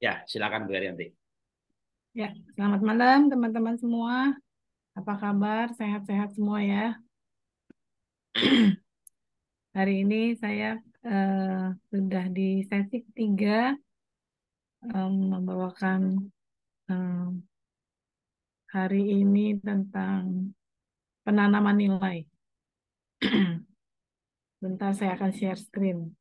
Ya, silakan Bu Arianti. Ya, selamat malam teman-teman semua. Apa kabar? Sehat-sehat semua ya. Hari ini saya uh, sudah di sesi ketiga um, membawakan um, hari ini tentang penanaman nilai. Bentar saya akan share screen.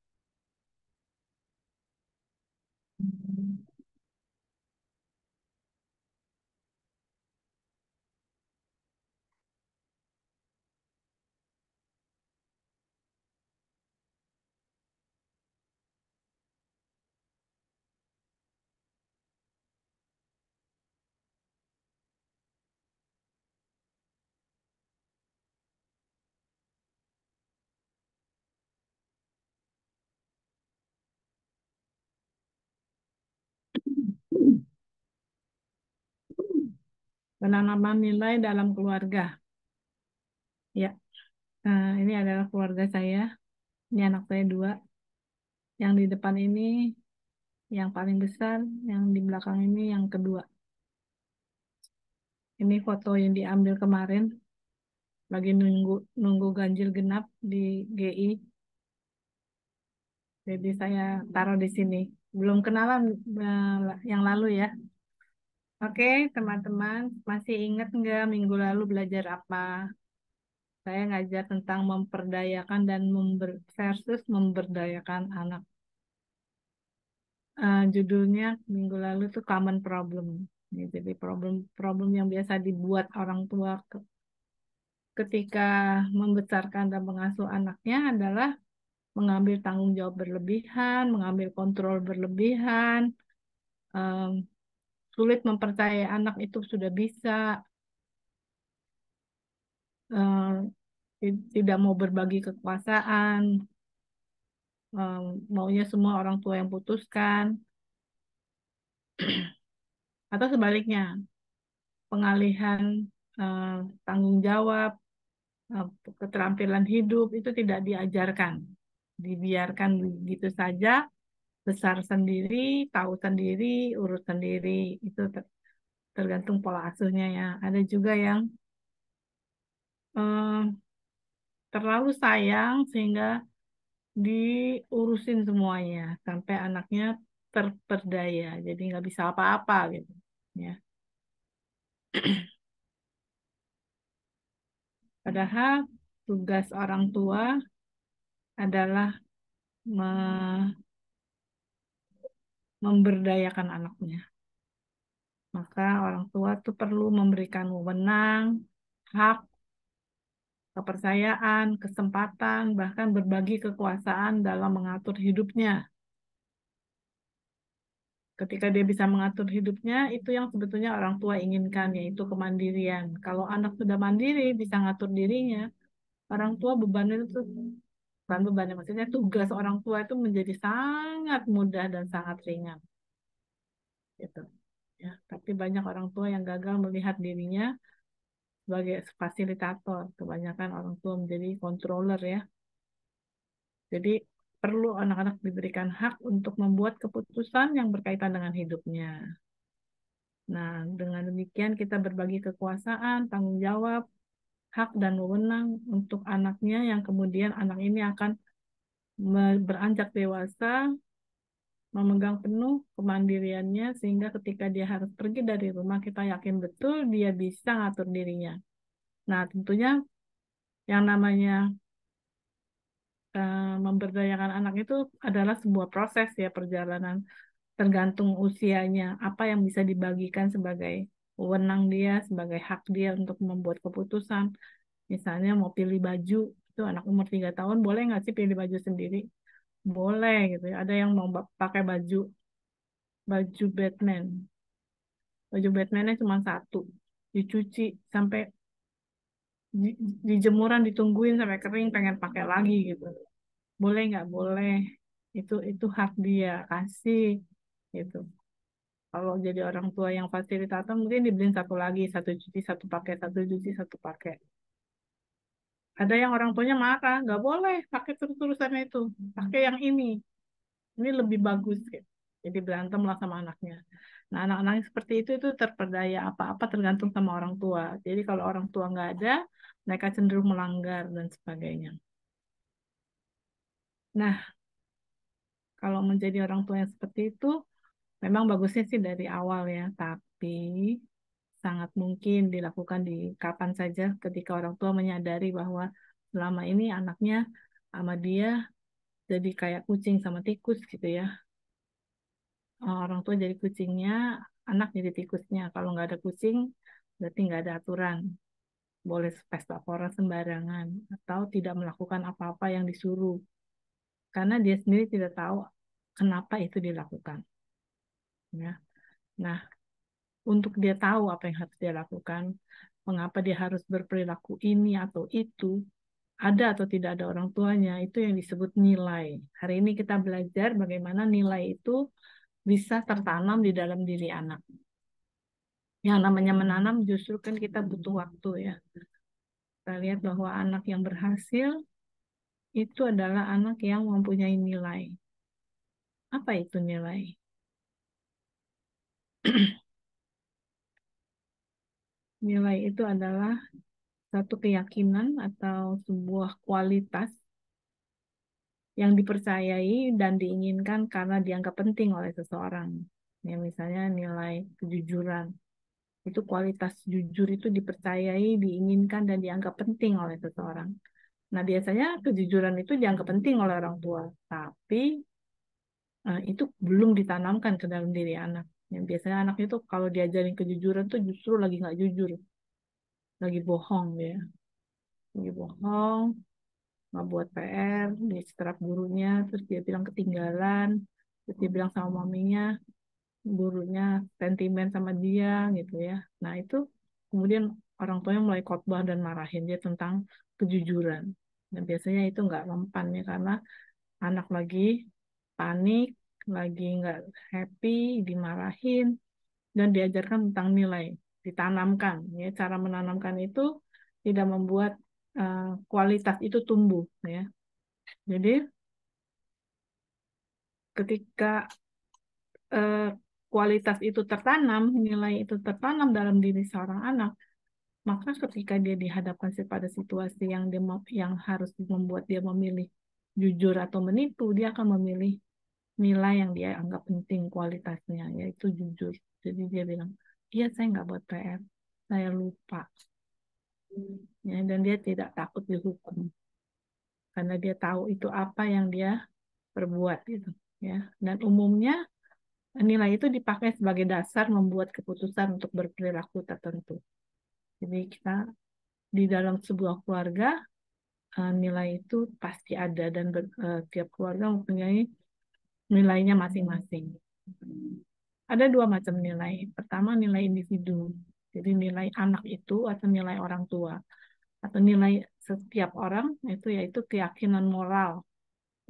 penanaman nilai dalam keluarga. Ya, nah, ini adalah keluarga saya. Ini anak saya dua. Yang di depan ini yang paling besar, yang di belakang ini yang kedua. Ini foto yang diambil kemarin lagi nunggu nunggu ganjil genap di GI. Jadi saya taruh di sini. Belum kenalan eh, yang lalu ya. Oke, teman-teman, masih ingat nggak minggu lalu belajar apa? Saya ngajar tentang memperdayakan dan member versus memberdayakan anak. Uh, judulnya minggu lalu tuh common problem. Ya, jadi problem-problem yang biasa dibuat orang tua ke ketika membesarkan dan mengasuh anaknya adalah mengambil tanggung jawab berlebihan, mengambil kontrol berlebihan, um, sulit mempercayai anak itu sudah bisa uh, tidak mau berbagi kekuasaan uh, maunya semua orang tua yang putuskan atau sebaliknya pengalihan uh, tanggung jawab keterampilan hidup itu tidak diajarkan dibiarkan begitu saja besar sendiri, tahu sendiri, urus sendiri. Itu tergantung pola asuhnya ya. Ada juga yang eh, terlalu sayang sehingga diurusin semuanya sampai anaknya terperdaya, jadi nggak bisa apa-apa gitu ya. Padahal tugas orang tua adalah memberdayakan anaknya. Maka orang tua tuh perlu memberikan wewenang, hak, kepercayaan, kesempatan, bahkan berbagi kekuasaan dalam mengatur hidupnya. Ketika dia bisa mengatur hidupnya, itu yang sebetulnya orang tua inginkan, yaitu kemandirian. Kalau anak sudah mandiri, bisa ngatur dirinya, orang tua bebannya itu bukan beban maksudnya tugas orang tua itu menjadi sangat mudah dan sangat ringan gitu ya tapi banyak orang tua yang gagal melihat dirinya sebagai fasilitator kebanyakan orang tua menjadi controller ya jadi perlu anak-anak diberikan hak untuk membuat keputusan yang berkaitan dengan hidupnya nah dengan demikian kita berbagi kekuasaan tanggung jawab hak dan wewenang untuk anaknya yang kemudian anak ini akan beranjak dewasa, memegang penuh kemandiriannya sehingga ketika dia harus pergi dari rumah kita yakin betul dia bisa ngatur dirinya. Nah, tentunya yang namanya uh, memberdayakan anak itu adalah sebuah proses ya perjalanan tergantung usianya, apa yang bisa dibagikan sebagai wewenang dia sebagai hak dia untuk membuat keputusan misalnya mau pilih baju itu anak umur tiga tahun boleh nggak sih pilih baju sendiri boleh gitu ya ada yang mau pakai baju baju Batman baju Batmannya cuma satu dicuci sampai di, di jemuran ditungguin sampai kering pengen pakai lagi gitu boleh nggak boleh itu itu hak dia kasih gitu kalau jadi orang tua yang fasilitator mungkin dibeliin satu lagi satu cuci satu pakai satu cuci satu pakai ada yang orang tuanya marah nggak boleh pakai terus-terusan itu pakai yang ini ini lebih bagus gitu. jadi berantem lah sama anaknya nah anak-anak seperti itu itu terperdaya apa-apa tergantung sama orang tua jadi kalau orang tua nggak ada mereka cenderung melanggar dan sebagainya nah kalau menjadi orang tua yang seperti itu Memang bagusnya sih dari awal ya, tapi sangat mungkin dilakukan di kapan saja ketika orang tua menyadari bahwa selama ini anaknya sama dia jadi kayak kucing sama tikus gitu ya. Eh, orang tua jadi kucingnya, anak jadi tikusnya. Kalau nggak ada kucing, berarti nggak ada aturan. Boleh pesta pora sembarangan atau tidak melakukan apa-apa yang disuruh. Karena dia sendiri tidak tahu kenapa itu dilakukan. Ya. Nah, untuk dia tahu apa yang harus dia lakukan, mengapa dia harus berperilaku ini atau itu, ada atau tidak ada orang tuanya, itu yang disebut nilai. Hari ini kita belajar bagaimana nilai itu bisa tertanam di dalam diri anak. Yang namanya menanam justru kan kita butuh waktu ya. Kita lihat bahwa anak yang berhasil itu adalah anak yang mempunyai nilai. Apa itu nilai? Nilai itu adalah satu keyakinan atau sebuah kualitas yang dipercayai dan diinginkan karena dianggap penting oleh seseorang. Ya, misalnya nilai kejujuran. Itu kualitas jujur itu dipercayai, diinginkan, dan dianggap penting oleh seseorang. Nah, biasanya kejujuran itu dianggap penting oleh orang tua, tapi eh, itu belum ditanamkan ke dalam diri anak yang biasanya anaknya tuh kalau diajarin kejujuran tuh justru lagi nggak jujur lagi bohong ya lagi bohong nggak buat PR di setrap gurunya terus dia bilang ketinggalan terus dia bilang sama maminya gurunya sentimen sama dia gitu ya nah itu kemudian orang tuanya mulai khotbah dan marahin dia tentang kejujuran yang nah, biasanya itu nggak mempan ya karena anak lagi panik lagi nggak happy dimarahin dan diajarkan tentang nilai ditanamkan ya cara menanamkan itu tidak membuat uh, kualitas itu tumbuh ya jadi ketika uh, kualitas itu tertanam nilai itu tertanam dalam diri seorang anak maka ketika dia dihadapkan pada situasi yang dia, yang harus membuat dia memilih jujur atau menipu, dia akan memilih nilai yang dia anggap penting kualitasnya yaitu jujur jadi dia bilang iya saya nggak buat PR saya lupa ya, dan dia tidak takut dihukum karena dia tahu itu apa yang dia perbuat gitu ya dan umumnya nilai itu dipakai sebagai dasar membuat keputusan untuk berperilaku tertentu jadi kita di dalam sebuah keluarga eh, nilai itu pasti ada dan eh, tiap keluarga mempunyai nilainya masing-masing. Ada dua macam nilai. Pertama nilai individu, jadi nilai anak itu atau nilai orang tua atau nilai setiap orang itu yaitu keyakinan moral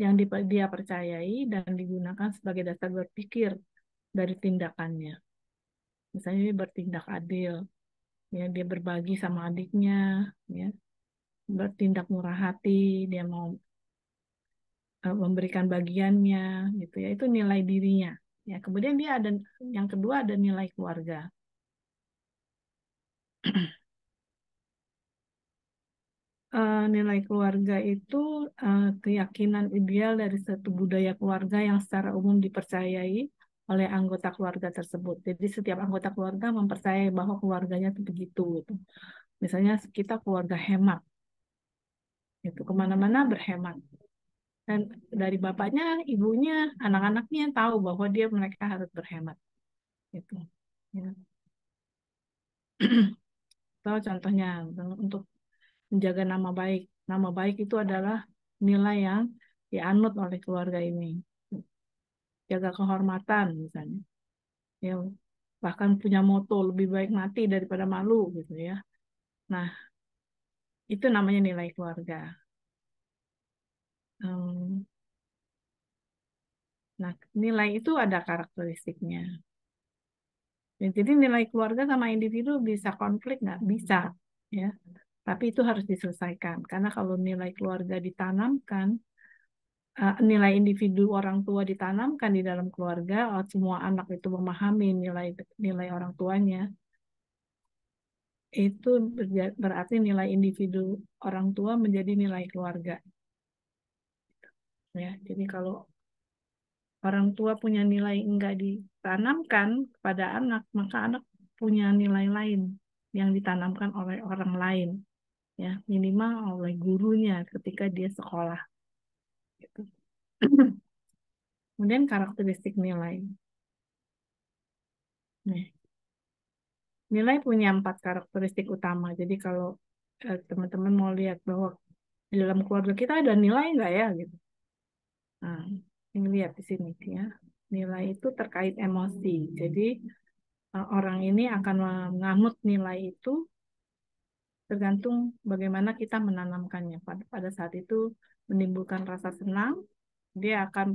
yang dia percayai dan digunakan sebagai dasar berpikir dari tindakannya. Misalnya dia bertindak adil, ya dia berbagi sama adiknya, ya bertindak murah hati, dia mau Eh, memberikan bagiannya gitu ya itu nilai dirinya ya kemudian dia ada yang kedua ada nilai keluarga uh, nilai keluarga itu uh, keyakinan ideal dari satu budaya keluarga yang secara umum dipercayai oleh anggota keluarga tersebut jadi setiap anggota keluarga mempercayai bahwa keluarganya itu begitu gitu. misalnya kita keluarga hemat itu kemana-mana berhemat dan dari bapaknya, ibunya, anak-anaknya yang tahu bahwa dia mereka harus berhemat. Itu, Ya. Tahu contohnya untuk menjaga nama baik. Nama baik itu adalah nilai yang dianut oleh keluarga ini. Jaga kehormatan misalnya. Ya, bahkan punya moto lebih baik mati daripada malu gitu ya. Nah, itu namanya nilai keluarga. Nah, nilai itu ada karakteristiknya. Jadi nilai keluarga sama individu bisa konflik nggak? Bisa, ya. Tapi itu harus diselesaikan karena kalau nilai keluarga ditanamkan, eh, nilai individu orang tua ditanamkan di dalam keluarga, eh, semua anak itu memahami nilai nilai orang tuanya. Itu berarti nilai individu orang tua menjadi nilai keluarga ya jadi kalau orang tua punya nilai enggak ditanamkan kepada anak maka anak punya nilai lain yang ditanamkan oleh orang lain ya minimal oleh gurunya ketika dia sekolah gitu. kemudian karakteristik nilai nih nilai punya empat karakteristik utama jadi kalau eh, teman-teman eh, mau lihat bahwa di dalam keluarga kita ada nilai nggak ya gitu Nah, ini lihat di sini ya. Nilai itu terkait emosi. Jadi eh, orang ini akan mengamut nilai itu tergantung bagaimana kita menanamkannya. Pada saat itu menimbulkan rasa senang, dia akan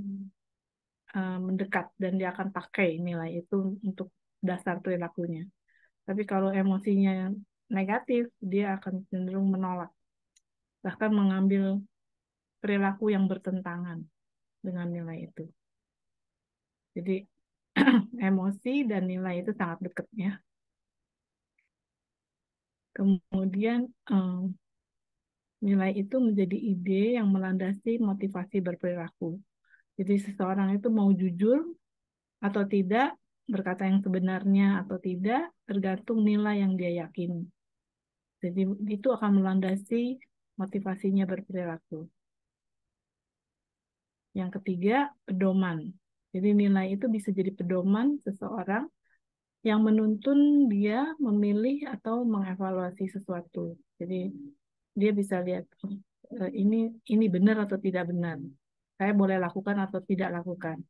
eh, mendekat dan dia akan pakai nilai itu untuk dasar perilakunya. Tapi kalau emosinya negatif, dia akan cenderung menolak, bahkan mengambil perilaku yang bertentangan dengan nilai itu. Jadi emosi dan nilai itu sangat dekat ya. Kemudian um, nilai itu menjadi ide yang melandasi motivasi berperilaku. Jadi seseorang itu mau jujur atau tidak, berkata yang sebenarnya atau tidak, tergantung nilai yang dia yakini. Jadi itu akan melandasi motivasinya berperilaku. Yang ketiga, pedoman. Jadi nilai itu bisa jadi pedoman seseorang yang menuntun dia memilih atau mengevaluasi sesuatu. Jadi dia bisa lihat eh, ini ini benar atau tidak benar. Saya boleh lakukan atau tidak lakukan.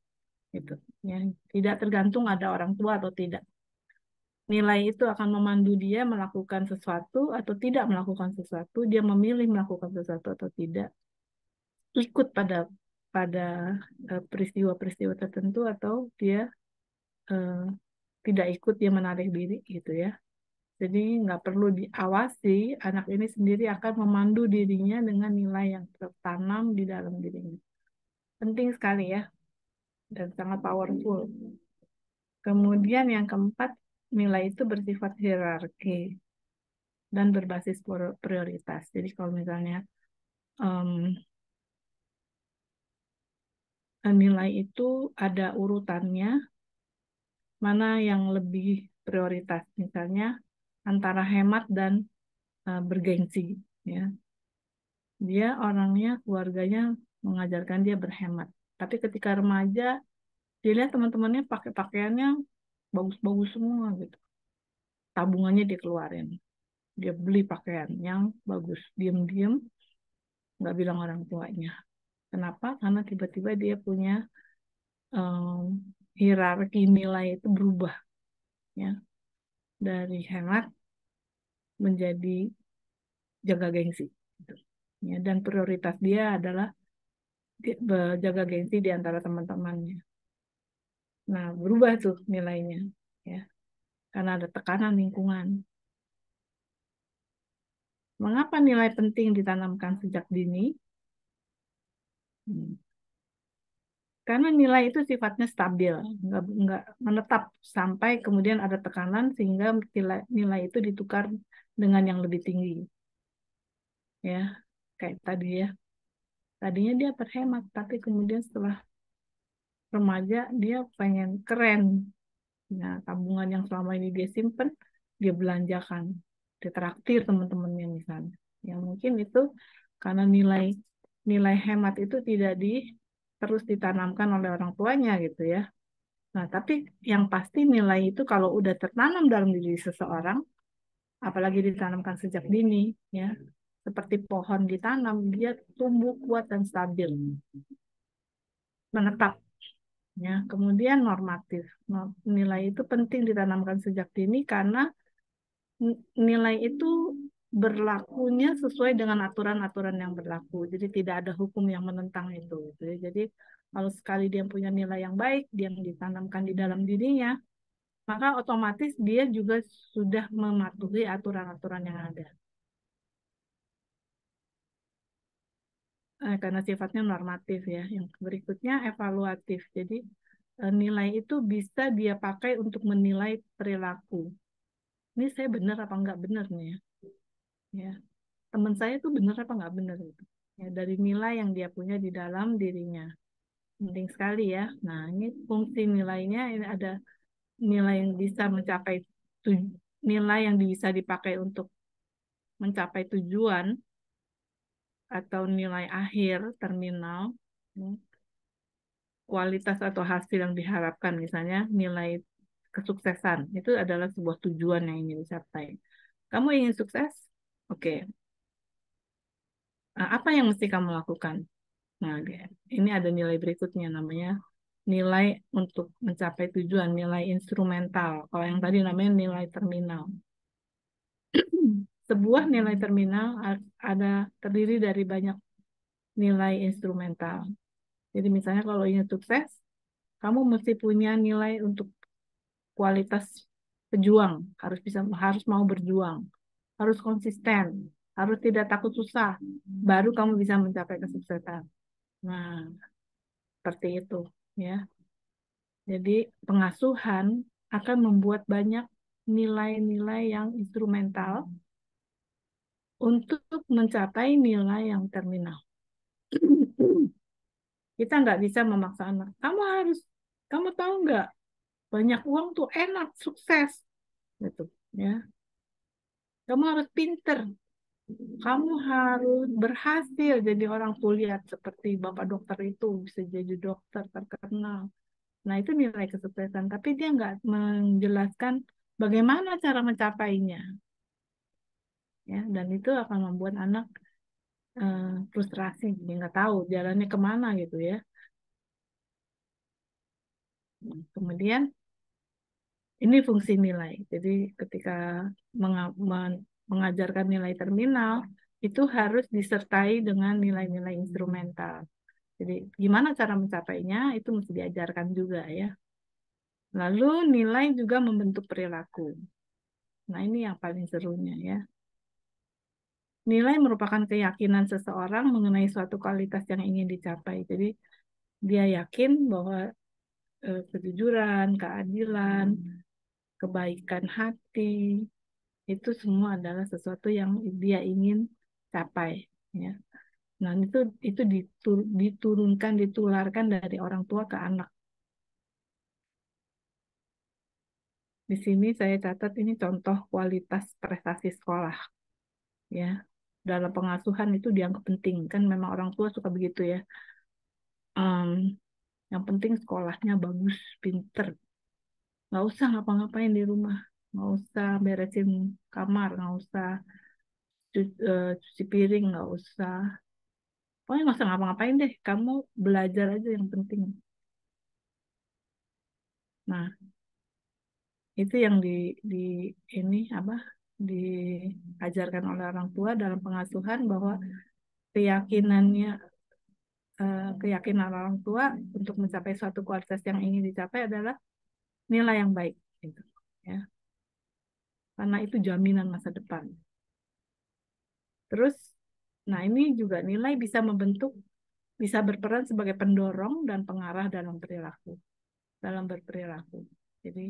Gitu. Ya, tidak tergantung ada orang tua atau tidak. Nilai itu akan memandu dia melakukan sesuatu atau tidak melakukan sesuatu, dia memilih melakukan sesuatu atau tidak. Ikut pada pada eh, peristiwa-peristiwa tertentu atau dia uh, tidak ikut dia menarik diri gitu ya. Jadi nggak perlu diawasi, anak ini sendiri akan memandu dirinya dengan nilai yang tertanam di dalam dirinya. Penting sekali ya, dan sangat powerful. Kemudian yang keempat, nilai itu bersifat hierarki dan berbasis prioritas. Jadi kalau misalnya um, nilai itu ada urutannya, mana yang lebih prioritas, misalnya antara hemat dan uh, bergengsi. Ya. Dia orangnya, keluarganya mengajarkan dia berhemat. Tapi ketika remaja, dia lihat teman-temannya pakai pakaiannya bagus-bagus semua gitu. Tabungannya dikeluarin. Dia beli pakaian yang bagus. Diam-diam, nggak bilang orang tuanya Kenapa? Karena tiba-tiba dia punya um, hierarki nilai itu berubah, ya dari hemat menjadi jaga gengsi. Gitu. Ya, dan prioritas dia adalah jaga gengsi di antara teman-temannya. Nah, berubah tuh nilainya, ya. Karena ada tekanan lingkungan. Mengapa nilai penting ditanamkan sejak dini? Hmm. Karena nilai itu sifatnya stabil, nggak, nggak menetap sampai kemudian ada tekanan sehingga nilai, nilai itu ditukar dengan yang lebih tinggi. Ya, kayak tadi ya. Tadinya dia berhemat, tapi kemudian setelah remaja dia pengen keren. Nah, tabungan yang selama ini dia simpen, dia belanjakan. Dia traktir teman-temannya misalnya. yang mungkin itu karena nilai nilai hemat itu tidak di terus ditanamkan oleh orang tuanya gitu ya. Nah, tapi yang pasti nilai itu kalau udah tertanam dalam diri seseorang, apalagi ditanamkan sejak dini, ya, seperti pohon ditanam, dia tumbuh kuat dan stabil, menetap. Ya, kemudian normatif. Nilai itu penting ditanamkan sejak dini karena nilai itu berlakunya sesuai dengan aturan-aturan yang berlaku. Jadi tidak ada hukum yang menentang itu. Gitu ya. Jadi kalau sekali dia punya nilai yang baik, dia yang ditanamkan di dalam dirinya, maka otomatis dia juga sudah mematuhi aturan-aturan yang ada. Eh, karena sifatnya normatif ya. Yang berikutnya evaluatif. Jadi eh, nilai itu bisa dia pakai untuk menilai perilaku. Ini saya benar apa enggak benar nih ya ya teman saya itu benar apa nggak benar itu ya dari nilai yang dia punya di dalam dirinya penting sekali ya nah ini fungsi nilainya ini ada nilai yang bisa mencapai nilai yang bisa dipakai untuk mencapai tujuan atau nilai akhir terminal ya. kualitas atau hasil yang diharapkan misalnya nilai kesuksesan itu adalah sebuah tujuan yang ingin dicapai kamu ingin sukses Oke. Nah, apa yang mesti kamu lakukan? Nah, ini ada nilai berikutnya namanya nilai untuk mencapai tujuan, nilai instrumental. Kalau yang tadi namanya nilai terminal. Sebuah nilai terminal ada terdiri dari banyak nilai instrumental. Jadi misalnya kalau ini sukses, kamu mesti punya nilai untuk kualitas pejuang, harus bisa harus mau berjuang harus konsisten, harus tidak takut susah, baru kamu bisa mencapai kesuksesan. Nah, seperti itu ya. Jadi pengasuhan akan membuat banyak nilai-nilai yang instrumental untuk mencapai nilai yang terminal. Kita nggak bisa memaksa anak. Kamu harus, kamu tahu nggak, banyak uang tuh enak, sukses, gitu ya kamu harus pinter kamu harus berhasil jadi orang kuliah seperti bapak dokter itu bisa jadi dokter terkenal nah itu nilai kesuksesan tapi dia nggak menjelaskan bagaimana cara mencapainya ya dan itu akan membuat anak uh, frustrasi dia nggak tahu jalannya kemana gitu ya nah, kemudian ini fungsi nilai. Jadi ketika mengajarkan nilai terminal itu harus disertai dengan nilai-nilai instrumental. Jadi gimana cara mencapainya itu mesti diajarkan juga ya. Lalu nilai juga membentuk perilaku. Nah ini yang paling serunya ya. Nilai merupakan keyakinan seseorang mengenai suatu kualitas yang ingin dicapai. Jadi dia yakin bahwa eh, kejujuran, keadilan, hmm kebaikan hati, itu semua adalah sesuatu yang dia ingin capai ya. Nah, itu itu ditur, diturunkan ditularkan dari orang tua ke anak. Di sini saya catat ini contoh kualitas prestasi sekolah. Ya. Dalam pengasuhan itu dianggap penting kan memang orang tua suka begitu ya. Um, yang penting sekolahnya bagus, pinter, nggak usah ngapa-ngapain di rumah nggak usah beresin kamar nggak usah cu uh, cuci piring nggak usah pokoknya nggak usah ngapa-ngapain deh kamu belajar aja yang penting nah itu yang di di ini apa diajarkan oleh orang tua dalam pengasuhan bahwa keyakinannya eh, keyakinan orang tua untuk mencapai suatu kualitas yang ingin dicapai adalah nilai yang baik gitu ya karena itu jaminan masa depan terus nah ini juga nilai bisa membentuk bisa berperan sebagai pendorong dan pengarah dalam perilaku dalam berperilaku jadi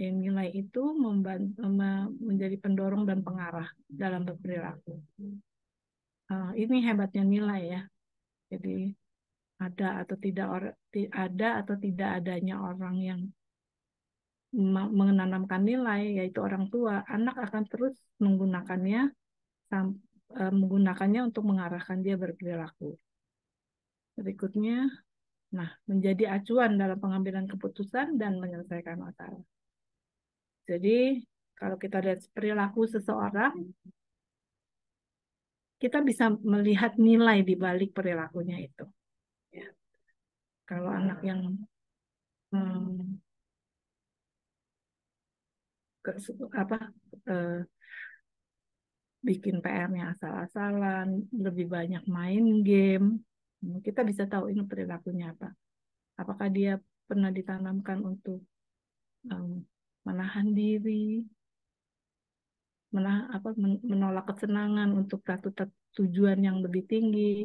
ya, nilai itu membantu, menjadi pendorong dan pengarah dalam berperilaku ah, ini hebatnya nilai ya jadi ada atau tidak ada atau tidak adanya orang yang menanamkan nilai yaitu orang tua, anak akan terus menggunakannya e, menggunakannya untuk mengarahkan dia berperilaku. Berikutnya, nah menjadi acuan dalam pengambilan keputusan dan menyelesaikan masalah. Jadi kalau kita lihat perilaku seseorang, kita bisa melihat nilai di balik perilakunya itu. Ya. Kalau anak yang hmm, apa uh, bikin PR-nya asal-asalan, lebih banyak main game. Kita bisa tahu ini perilakunya apa. Apakah dia pernah ditanamkan untuk um, menahan diri, menah, apa, menolak kesenangan untuk satu tujuan yang lebih tinggi.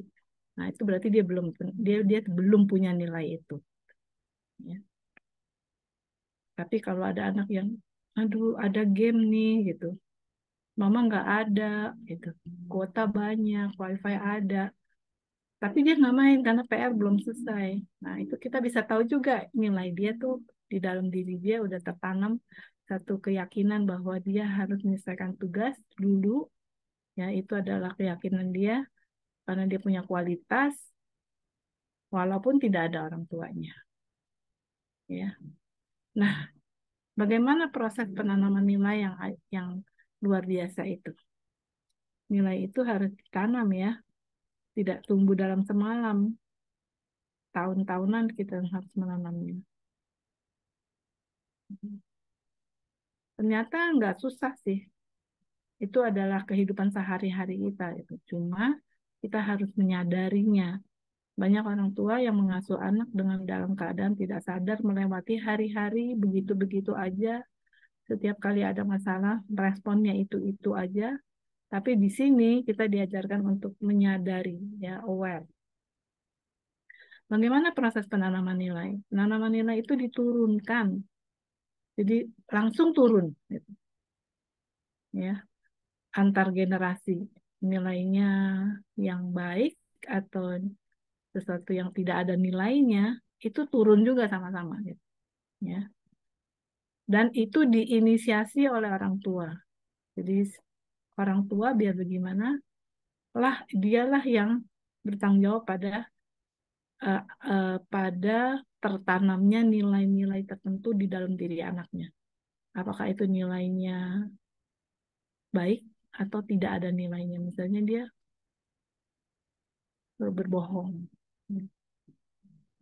Nah itu berarti dia belum dia dia belum punya nilai itu. Ya. Tapi kalau ada anak yang aduh ada game nih gitu mama nggak ada gitu kuota banyak wifi ada tapi dia nggak main karena PR belum selesai nah itu kita bisa tahu juga nilai dia tuh di dalam diri dia udah tertanam satu keyakinan bahwa dia harus menyelesaikan tugas dulu ya itu adalah keyakinan dia karena dia punya kualitas walaupun tidak ada orang tuanya ya nah Bagaimana proses penanaman nilai yang yang luar biasa itu? Nilai itu harus ditanam ya, tidak tumbuh dalam semalam. Tahun-tahunan kita harus menanamnya. Hmm. Ternyata nggak susah sih. Itu adalah kehidupan sehari-hari kita. Itu. Cuma kita harus menyadarinya banyak orang tua yang mengasuh anak dengan dalam keadaan tidak sadar melewati hari-hari begitu-begitu aja. Setiap kali ada masalah, responnya itu-itu aja. Tapi di sini kita diajarkan untuk menyadari, ya aware. Bagaimana proses penanaman nilai? Penanaman nilai itu diturunkan. Jadi langsung turun. Gitu. Ya, antar generasi nilainya yang baik atau sesuatu yang tidak ada nilainya itu turun juga sama-sama gitu ya dan itu diinisiasi oleh orang tua jadi orang tua biar bagaimana lah dialah yang bertanggung jawab pada uh, uh, pada tertanamnya nilai-nilai tertentu di dalam diri anaknya apakah itu nilainya baik atau tidak ada nilainya misalnya dia berbohong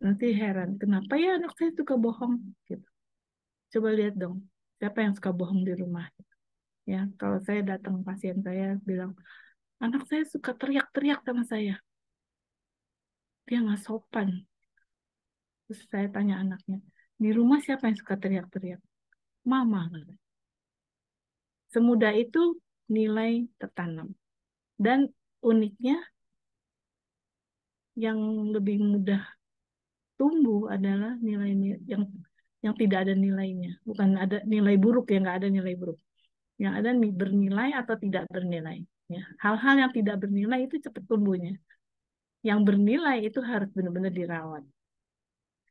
Nanti heran, kenapa ya anak saya suka bohong? Gitu. Coba lihat dong, siapa yang suka bohong di rumah? Gitu. Ya, kalau saya datang pasien saya bilang, anak saya suka teriak-teriak sama saya. Dia nggak sopan. Terus saya tanya anaknya, di rumah siapa yang suka teriak-teriak? Mama. Semudah itu nilai tertanam. Dan uniknya yang lebih mudah tumbuh adalah nilai yang yang tidak ada nilainya bukan ada nilai buruk yang nggak ada nilai buruk yang ada bernilai atau tidak bernilai ya hal-hal yang tidak bernilai itu cepat tumbuhnya yang bernilai itu harus benar-benar dirawat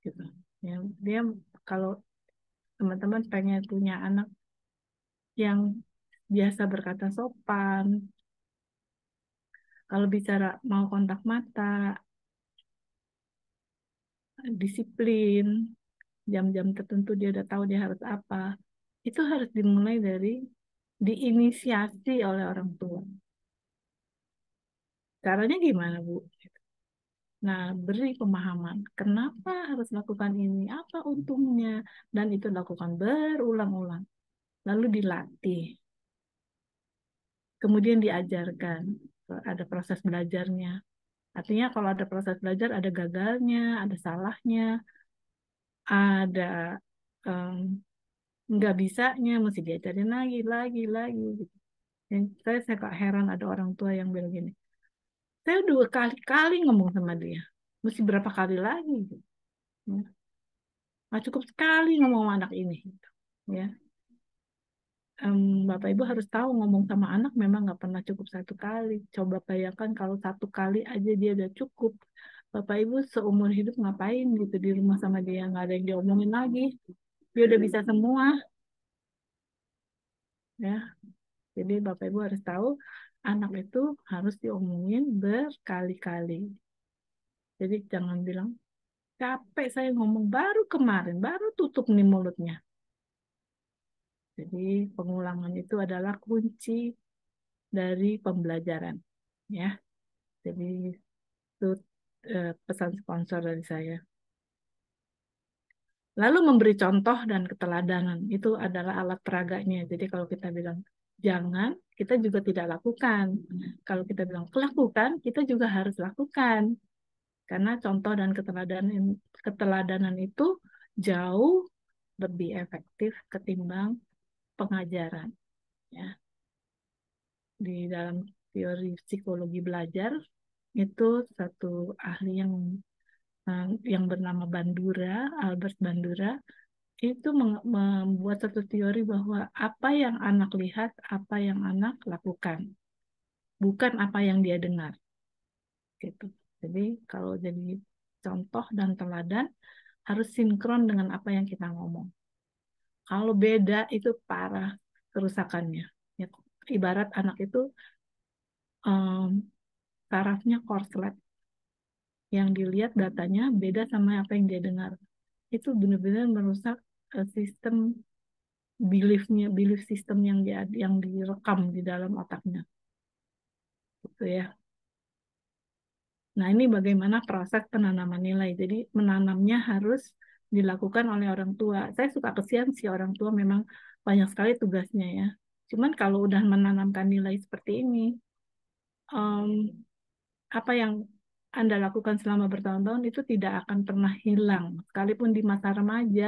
gitu ya dia kalau teman-teman pengen punya anak yang biasa berkata sopan kalau bicara mau kontak mata disiplin jam-jam tertentu dia udah tahu dia harus apa itu harus dimulai dari diinisiasi oleh orang tua caranya gimana bu nah beri pemahaman kenapa harus lakukan ini apa untungnya dan itu lakukan berulang-ulang lalu dilatih kemudian diajarkan ada proses belajarnya Artinya kalau ada proses belajar ada gagalnya, ada salahnya, ada um, nggak bisanya, mesti diajarin lagi, lagi, lagi. Gitu. Dan saya, saya kok heran ada orang tua yang bilang gini, saya dua kali-kali ngomong sama dia, mesti berapa kali lagi. Gitu. Ya. Nah, cukup sekali ngomong sama anak ini. Gitu. Ya um, Bapak Ibu harus tahu ngomong sama anak memang nggak pernah cukup satu kali. Coba bayangkan kalau satu kali aja dia udah cukup. Bapak Ibu seumur hidup ngapain gitu di rumah sama dia nggak ada yang diomongin lagi. Dia udah bisa semua. Ya. Jadi Bapak Ibu harus tahu anak itu harus diomongin berkali-kali. Jadi jangan bilang capek saya ngomong baru kemarin, baru tutup nih mulutnya jadi pengulangan itu adalah kunci dari pembelajaran, ya. Jadi itu eh, pesan sponsor dari saya. Lalu memberi contoh dan keteladanan itu adalah alat peraganya. Jadi kalau kita bilang jangan, kita juga tidak lakukan. Kalau kita bilang lakukan, kita juga harus lakukan. Karena contoh dan keteladanan keteladanan itu jauh lebih efektif ketimbang pengajaran ya di dalam teori psikologi belajar itu satu ahli yang eh, yang bernama Bandura Albert Bandura itu membuat satu teori bahwa apa yang anak lihat apa yang anak lakukan bukan apa yang dia dengar gitu jadi kalau jadi contoh dan teladan harus sinkron dengan apa yang kita ngomong kalau beda itu parah kerusakannya. Ya, ibarat anak itu um, tarafnya korslet. Yang dilihat datanya beda sama apa yang dia dengar. Itu benar-benar merusak uh, sistem beliefnya, belief system yang dia, yang direkam di dalam otaknya. Gitu ya. Nah, ini bagaimana proses penanaman nilai. Jadi, menanamnya harus dilakukan oleh orang tua. Saya suka kesian sih orang tua memang banyak sekali tugasnya ya. Cuman kalau udah menanamkan nilai seperti ini, um, apa yang Anda lakukan selama bertahun-tahun itu tidak akan pernah hilang. Sekalipun di masa remaja,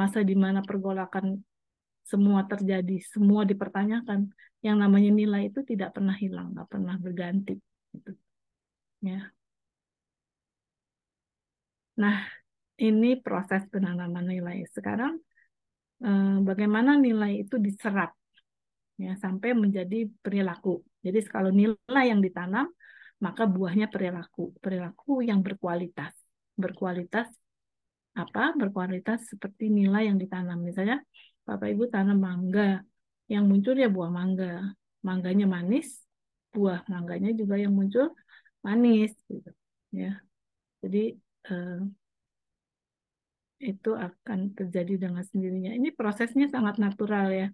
masa di mana pergolakan semua terjadi, semua dipertanyakan. Yang namanya nilai itu tidak pernah hilang, nggak pernah berganti. Gitu. Ya. Nah, ini proses penanaman nilai. Sekarang eh, bagaimana nilai itu diserap ya sampai menjadi perilaku. Jadi kalau nilai yang ditanam maka buahnya perilaku, perilaku yang berkualitas. Berkualitas apa? Berkualitas seperti nilai yang ditanam. Misalnya Bapak Ibu tanam mangga, yang muncul ya buah mangga. Mangganya manis, buah mangganya juga yang muncul manis gitu ya. Jadi eh, itu akan terjadi dengan sendirinya. Ini prosesnya sangat natural ya.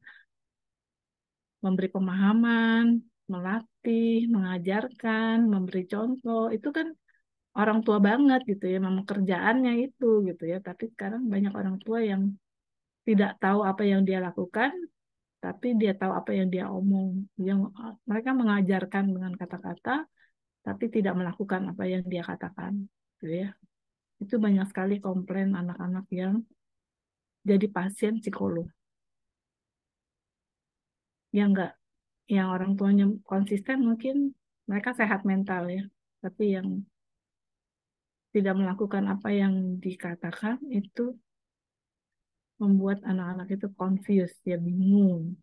Memberi pemahaman, melatih, mengajarkan, memberi contoh, itu kan orang tua banget gitu ya, memang kerjaannya itu gitu ya. Tapi sekarang banyak orang tua yang tidak tahu apa yang dia lakukan, tapi dia tahu apa yang dia omong. Yang mereka mengajarkan dengan kata-kata, tapi tidak melakukan apa yang dia katakan, gitu ya itu banyak sekali komplain anak-anak yang jadi pasien psikolog yang enggak yang orang tuanya konsisten mungkin mereka sehat mental ya tapi yang tidak melakukan apa yang dikatakan itu membuat anak-anak itu confused ya bingung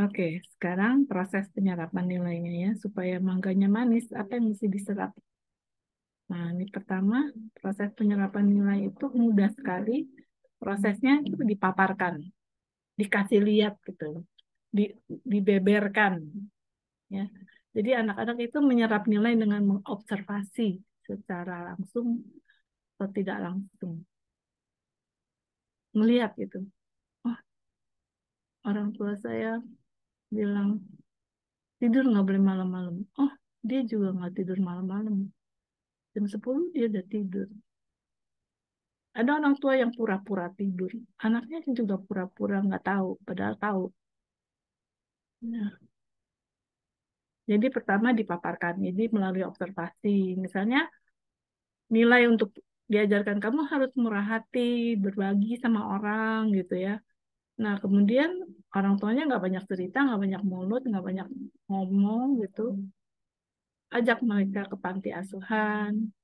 Oke, sekarang proses penyerapan nilainya ya. Supaya mangganya manis, apa yang mesti diserap? Nah, ini pertama, proses penyerapan nilai itu mudah sekali. Prosesnya itu dipaparkan, dikasih lihat gitu, di, dibeberkan. Ya. Jadi anak-anak itu menyerap nilai dengan mengobservasi secara langsung atau tidak langsung. Melihat gitu. Oh, orang tua saya bilang tidur nggak boleh malam-malam. Oh, dia juga nggak tidur malam-malam Jam 10 dia udah tidur. Ada orang tua yang pura-pura tidur. Anaknya juga pura-pura nggak tahu, padahal tahu. Nah. Jadi pertama dipaparkan, jadi melalui observasi. Misalnya nilai untuk diajarkan kamu harus murah hati, berbagi sama orang gitu ya. Nah, kemudian orang tuanya nggak banyak cerita, nggak banyak mulut, nggak banyak ngomong gitu ajak mereka ke panti asuhan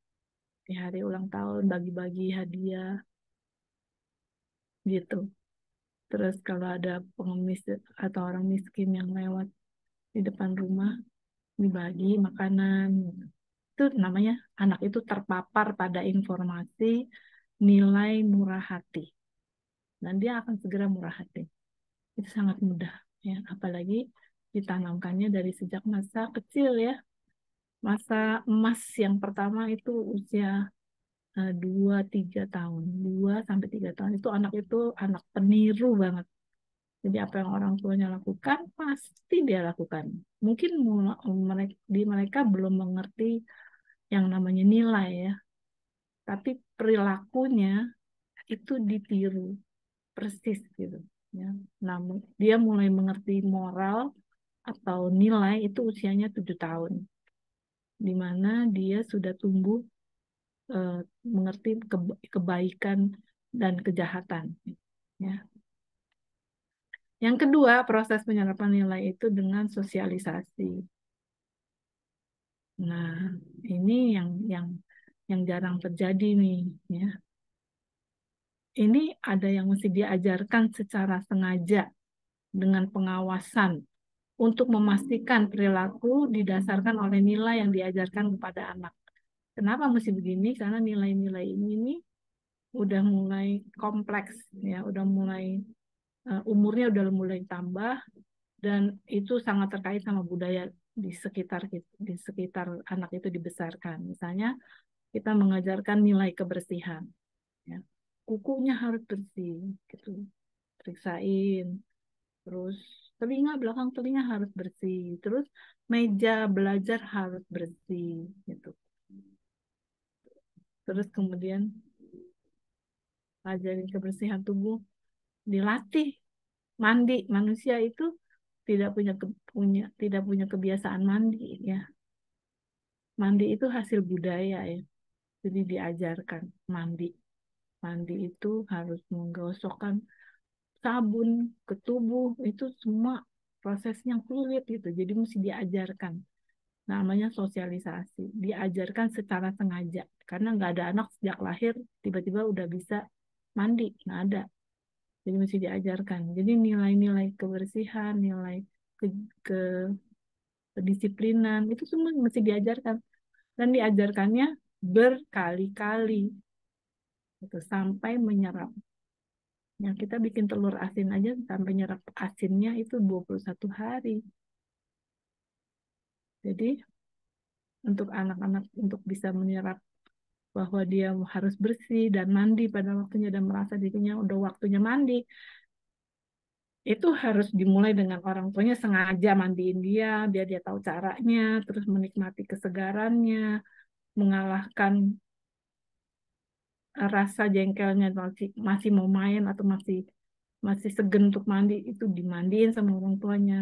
di hari ulang tahun bagi-bagi hadiah gitu terus kalau ada pengemis atau orang miskin yang lewat di depan rumah dibagi makanan itu namanya anak itu terpapar pada informasi nilai murah hati dan dia akan segera murah hati itu sangat mudah ya apalagi ditanamkannya dari sejak masa kecil ya masa emas yang pertama itu usia eh, dua tiga tahun dua sampai tiga tahun itu anak itu anak peniru banget jadi apa yang orang tuanya lakukan pasti dia lakukan mungkin di mereka belum mengerti yang namanya nilai ya tapi perilakunya itu ditiru persis gitu ya namun dia mulai mengerti moral atau nilai itu usianya tujuh tahun di mana dia sudah tumbuh eh, mengerti kebaikan dan kejahatan. Ya. Yang kedua, proses penyerapan nilai itu dengan sosialisasi. Nah, ini yang yang yang jarang terjadi nih, ya. Ini ada yang mesti diajarkan secara sengaja dengan pengawasan untuk memastikan perilaku didasarkan oleh nilai yang diajarkan kepada anak. Kenapa mesti begini? Karena nilai-nilai ini, ini udah mulai kompleks, ya, udah mulai uh, umurnya udah mulai tambah dan itu sangat terkait sama budaya di sekitar di sekitar anak itu dibesarkan. Misalnya kita mengajarkan nilai kebersihan, ya. kukunya harus bersih, gitu, periksain, terus telinga belakang telinga harus bersih terus meja belajar harus bersih gitu terus kemudian ajarin kebersihan tubuh dilatih mandi manusia itu tidak punya ke, punya tidak punya kebiasaan mandi ya mandi itu hasil budaya ya jadi diajarkan mandi mandi itu harus menggosokkan sabun ke tubuh itu semua proses yang sulit gitu jadi mesti diajarkan namanya sosialisasi diajarkan secara sengaja karena nggak ada anak sejak lahir tiba-tiba udah bisa mandi nggak ada jadi mesti diajarkan jadi nilai-nilai kebersihan nilai ke, ke kedisiplinan itu semua mesti diajarkan dan diajarkannya berkali-kali gitu, sampai menyerap Nah, kita bikin telur asin aja sampai nyerap asinnya itu 21 hari. Jadi, untuk anak-anak untuk bisa menyerap bahwa dia harus bersih dan mandi pada waktunya dan merasa dirinya udah waktunya mandi, itu harus dimulai dengan orang tuanya sengaja mandiin dia, biar dia tahu caranya, terus menikmati kesegarannya, mengalahkan rasa jengkelnya masih masih mau main atau masih masih segan untuk mandi itu dimandiin sama orang tuanya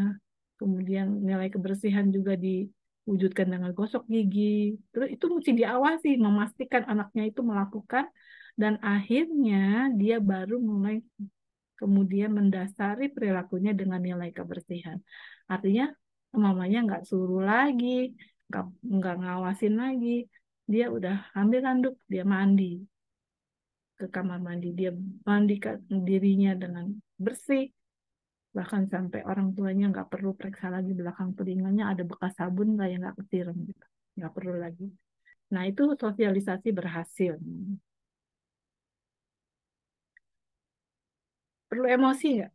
kemudian nilai kebersihan juga diwujudkan dengan gosok gigi terus itu mesti diawasi memastikan anaknya itu melakukan dan akhirnya dia baru mulai kemudian mendasari perilakunya dengan nilai kebersihan artinya mamanya nggak suruh lagi nggak nggak ngawasin lagi dia udah ambil handuk dia mandi ke kamar mandi dia mandikan dirinya dengan bersih bahkan sampai orang tuanya nggak perlu periksa lagi belakang telinganya ada bekas sabun nggak yang nggak kesiram gitu nggak perlu lagi nah itu sosialisasi berhasil perlu emosi nggak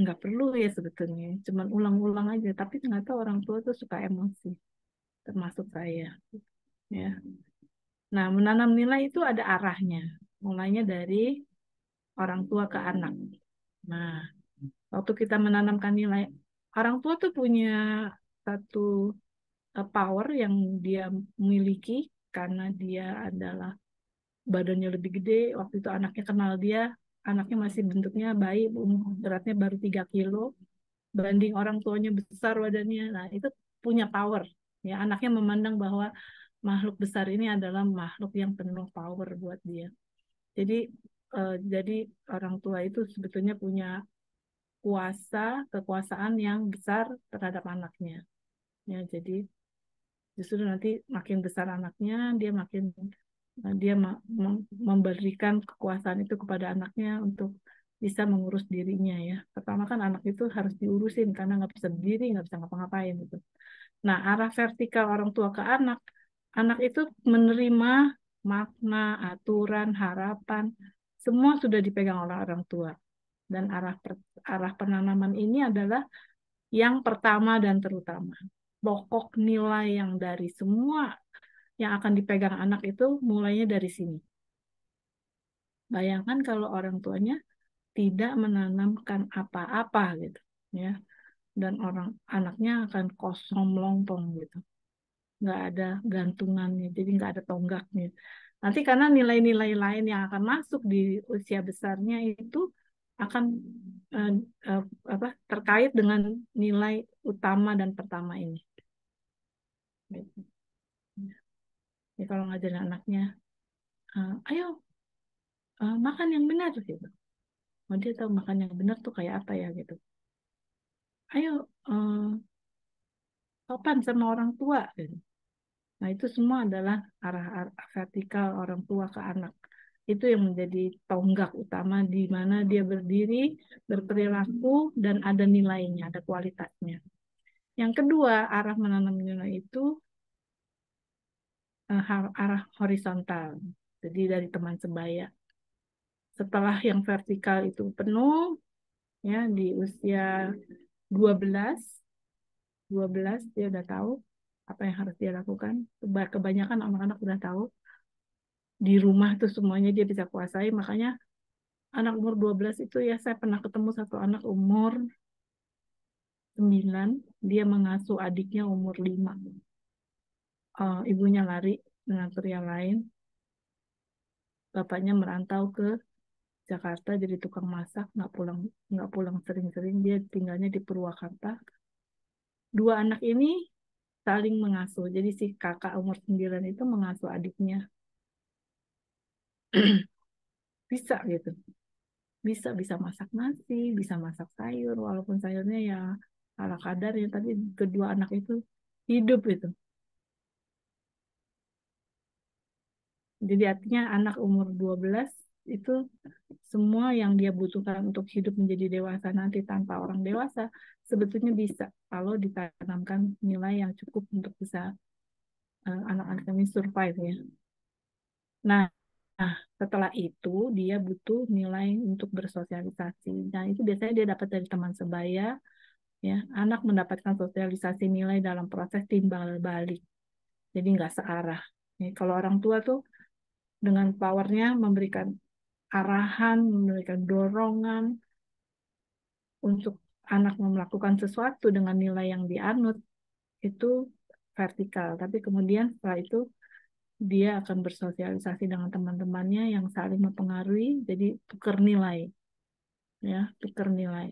nggak perlu ya sebetulnya cuman ulang-ulang aja tapi ternyata orang tua tuh suka emosi termasuk saya ya Nah, menanam nilai itu ada arahnya, mulainya dari orang tua ke anak. Nah, waktu kita menanamkan nilai, orang tua tuh punya satu eh, power yang dia miliki karena dia adalah badannya lebih gede, waktu itu anaknya kenal dia, anaknya masih bentuknya bayi, um, beratnya baru 3 kilo, banding orang tuanya besar badannya. Nah, itu punya power. Ya, anaknya memandang bahwa makhluk besar ini adalah makhluk yang penuh power buat dia. Jadi uh, jadi orang tua itu sebetulnya punya kuasa kekuasaan yang besar terhadap anaknya. Ya, jadi justru nanti makin besar anaknya, dia makin eh, dia memberikan kekuasaan itu kepada anaknya untuk bisa mengurus dirinya ya. Pertama kan anak itu harus diurusin karena nggak bisa berdiri, nggak bisa ngapa-ngapain gitu. Nah arah vertikal orang tua ke anak Anak itu menerima makna, aturan, harapan, semua sudah dipegang oleh orang tua. Dan arah arah penanaman ini adalah yang pertama dan terutama. Pokok nilai yang dari semua yang akan dipegang anak itu mulainya dari sini. Bayangkan kalau orang tuanya tidak menanamkan apa-apa gitu, ya. Dan orang anaknya akan kosong melompong gitu nggak ada gantungannya jadi nggak ada tonggaknya nanti karena nilai-nilai lain yang akan masuk di usia besarnya itu akan uh, uh, apa terkait dengan nilai utama dan pertama ini ya, kalau ngajarin anaknya uh, ayo uh, makan yang benar gitu mau oh, dia tahu makan yang benar tuh kayak apa ya gitu ayo uh, sopan sama orang tua gitu. Nah, itu semua adalah arah, arah vertikal orang tua ke anak. Itu yang menjadi tonggak utama di mana dia berdiri, berperilaku, dan ada nilainya, ada kualitasnya. Yang kedua, arah menanam nilai itu eh, arah horizontal. Jadi dari teman sebaya. Setelah yang vertikal itu penuh, ya di usia 12, 12 dia udah tahu apa yang harus dia lakukan. Kebanyakan anak-anak udah tahu di rumah tuh semuanya dia bisa kuasai. Makanya anak umur 12 itu ya saya pernah ketemu satu anak umur 9, dia mengasuh adiknya umur 5. Uh, eh, ibunya lari dengan pria lain. Bapaknya merantau ke Jakarta jadi tukang masak, nggak pulang nggak pulang sering-sering, dia tinggalnya di Purwakarta. Dua anak ini saling mengasuh. Jadi si kakak umur 9 itu mengasuh adiknya. bisa gitu. Bisa bisa masak nasi, bisa masak sayur walaupun sayurnya ya ala kadarnya tapi kedua anak itu hidup itu. Jadi artinya anak umur 12 itu semua yang dia butuhkan untuk hidup menjadi dewasa nanti tanpa orang dewasa sebetulnya bisa kalau ditanamkan nilai yang cukup untuk bisa anak eh, anak-anak kami survive ya. Nah, nah, setelah itu dia butuh nilai untuk bersosialisasi. Nah, itu biasanya dia dapat dari teman sebaya ya. Anak mendapatkan sosialisasi nilai dalam proses timbal balik. Jadi nggak searah. Ya, kalau orang tua tuh dengan powernya memberikan arahan, memberikan dorongan untuk anak melakukan sesuatu dengan nilai yang dianut itu vertikal. Tapi kemudian setelah itu dia akan bersosialisasi dengan teman-temannya yang saling mempengaruhi, jadi tukar nilai. Ya, tukar nilai.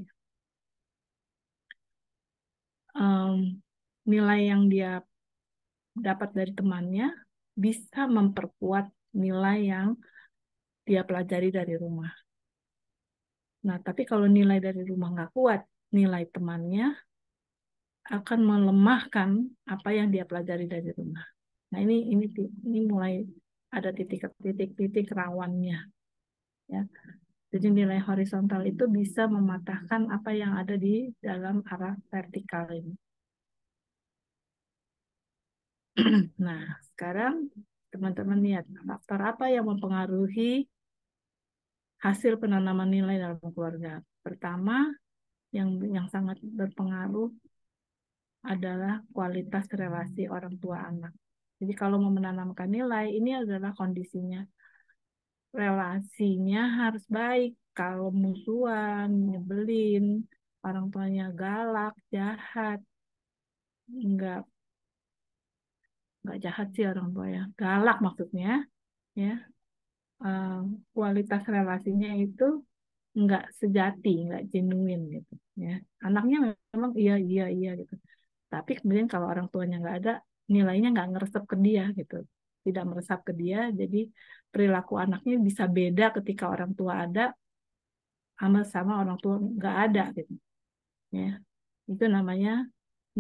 Um, nilai yang dia dapat dari temannya bisa memperkuat nilai yang dia pelajari dari rumah. Nah, tapi kalau nilai dari rumah nggak kuat, nilai temannya akan melemahkan apa yang dia pelajari dari rumah. Nah, ini ini ini mulai ada titik-titik-titik rawannya. Ya. Jadi nilai horizontal itu bisa mematahkan apa yang ada di dalam arah vertikal ini. nah, sekarang teman-teman lihat faktor apa yang mempengaruhi hasil penanaman nilai dalam keluarga. Pertama, yang yang sangat berpengaruh adalah kualitas relasi orang tua anak. Jadi kalau mau menanamkan nilai, ini adalah kondisinya. Relasinya harus baik. Kalau musuhan, nyebelin, orang tuanya galak, jahat, enggak, nggak jahat sih orang tua ya, galak maksudnya, ya Eh, kualitas relasinya itu nggak sejati, nggak genuine gitu. Ya, anaknya memang iya iya iya gitu. Tapi kemudian kalau orang tuanya nggak ada, nilainya nggak ngeresep ke dia gitu, tidak meresap ke dia. Jadi perilaku anaknya bisa beda ketika orang tua ada, sama sama orang tua nggak ada gitu. Ya, itu namanya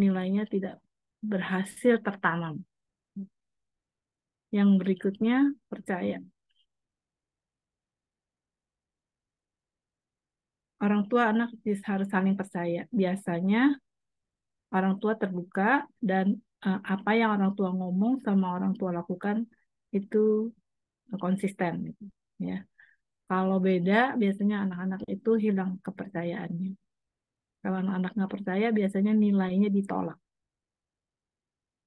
nilainya tidak berhasil tertanam. Yang berikutnya percaya. orang tua anak harus saling percaya. Biasanya orang tua terbuka dan uh, apa yang orang tua ngomong sama orang tua lakukan itu konsisten gitu, ya. Kalau beda biasanya anak-anak itu hilang kepercayaannya. Kalau anak-anak nggak percaya biasanya nilainya ditolak.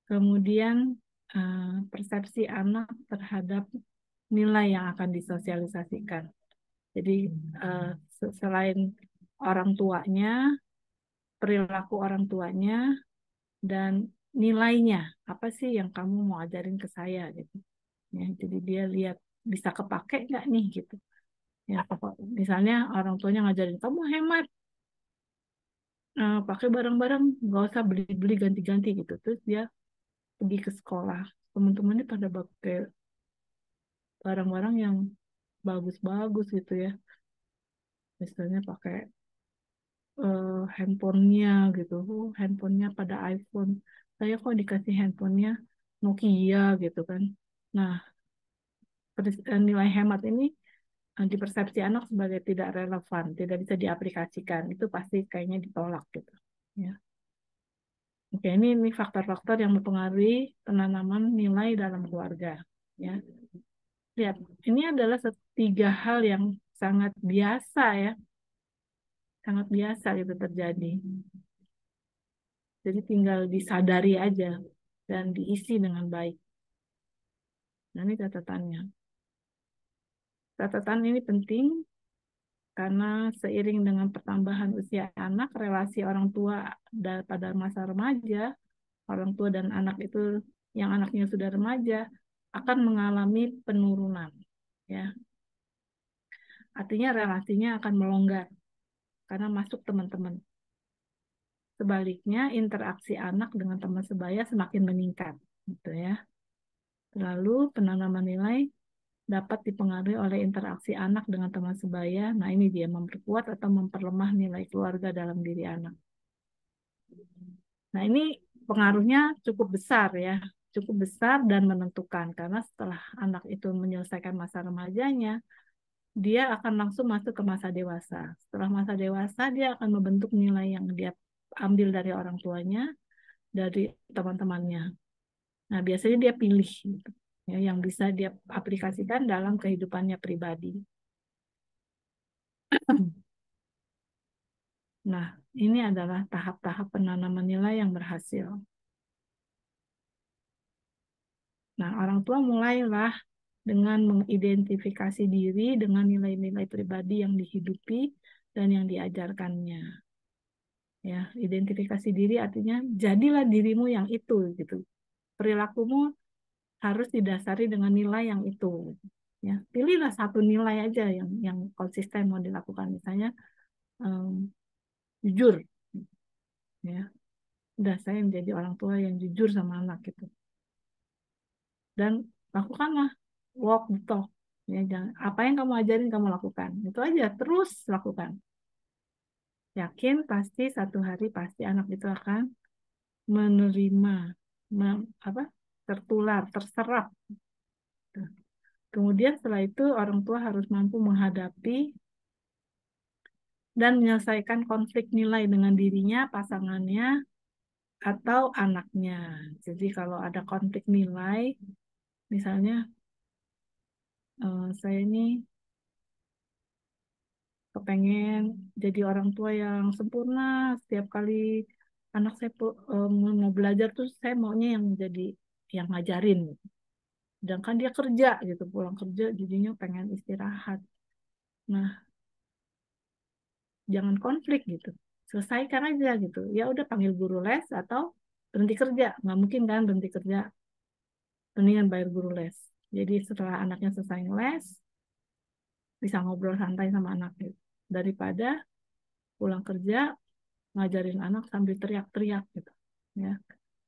Kemudian eh, persepsi anak terhadap nilai yang akan disosialisasikan. Jadi hmm. eh, selain orang tuanya, perilaku orang tuanya, dan nilainya. Apa sih yang kamu mau ajarin ke saya gitu. Ya, jadi dia lihat bisa kepake nggak nih gitu. Ya, misalnya orang tuanya ngajarin kamu hemat, eh, pakai barang-barang nggak usah beli-beli ganti-ganti gitu terus dia pergi ke sekolah teman-temannya pada pakai barang-barang yang bagus-bagus gitu ya misalnya pakai uh, handphonenya gitu handphonenya pada iPhone saya kok dikasih handphonenya Nokia gitu kan nah eh, nilai hemat ini eh, di persepsi anak sebagai tidak relevan tidak bisa diaplikasikan itu pasti kayaknya ditolak gitu ya Oke, ini ini faktor-faktor yang mempengaruhi penanaman nilai dalam keluarga, ya. Lihat, ini adalah tiga hal yang sangat biasa ya sangat biasa itu terjadi jadi tinggal disadari aja dan diisi dengan baik nah ini catatannya catatan ini penting karena seiring dengan pertambahan usia anak relasi orang tua pada masa remaja orang tua dan anak itu yang anaknya sudah remaja akan mengalami penurunan ya artinya relasinya akan melonggar karena masuk teman-teman. Sebaliknya, interaksi anak dengan teman sebaya semakin meningkat, gitu ya. Lalu penanaman nilai dapat dipengaruhi oleh interaksi anak dengan teman sebaya. Nah, ini dia memperkuat atau memperlemah nilai keluarga dalam diri anak. Nah, ini pengaruhnya cukup besar ya, cukup besar dan menentukan karena setelah anak itu menyelesaikan masa remajanya, dia akan langsung masuk ke masa dewasa. Setelah masa dewasa, dia akan membentuk nilai yang dia ambil dari orang tuanya, dari teman-temannya. Nah, biasanya dia pilih gitu, ya, yang bisa dia aplikasikan dalam kehidupannya pribadi. nah, ini adalah tahap-tahap penanaman nilai yang berhasil. Nah, orang tua mulailah dengan mengidentifikasi diri dengan nilai-nilai pribadi yang dihidupi dan yang diajarkannya. Ya, identifikasi diri artinya jadilah dirimu yang itu gitu. Perilakumu harus didasari dengan nilai yang itu. Ya, pilihlah satu nilai aja yang yang konsisten mau dilakukan misalnya um, jujur. Ya, udah saya menjadi orang tua yang jujur sama anak gitu dan lakukanlah walk the talk ya jangan apa yang kamu ajarin kamu lakukan itu aja terus lakukan yakin pasti satu hari pasti anak itu akan menerima mem, apa tertular terserap kemudian setelah itu orang tua harus mampu menghadapi dan menyelesaikan konflik nilai dengan dirinya pasangannya atau anaknya jadi kalau ada konflik nilai misalnya uh, saya ini kepengen jadi orang tua yang sempurna setiap kali anak saya um, mau belajar tuh saya maunya yang jadi yang ngajarin sedangkan dia kerja gitu pulang kerja jadinya pengen istirahat nah jangan konflik gitu selesaikan aja gitu ya udah panggil guru les atau berhenti kerja nggak mungkin kan berhenti kerja mendingan bayar guru les jadi setelah anaknya selesai les, bisa ngobrol santai sama anaknya. Gitu. Daripada pulang kerja, ngajarin anak sambil teriak-teriak gitu. ya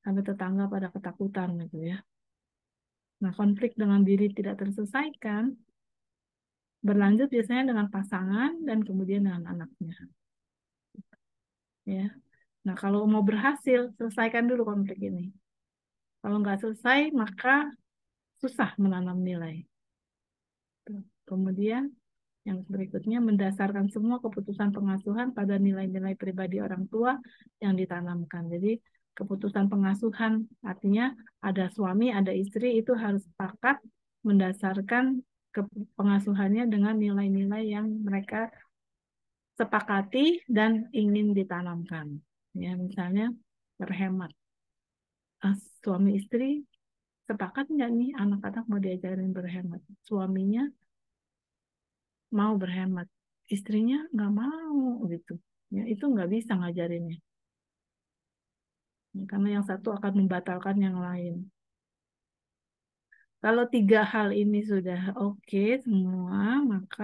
Sampai tetangga pada ketakutan gitu ya. Nah, konflik dengan diri tidak terselesaikan, berlanjut biasanya dengan pasangan dan kemudian dengan anaknya. Ya. Nah, kalau mau berhasil, selesaikan dulu konflik ini. Kalau nggak selesai, maka susah menanam nilai. Kemudian yang berikutnya mendasarkan semua keputusan pengasuhan pada nilai-nilai pribadi orang tua yang ditanamkan. Jadi keputusan pengasuhan artinya ada suami, ada istri itu harus sepakat mendasarkan pengasuhannya dengan nilai-nilai yang mereka sepakati dan ingin ditanamkan. Ya, misalnya berhemat. Ah, suami istri sepakat nggak nih anak-anak mau diajarin berhemat suaminya mau berhemat istrinya nggak mau gitu ya itu nggak bisa ngajarinnya ya, karena yang satu akan membatalkan yang lain kalau tiga hal ini sudah oke okay semua maka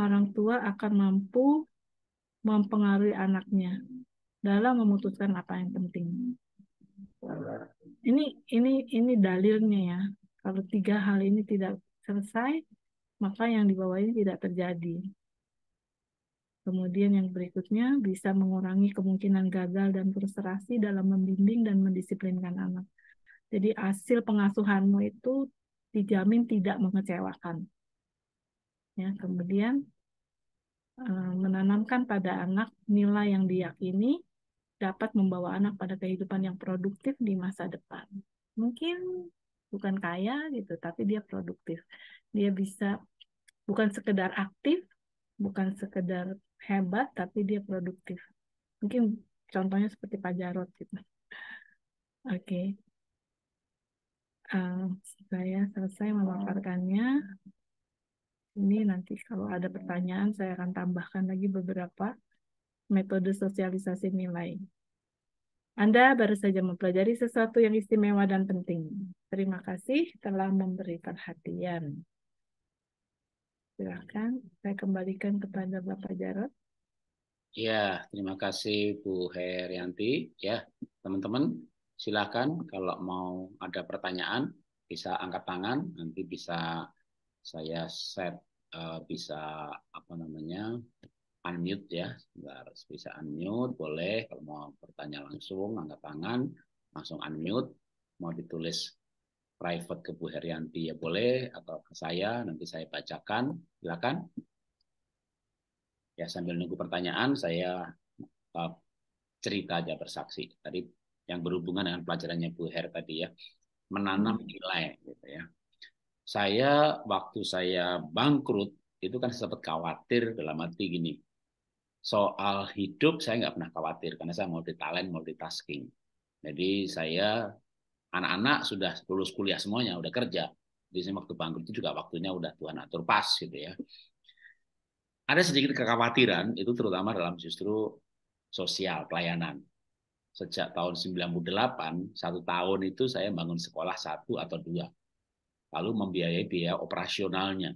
orang tua akan mampu mempengaruhi anaknya dalam memutuskan apa yang penting ini ini ini dalilnya ya. Kalau tiga hal ini tidak selesai, maka yang di bawah ini tidak terjadi. Kemudian yang berikutnya bisa mengurangi kemungkinan gagal dan frustrasi dalam membimbing dan mendisiplinkan anak. Jadi hasil pengasuhanmu itu dijamin tidak mengecewakan. Ya, kemudian eh, menanamkan pada anak nilai yang diyakini dapat membawa anak pada kehidupan yang produktif di masa depan. Mungkin bukan kaya gitu, tapi dia produktif. Dia bisa bukan sekedar aktif, bukan sekedar hebat, tapi dia produktif. Mungkin contohnya seperti Pak Jarot gitu. Oke. Okay. Uh, eh, saya selesai memaparkannya. Ini nanti kalau ada pertanyaan saya akan tambahkan lagi beberapa metode sosialisasi nilai. Anda baru saja mempelajari sesuatu yang istimewa dan penting. Terima kasih telah memberi perhatian. Silakan saya kembalikan kepada Bapak Jarot. Ya, terima kasih Bu Herianti. Ya, teman-teman, silakan kalau mau ada pertanyaan bisa angkat tangan, nanti bisa saya set eh, bisa apa namanya unmute ya. Sebentar, bisa unmute, boleh. Kalau mau bertanya langsung, angkat tangan, langsung unmute. Mau ditulis private ke Bu Herianti ya boleh, atau ke saya, nanti saya bacakan. Silakan. Ya, sambil nunggu pertanyaan, saya uh, cerita aja bersaksi. Tadi yang berhubungan dengan pelajarannya Bu Her tadi ya. Menanam hmm. nilai gitu ya saya waktu saya bangkrut itu kan sempat khawatir dalam arti gini soal hidup saya nggak pernah khawatir karena saya talent multitasking. Jadi saya anak-anak sudah lulus kuliah semuanya, udah kerja. Di sini waktu bangkrut itu juga waktunya udah Tuhan atur pas gitu ya. Ada sedikit kekhawatiran itu terutama dalam justru sosial pelayanan. Sejak tahun 98, satu tahun itu saya bangun sekolah satu atau dua. Lalu membiayai biaya operasionalnya.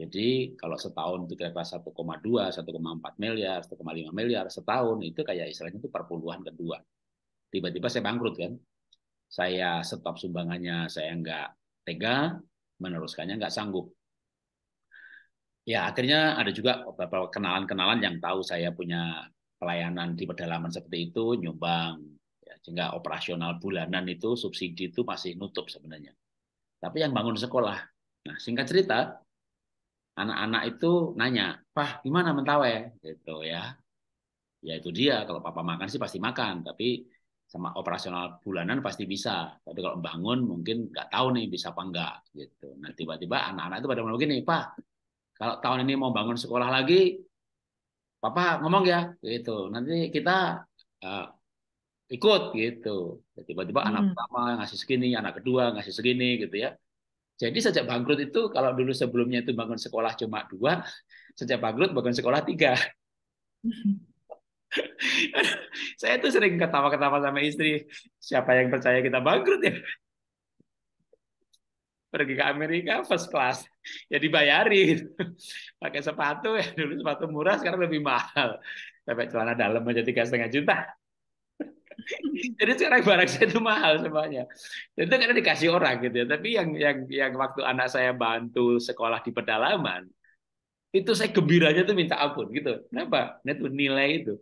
Jadi kalau setahun itu kira-kira 1,2, 1,4 miliar, 1,5 miliar setahun itu kayak istilahnya itu perpuluhan kedua. Tiba-tiba saya bangkrut kan. Saya stop sumbangannya, saya nggak tega, meneruskannya nggak sanggup. Ya akhirnya ada juga beberapa kenalan-kenalan yang tahu saya punya pelayanan di pedalaman seperti itu, nyumbang. Ya, sehingga operasional bulanan itu, subsidi itu masih nutup sebenarnya. Tapi yang bangun sekolah. Nah singkat cerita, anak-anak itu nanya, "Pak, gimana mentawe?" gitu ya. Ya itu dia, kalau papa makan sih pasti makan, tapi sama operasional bulanan pasti bisa. Tapi kalau bangun mungkin nggak tahu nih bisa apa enggak gitu. Nah, tiba-tiba anak-anak itu pada ngomong gini, "Pak, kalau tahun ini mau bangun sekolah lagi, papa ngomong ya." gitu. Nanti kita uh, ikut gitu. Tiba-tiba hmm. anak pertama ngasih segini, anak kedua ngasih segini gitu ya jadi sejak bangkrut itu kalau dulu sebelumnya itu bangun sekolah cuma dua, sejak bangkrut bangun sekolah tiga. saya tuh sering ketawa-ketawa sama istri, siapa yang percaya kita bangkrut ya? Pergi ke Amerika first class, ya dibayarin. Pakai sepatu ya dulu sepatu murah sekarang lebih mahal. Sampai celana dalam aja tiga setengah juta. Jadi sekarang barang saya itu mahal semuanya. Itu karena dikasih orang gitu ya. Tapi yang yang yang waktu anak saya bantu sekolah di pedalaman, itu saya gembiranya tuh minta ampun gitu. Kenapa? Nah, itu nilai itu.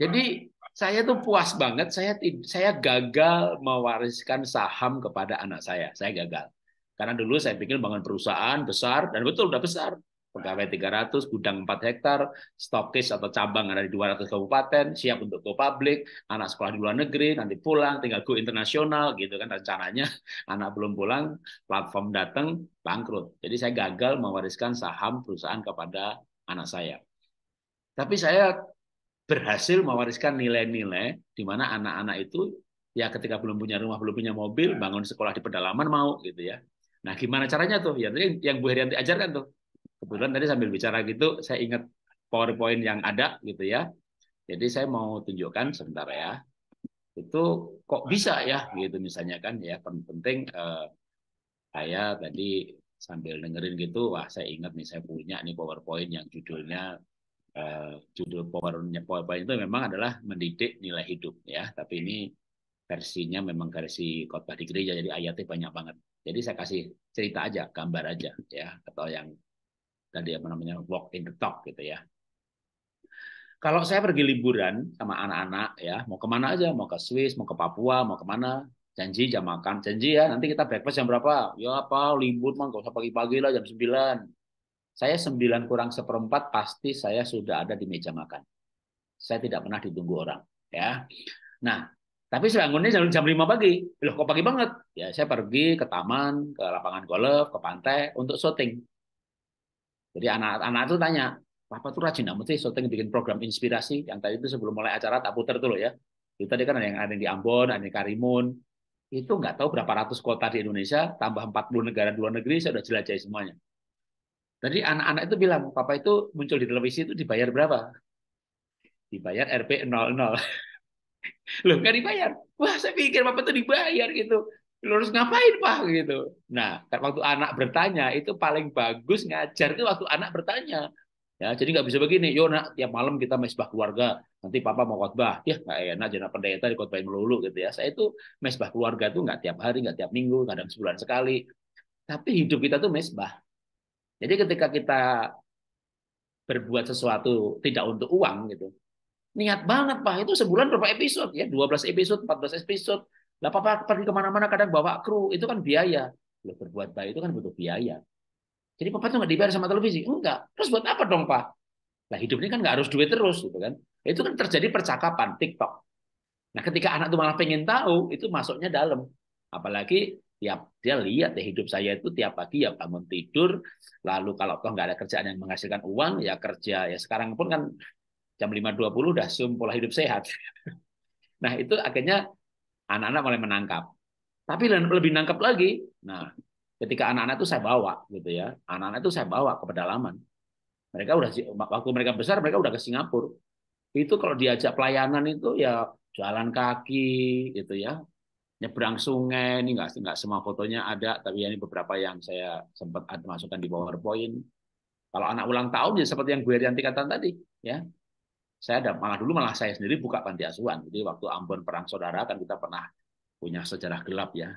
Jadi saya tuh puas banget. Saya saya gagal mewariskan saham kepada anak saya. Saya gagal. Karena dulu saya pikir bangun perusahaan besar dan betul udah besar pegawai 300, gudang 4 hektar, stokis atau cabang ada di 200 kabupaten, siap untuk go public, anak sekolah di luar negeri, nanti pulang, tinggal go internasional gitu kan rencananya. Anak belum pulang, platform datang, bangkrut. Jadi saya gagal mewariskan saham perusahaan kepada anak saya. Tapi saya berhasil mewariskan nilai-nilai di mana anak-anak itu ya ketika belum punya rumah, belum punya mobil, bangun sekolah di pedalaman mau gitu ya. Nah, gimana caranya tuh? Ya tadi yang Bu Herianti ajarkan tuh Kebetulan tadi sambil bicara gitu, saya ingat PowerPoint yang ada gitu ya. Jadi saya mau tunjukkan sebentar ya. Itu kok bisa ya gitu misalnya kan ya penting eh, saya tadi sambil dengerin gitu, wah saya ingat nih saya punya nih PowerPoint yang judulnya eh, judul PowerPoint PowerPoint itu memang adalah mendidik nilai hidup ya, tapi ini versinya memang versi khotbah di gereja jadi ayatnya banyak banget. Jadi saya kasih cerita aja, gambar aja ya atau yang tadi apa namanya walk in the talk gitu ya. Kalau saya pergi liburan sama anak-anak ya, mau kemana aja, mau ke Swiss, mau ke Papua, mau kemana, janji jam makan, janji ya nanti kita breakfast jam berapa? Ya apa, libur mah gak usah pagi-pagi lah jam 9. Saya 9 kurang seperempat pasti saya sudah ada di meja makan. Saya tidak pernah ditunggu orang ya. Nah, tapi bangunnya jam, jam 5 pagi. Loh kok pagi banget? Ya saya pergi ke taman, ke lapangan golf, ke pantai untuk syuting. Jadi anak-anak itu tanya, Papa tuh rajin amat sih syuting bikin program inspirasi yang tadi itu sebelum mulai acara tak puter tuh loh ya. Itu tadi kan ada yang ada di Ambon, ada di Karimun. Itu nggak tahu berapa ratus kota di Indonesia, tambah 40 negara di luar negeri, saya udah jelajahi semuanya. Tadi anak-anak itu bilang, papa itu muncul di televisi itu dibayar berapa? Dibayar RP 00. Loh, nggak dibayar. Wah, saya pikir papa itu dibayar gitu lu harus ngapain pak gitu nah kan waktu anak bertanya itu paling bagus ngajar itu waktu anak bertanya ya jadi nggak bisa begini yo nak tiap malam kita mesbah keluarga nanti papa mau khotbah ya nggak enak jadi pendeta di khotbahin melulu gitu ya saya itu mesbah keluarga tuh nggak tiap hari nggak tiap minggu kadang sebulan sekali tapi hidup kita tuh mesbah jadi ketika kita berbuat sesuatu tidak untuk uang gitu niat banget pak itu sebulan berapa episode ya 12 episode 14 episode lah papa pergi kemana-mana kadang bawa kru, itu kan biaya. Loh, berbuat baik itu kan butuh biaya. Jadi papa tuh nggak dibayar sama televisi, enggak. Terus buat apa dong pak? Lah hidup ini kan nggak harus duit terus, gitu kan? Itu kan terjadi percakapan TikTok. Nah ketika anak tuh malah pengen tahu, itu masuknya dalam. Apalagi tiap ya, dia lihat ya hidup saya itu tiap pagi ya bangun tidur lalu kalau toh nggak ada kerjaan yang menghasilkan uang ya kerja ya sekarang pun kan jam 5.20 udah sum pola hidup sehat nah itu akhirnya Anak-anak mulai menangkap. Tapi lebih nangkap lagi, nah ketika anak-anak itu saya bawa gitu ya, anak-anak itu saya bawa ke pedalaman. Mereka udah waktu mereka besar mereka udah ke Singapura. Itu kalau diajak pelayanan itu ya jalan kaki gitu ya, nyebrang sungai ini enggak nggak semua fotonya ada tapi ini beberapa yang saya sempat masukkan di powerpoint kalau anak ulang tahun ya seperti yang gue Herianti tadi ya saya ada malah dulu malah saya sendiri buka panti asuhan. Jadi waktu Ambon perang saudara kan kita pernah punya sejarah gelap ya.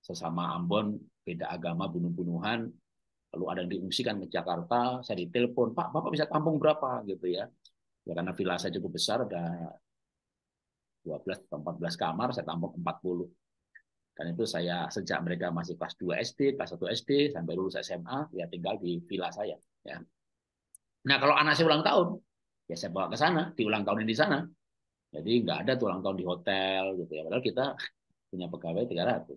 Sesama Ambon beda agama bunuh-bunuhan lalu ada yang diungsikan ke Jakarta, saya ditelepon, "Pak, Bapak bisa tampung berapa?" gitu ya. Ya karena villa saya cukup besar ada 12 atau 14 kamar, saya tampung 40. Dan itu saya sejak mereka masih kelas 2 SD, kelas 1 SD sampai lulus SMA, ya tinggal di villa saya, ya. Nah, kalau anak saya ulang tahun, ya saya bawa ke sana, di ulang tahun di sana. Jadi nggak ada tuh ulang tahun di hotel gitu ya. Padahal kita punya pegawai 300.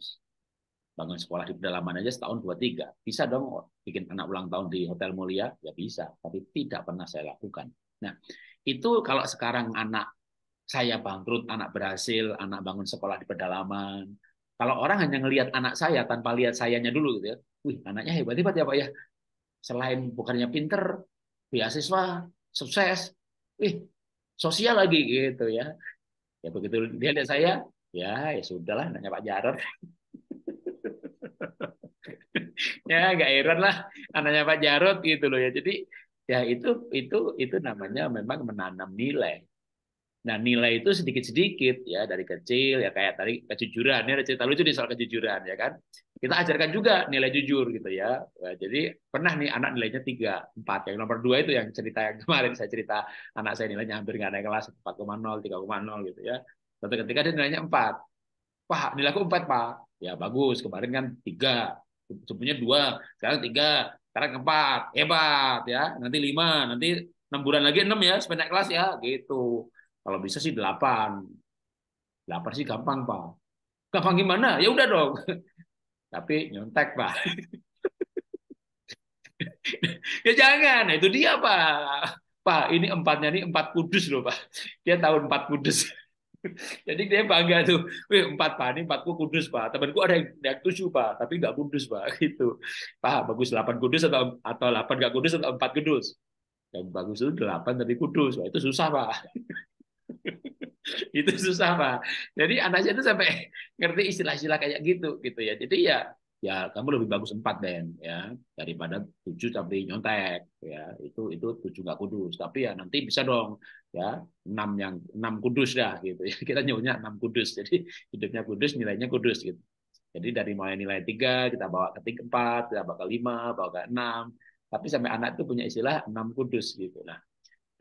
Bangun sekolah di pedalaman aja setahun dua tiga. Bisa dong bikin anak ulang tahun di Hotel Mulia? Ya bisa, tapi tidak pernah saya lakukan. Nah, itu kalau sekarang anak saya bangkrut, anak berhasil, anak bangun sekolah di pedalaman. Kalau orang hanya ngelihat anak saya tanpa lihat sayanya dulu gitu ya. Wih, anaknya hebat-hebat ya Pak ya. Selain bukannya pinter, beasiswa, sukses, Ih, sosial lagi gitu ya. Ya begitu dia lihat saya, ya ya sudahlah nanya Pak Jarod. ya nggak heran lah anaknya Pak Jarod gitu loh ya. Jadi ya itu itu itu namanya memang menanam nilai. Nah, nilai itu sedikit-sedikit ya dari kecil ya kayak tadi kejujuran. ya ada cerita lucu di soal kejujuran ya kan kita ajarkan juga nilai jujur gitu ya. Nah, jadi pernah nih anak nilainya tiga, empat. Yang nomor dua itu yang cerita yang kemarin saya cerita anak saya nilainya hampir nggak naik kelas empat koma nol tiga koma nol gitu ya. tapi ketika dia nilainya empat. Pak, nilai empat pak. Ya bagus, kemarin kan tiga, sebelumnya dua, sekarang tiga, sekarang empat, hebat ya. Nanti lima, nanti enam bulan lagi enam ya, supaya naik kelas ya, gitu. Kalau bisa sih delapan. Delapan sih gampang pak. Gampang gimana? Ya udah dong tapi nyontek pak ya jangan nah, itu dia pak pak ini empatnya ini empat kudus loh pak dia tahun empat kudus jadi dia bangga tuh, wih empat pak, ini empatku kudus pak. Temanku ada yang, yang tujuh pak, tapi nggak kudus pak Itu Pak bagus delapan kudus atau atau delapan nggak kudus atau empat kudus. Yang bagus itu delapan tapi kudus, pak. itu susah pak. itu susah pak jadi anaknya itu sampai ngerti istilah-istilah kayak gitu gitu ya jadi ya ya kamu lebih bagus empat dan ya daripada tujuh tapi nyontek ya itu itu tujuh nggak kudus tapi ya nanti bisa dong ya enam yang enam kudus dah gitu ya kita nyonya enam kudus jadi hidupnya kudus nilainya kudus gitu jadi dari mulai nilai tiga kita bawa ke tiga empat kita bawa ke lima bawa ke enam tapi sampai anak itu punya istilah enam kudus gitu nah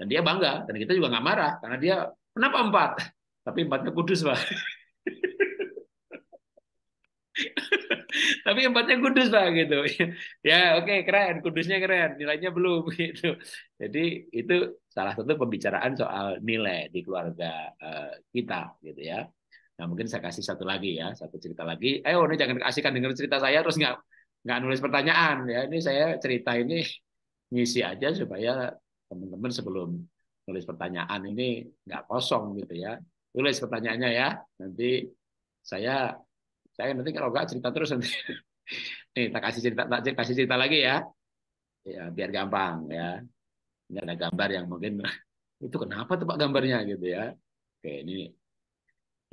dan dia bangga dan kita juga nggak marah karena dia Kenapa empat? Tapi empatnya kudus, Pak. Tapi empatnya kudus, Pak, gitu. Ya, oke, okay, keren. Kudusnya keren. Nilainya belum, gitu. Jadi, itu salah satu pembicaraan soal nilai di keluarga eh, kita, gitu ya. Nah, mungkin saya kasih satu lagi ya, satu cerita lagi. Ayo, ini jangan kasihkan dengar cerita saya, terus nggak nggak nulis pertanyaan. ya Ini saya cerita ini ngisi aja supaya teman-teman sebelum tulis pertanyaan ini nggak kosong gitu ya. Tulis pertanyaannya ya. Nanti saya saya nanti kalau nggak cerita terus nanti. Nih, tak kasih cerita tak kasih cerita lagi ya. Ya, biar gampang ya. Ini ada gambar yang mungkin itu kenapa tuh Pak gambarnya gitu ya. Oke, ini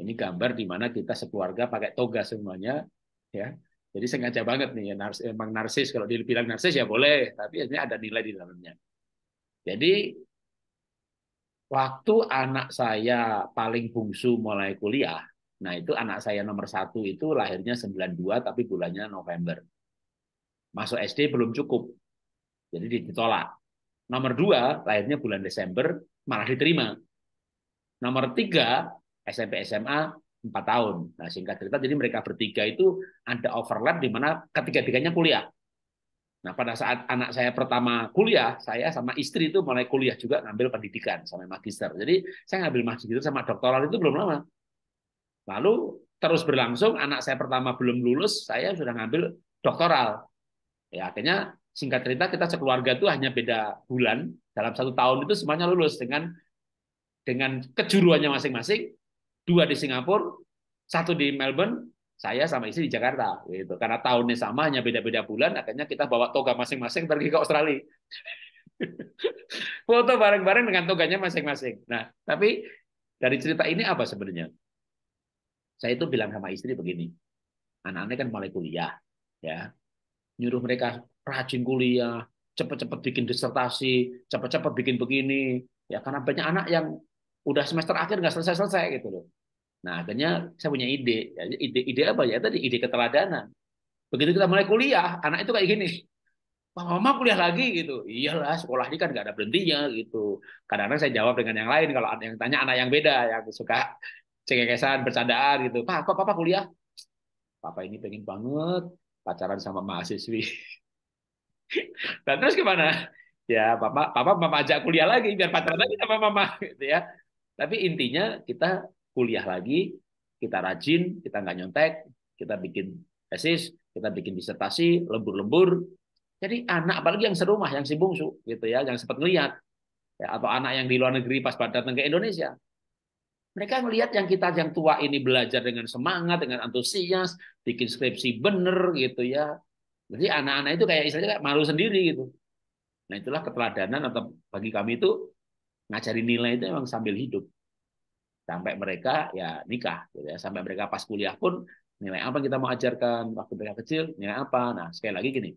ini gambar di mana kita sekeluarga pakai toga semuanya ya. Jadi sengaja banget nih ya, emang narsis kalau dibilang narsis ya boleh, tapi ini ada nilai di dalamnya. Jadi waktu anak saya paling bungsu mulai kuliah, nah itu anak saya nomor satu itu lahirnya 92 tapi bulannya November. Masuk SD belum cukup, jadi ditolak. Nomor dua lahirnya bulan Desember malah diterima. Nomor tiga SMP SMA empat tahun. Nah singkat cerita jadi mereka bertiga itu ada overlap di mana ketiga-tiganya kuliah. Nah, pada saat anak saya pertama kuliah, saya sama istri itu mulai kuliah juga ngambil pendidikan sampai magister. Jadi, saya ngambil magister sama doktoral itu belum lama. Lalu terus berlangsung, anak saya pertama belum lulus, saya sudah ngambil doktoral. Ya, akhirnya singkat cerita kita sekeluarga itu hanya beda bulan. Dalam satu tahun itu semuanya lulus dengan dengan kejuruannya masing-masing. Dua di Singapura, satu di Melbourne, saya sama istri di Jakarta gitu karena tahunnya sama hanya beda-beda bulan akhirnya kita bawa toga masing-masing pergi ke Australia foto bareng-bareng dengan toganya masing-masing nah tapi dari cerita ini apa sebenarnya saya itu bilang sama istri begini anak-anak kan mulai kuliah ya nyuruh mereka rajin kuliah cepat-cepat bikin disertasi cepat-cepat bikin begini ya karena banyak anak yang udah semester akhir nggak selesai-selesai gitu loh Nah, akhirnya saya punya ide. Ya, ide, ide apa ya tadi? Ide keteladanan. Begitu kita mulai kuliah, anak itu kayak gini. Mama, mama kuliah lagi gitu. Iyalah, sekolah ini kan gak ada berhentinya gitu. Kadang-kadang saya jawab dengan yang lain. Kalau ada yang tanya anak yang beda, yang suka cengkesan, bercandaan gitu. Pak, kok papa kuliah? Papa ini pengen banget pacaran sama mahasiswi. Dan nah, terus gimana? Ya, papa, papa mama ajak kuliah lagi biar pacaran lagi sama mama gitu ya. Tapi intinya kita kuliah lagi, kita rajin, kita nggak nyontek, kita bikin tesis, kita bikin disertasi, lembur-lembur. Jadi anak apalagi yang serumah, yang si bungsu gitu ya, yang sempat ngeliat, ya, atau anak yang di luar negeri pas datang ke Indonesia. Mereka melihat yang kita yang tua ini belajar dengan semangat, dengan antusias, bikin skripsi bener gitu ya. Jadi anak-anak itu kayak istilahnya kayak malu sendiri gitu. Nah itulah keteladanan atau bagi kami itu ngajari nilai itu memang sambil hidup sampai mereka ya nikah gitu ya sampai mereka pas kuliah pun nilai apa kita mau ajarkan waktu mereka kecil nilai apa nah sekali lagi gini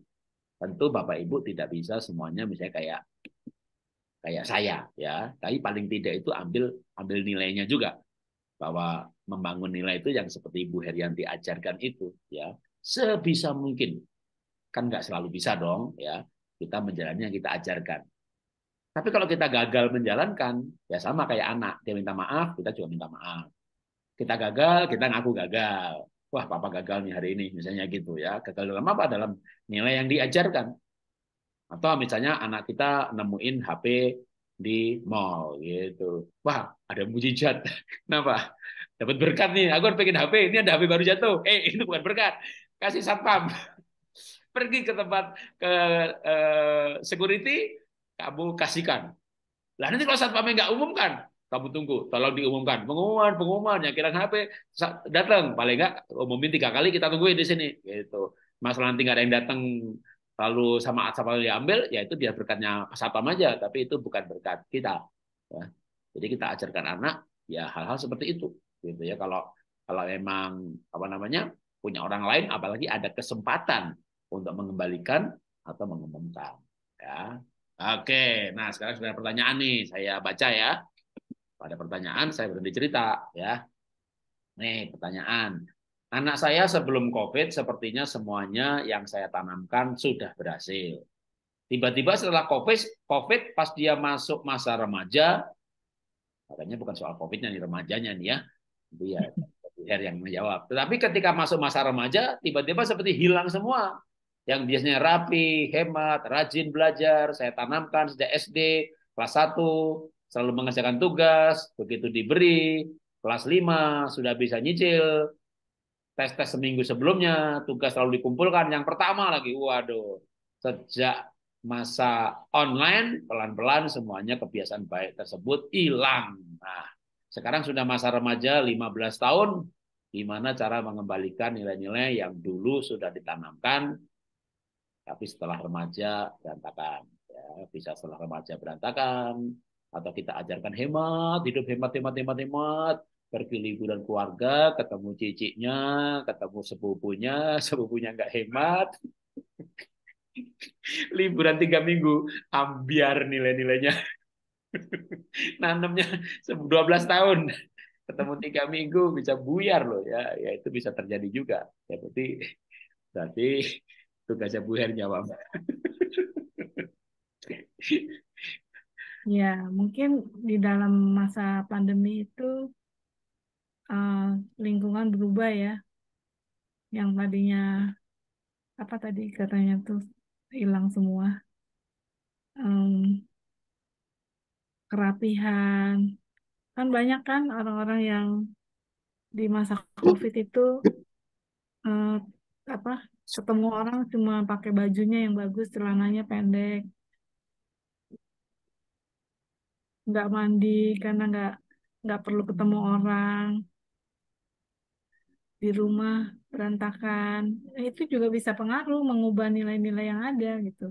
tentu bapak ibu tidak bisa semuanya misalnya kayak kayak saya ya tapi paling tidak itu ambil ambil nilainya juga bahwa membangun nilai itu yang seperti Ibu Herianti ajarkan itu ya sebisa mungkin kan nggak selalu bisa dong ya kita menjalani yang kita ajarkan tapi kalau kita gagal menjalankan, ya sama kayak anak. Dia minta maaf, kita juga minta maaf. Kita gagal, kita ngaku gagal. Wah, papa gagal nih hari ini, misalnya gitu ya. Gagal dalam apa? Dalam nilai yang diajarkan. Atau misalnya anak kita nemuin HP di mall gitu. Wah, ada mujizat. Kenapa? Dapat berkat nih. Aku pengen HP. Ini ada HP baru jatuh. Eh, itu bukan berkat. Kasih satpam. Pergi ke tempat ke uh, security, kamu kasihkan. Lah nanti kalau satpamnya nggak umumkan, kamu tunggu, tolong diumumkan. Pengumuman, pengumuman, yang kira HP datang. Paling nggak umumin tiga kali kita tungguin di sini. Gitu. Masalah nanti nggak ada yang datang lalu sama satpam diambil, ya itu dia berkatnya satpam aja, tapi itu bukan berkat kita. Ya. Jadi kita ajarkan anak ya hal-hal seperti itu. Gitu ya kalau kalau memang apa namanya punya orang lain, apalagi ada kesempatan untuk mengembalikan atau mengumumkan. Ya, Oke, nah sekarang sudah ada pertanyaan nih, saya baca ya. Pada pertanyaan saya berhenti cerita ya. Nih pertanyaan. Anak saya sebelum COVID sepertinya semuanya yang saya tanamkan sudah berhasil. Tiba-tiba setelah COVID, COVID pas dia masuk masa remaja, katanya bukan soal COVID-nya nih remajanya nih ya. Dia ya yang menjawab. Tetapi ketika masuk masa remaja, tiba-tiba seperti hilang semua yang biasanya rapi, hemat, rajin belajar, saya tanamkan sejak SD, kelas 1, selalu mengerjakan tugas, begitu diberi, kelas 5, sudah bisa nyicil, tes-tes seminggu sebelumnya, tugas selalu dikumpulkan, yang pertama lagi, waduh, sejak masa online, pelan-pelan semuanya kebiasaan baik tersebut hilang. Nah, sekarang sudah masa remaja 15 tahun, gimana cara mengembalikan nilai-nilai yang dulu sudah ditanamkan tapi setelah remaja berantakan ya bisa setelah remaja berantakan atau kita ajarkan hemat hidup hemat hemat hemat hemat pergi liburan keluarga ketemu ciciknya ketemu sepupunya sepupunya nggak hemat liburan tiga minggu ambiar nilai-nilainya nanamnya 12 tahun ketemu tiga minggu bisa buyar loh ya ya itu bisa terjadi juga ya berarti berarti tugasnya Bu Her jawab. ya, mungkin di dalam masa pandemi itu uh, lingkungan berubah ya. Yang tadinya apa tadi katanya tuh hilang semua. Um, kerapihan. Kan banyak kan orang-orang yang di masa COVID itu uh, apa ketemu orang cuma pakai bajunya yang bagus celananya pendek nggak mandi karena nggak nggak perlu ketemu orang di rumah berantakan nah, itu juga bisa pengaruh mengubah nilai-nilai yang ada gitu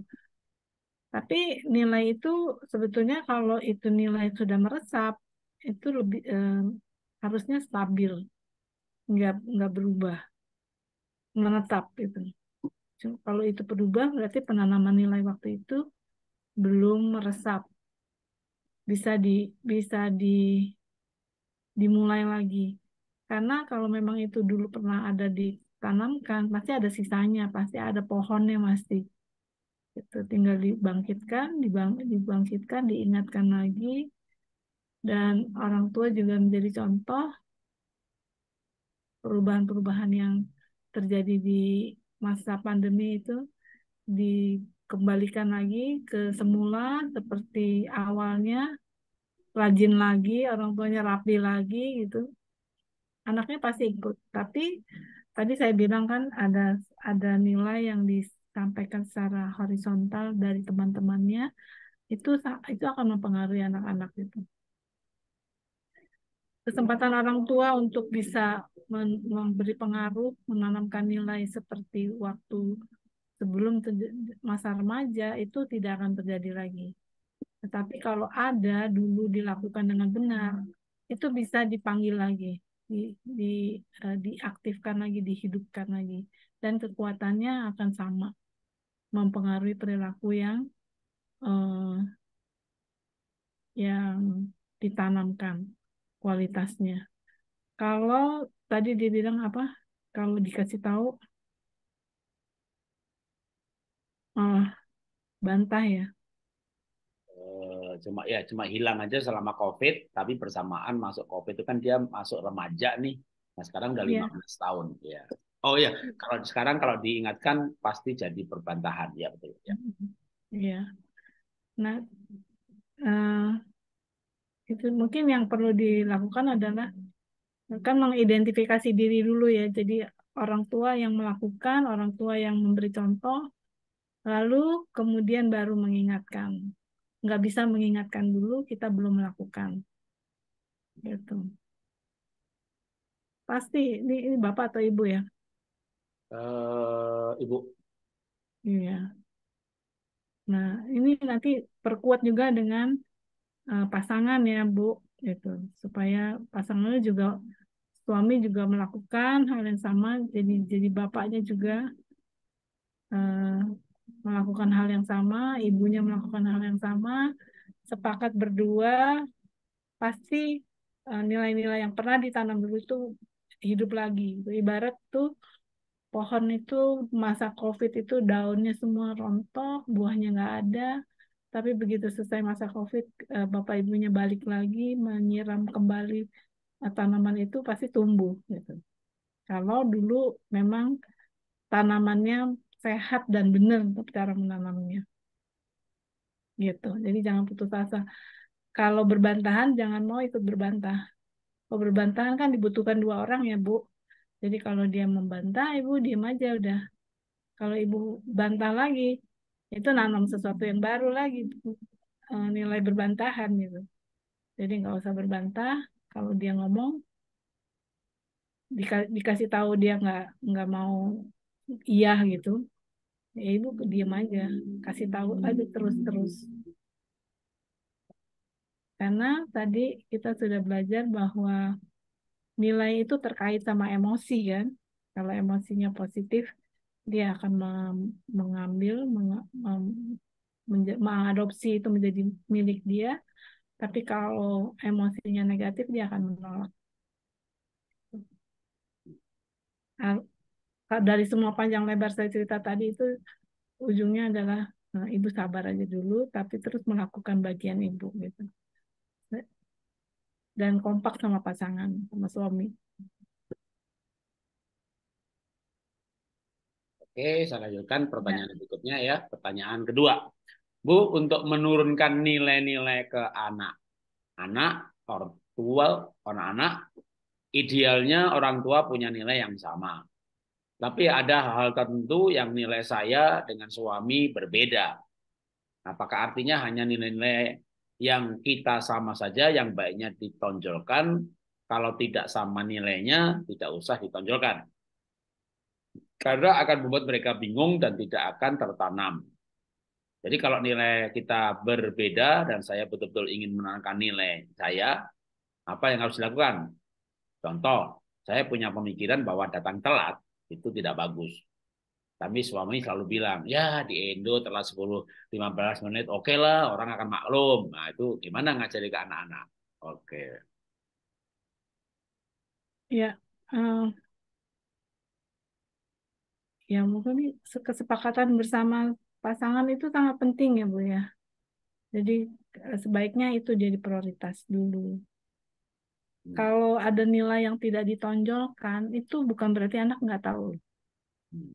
tapi nilai itu sebetulnya kalau itu nilai sudah meresap itu lebih eh, harusnya stabil nggak nggak berubah menetap itu. kalau itu berubah berarti penanaman nilai waktu itu belum meresap. Bisa di bisa di dimulai lagi. Karena kalau memang itu dulu pernah ada ditanamkan, pasti ada sisanya, pasti ada pohonnya masih. Itu tinggal dibangkitkan, dibang, dibangkitkan, diingatkan lagi. Dan orang tua juga menjadi contoh perubahan-perubahan yang terjadi di masa pandemi itu dikembalikan lagi ke semula seperti awalnya rajin lagi orang tuanya rapi lagi gitu anaknya pasti ikut tapi tadi saya bilang kan ada ada nilai yang disampaikan secara horizontal dari teman-temannya itu itu akan mempengaruhi anak-anak itu kesempatan orang tua untuk bisa memberi pengaruh, menanamkan nilai seperti waktu sebelum masa remaja itu tidak akan terjadi lagi. Tetapi kalau ada dulu dilakukan dengan benar, itu bisa dipanggil lagi, di, di, e, diaktifkan lagi, dihidupkan lagi, dan kekuatannya akan sama, mempengaruhi perilaku yang uh, yang ditanamkan kualitasnya. Kalau tadi dia bilang apa? Kalau dikasih tahu malah bantah ya. Eh, cuma ya cuma hilang aja selama COVID, tapi bersamaan masuk COVID itu kan dia masuk remaja nih. Nah sekarang udah iya. lima yeah. tahun ya. Oh ya, kalau sekarang kalau diingatkan pasti jadi perbantahan ya betul ya. Iya. Yeah. Nah, uh, itu mungkin yang perlu dilakukan adalah kan mengidentifikasi diri dulu ya. Jadi orang tua yang melakukan, orang tua yang memberi contoh, lalu kemudian baru mengingatkan. Nggak bisa mengingatkan dulu, kita belum melakukan. Gitu. Pasti, ini, ini Bapak atau Ibu ya? Uh, Ibu. Iya. Nah, ini nanti perkuat juga dengan Eh, pasangan ya Bu gitu supaya pasangannya juga suami juga melakukan hal yang sama jadi jadi bapaknya juga uh, melakukan hal yang sama ibunya melakukan hal yang sama sepakat berdua pasti eh, nilai-nilai uh, yang pernah ditanam dulu itu hidup lagi ibarat tuh pohon itu masa covid itu daunnya semua rontok buahnya nggak ada tapi begitu selesai masa COVID, eh, bapak ibunya balik lagi menyiram kembali eh, tanaman itu pasti tumbuh gitu. Kalau dulu memang tanamannya sehat dan benar cara menanamnya. Gitu. Jadi jangan putus asa. Kalau berbantahan jangan mau ikut berbantah. Kalau berbantahan kan dibutuhkan dua orang ya, Bu. Jadi kalau dia membantah, Ibu diam aja udah. Kalau Ibu bantah lagi, itu nanam sesuatu yang baru lagi eh, nilai berbantahan gitu jadi nggak usah berbantah kalau dia ngomong dika dikasih tahu dia nggak nggak mau iya gitu ya ibu diam aja kasih tahu aja terus terus karena tadi kita sudah belajar bahwa nilai itu terkait sama emosi kan kalau emosinya positif dia akan mengambil mengadopsi itu menjadi milik dia tapi kalau emosinya negatif dia akan menolak dari semua panjang lebar saya cerita tadi itu ujungnya adalah eh, ibu sabar aja dulu tapi terus melakukan bagian ibu gitu dan kompak sama pasangan sama suami Oke, saya lanjutkan pertanyaan ya. berikutnya ya. Pertanyaan kedua. Bu, untuk menurunkan nilai-nilai ke anak. Anak, orang tua, orang anak idealnya orang tua punya nilai yang sama. Tapi ada hal tertentu yang nilai saya dengan suami berbeda. Apakah artinya hanya nilai-nilai yang kita sama saja yang baiknya ditonjolkan, kalau tidak sama nilainya tidak usah ditonjolkan karena akan membuat mereka bingung dan tidak akan tertanam. Jadi kalau nilai kita berbeda dan saya betul-betul ingin menangkan nilai saya, apa yang harus dilakukan? Contoh, saya punya pemikiran bahwa datang telat itu tidak bagus. Tapi suami selalu bilang, ya di Indo telat 10-15 menit oke okay lah, orang akan maklum. Nah itu gimana ngajari ke anak-anak? Oke. Okay. Ya, eh, ya mungkin kesepakatan bersama pasangan itu sangat penting ya Bu ya. Jadi eh, sebaiknya itu jadi prioritas dulu. Hmm. Kalau ada nilai yang tidak ditonjolkan, itu bukan berarti anak nggak tahu. Hmm.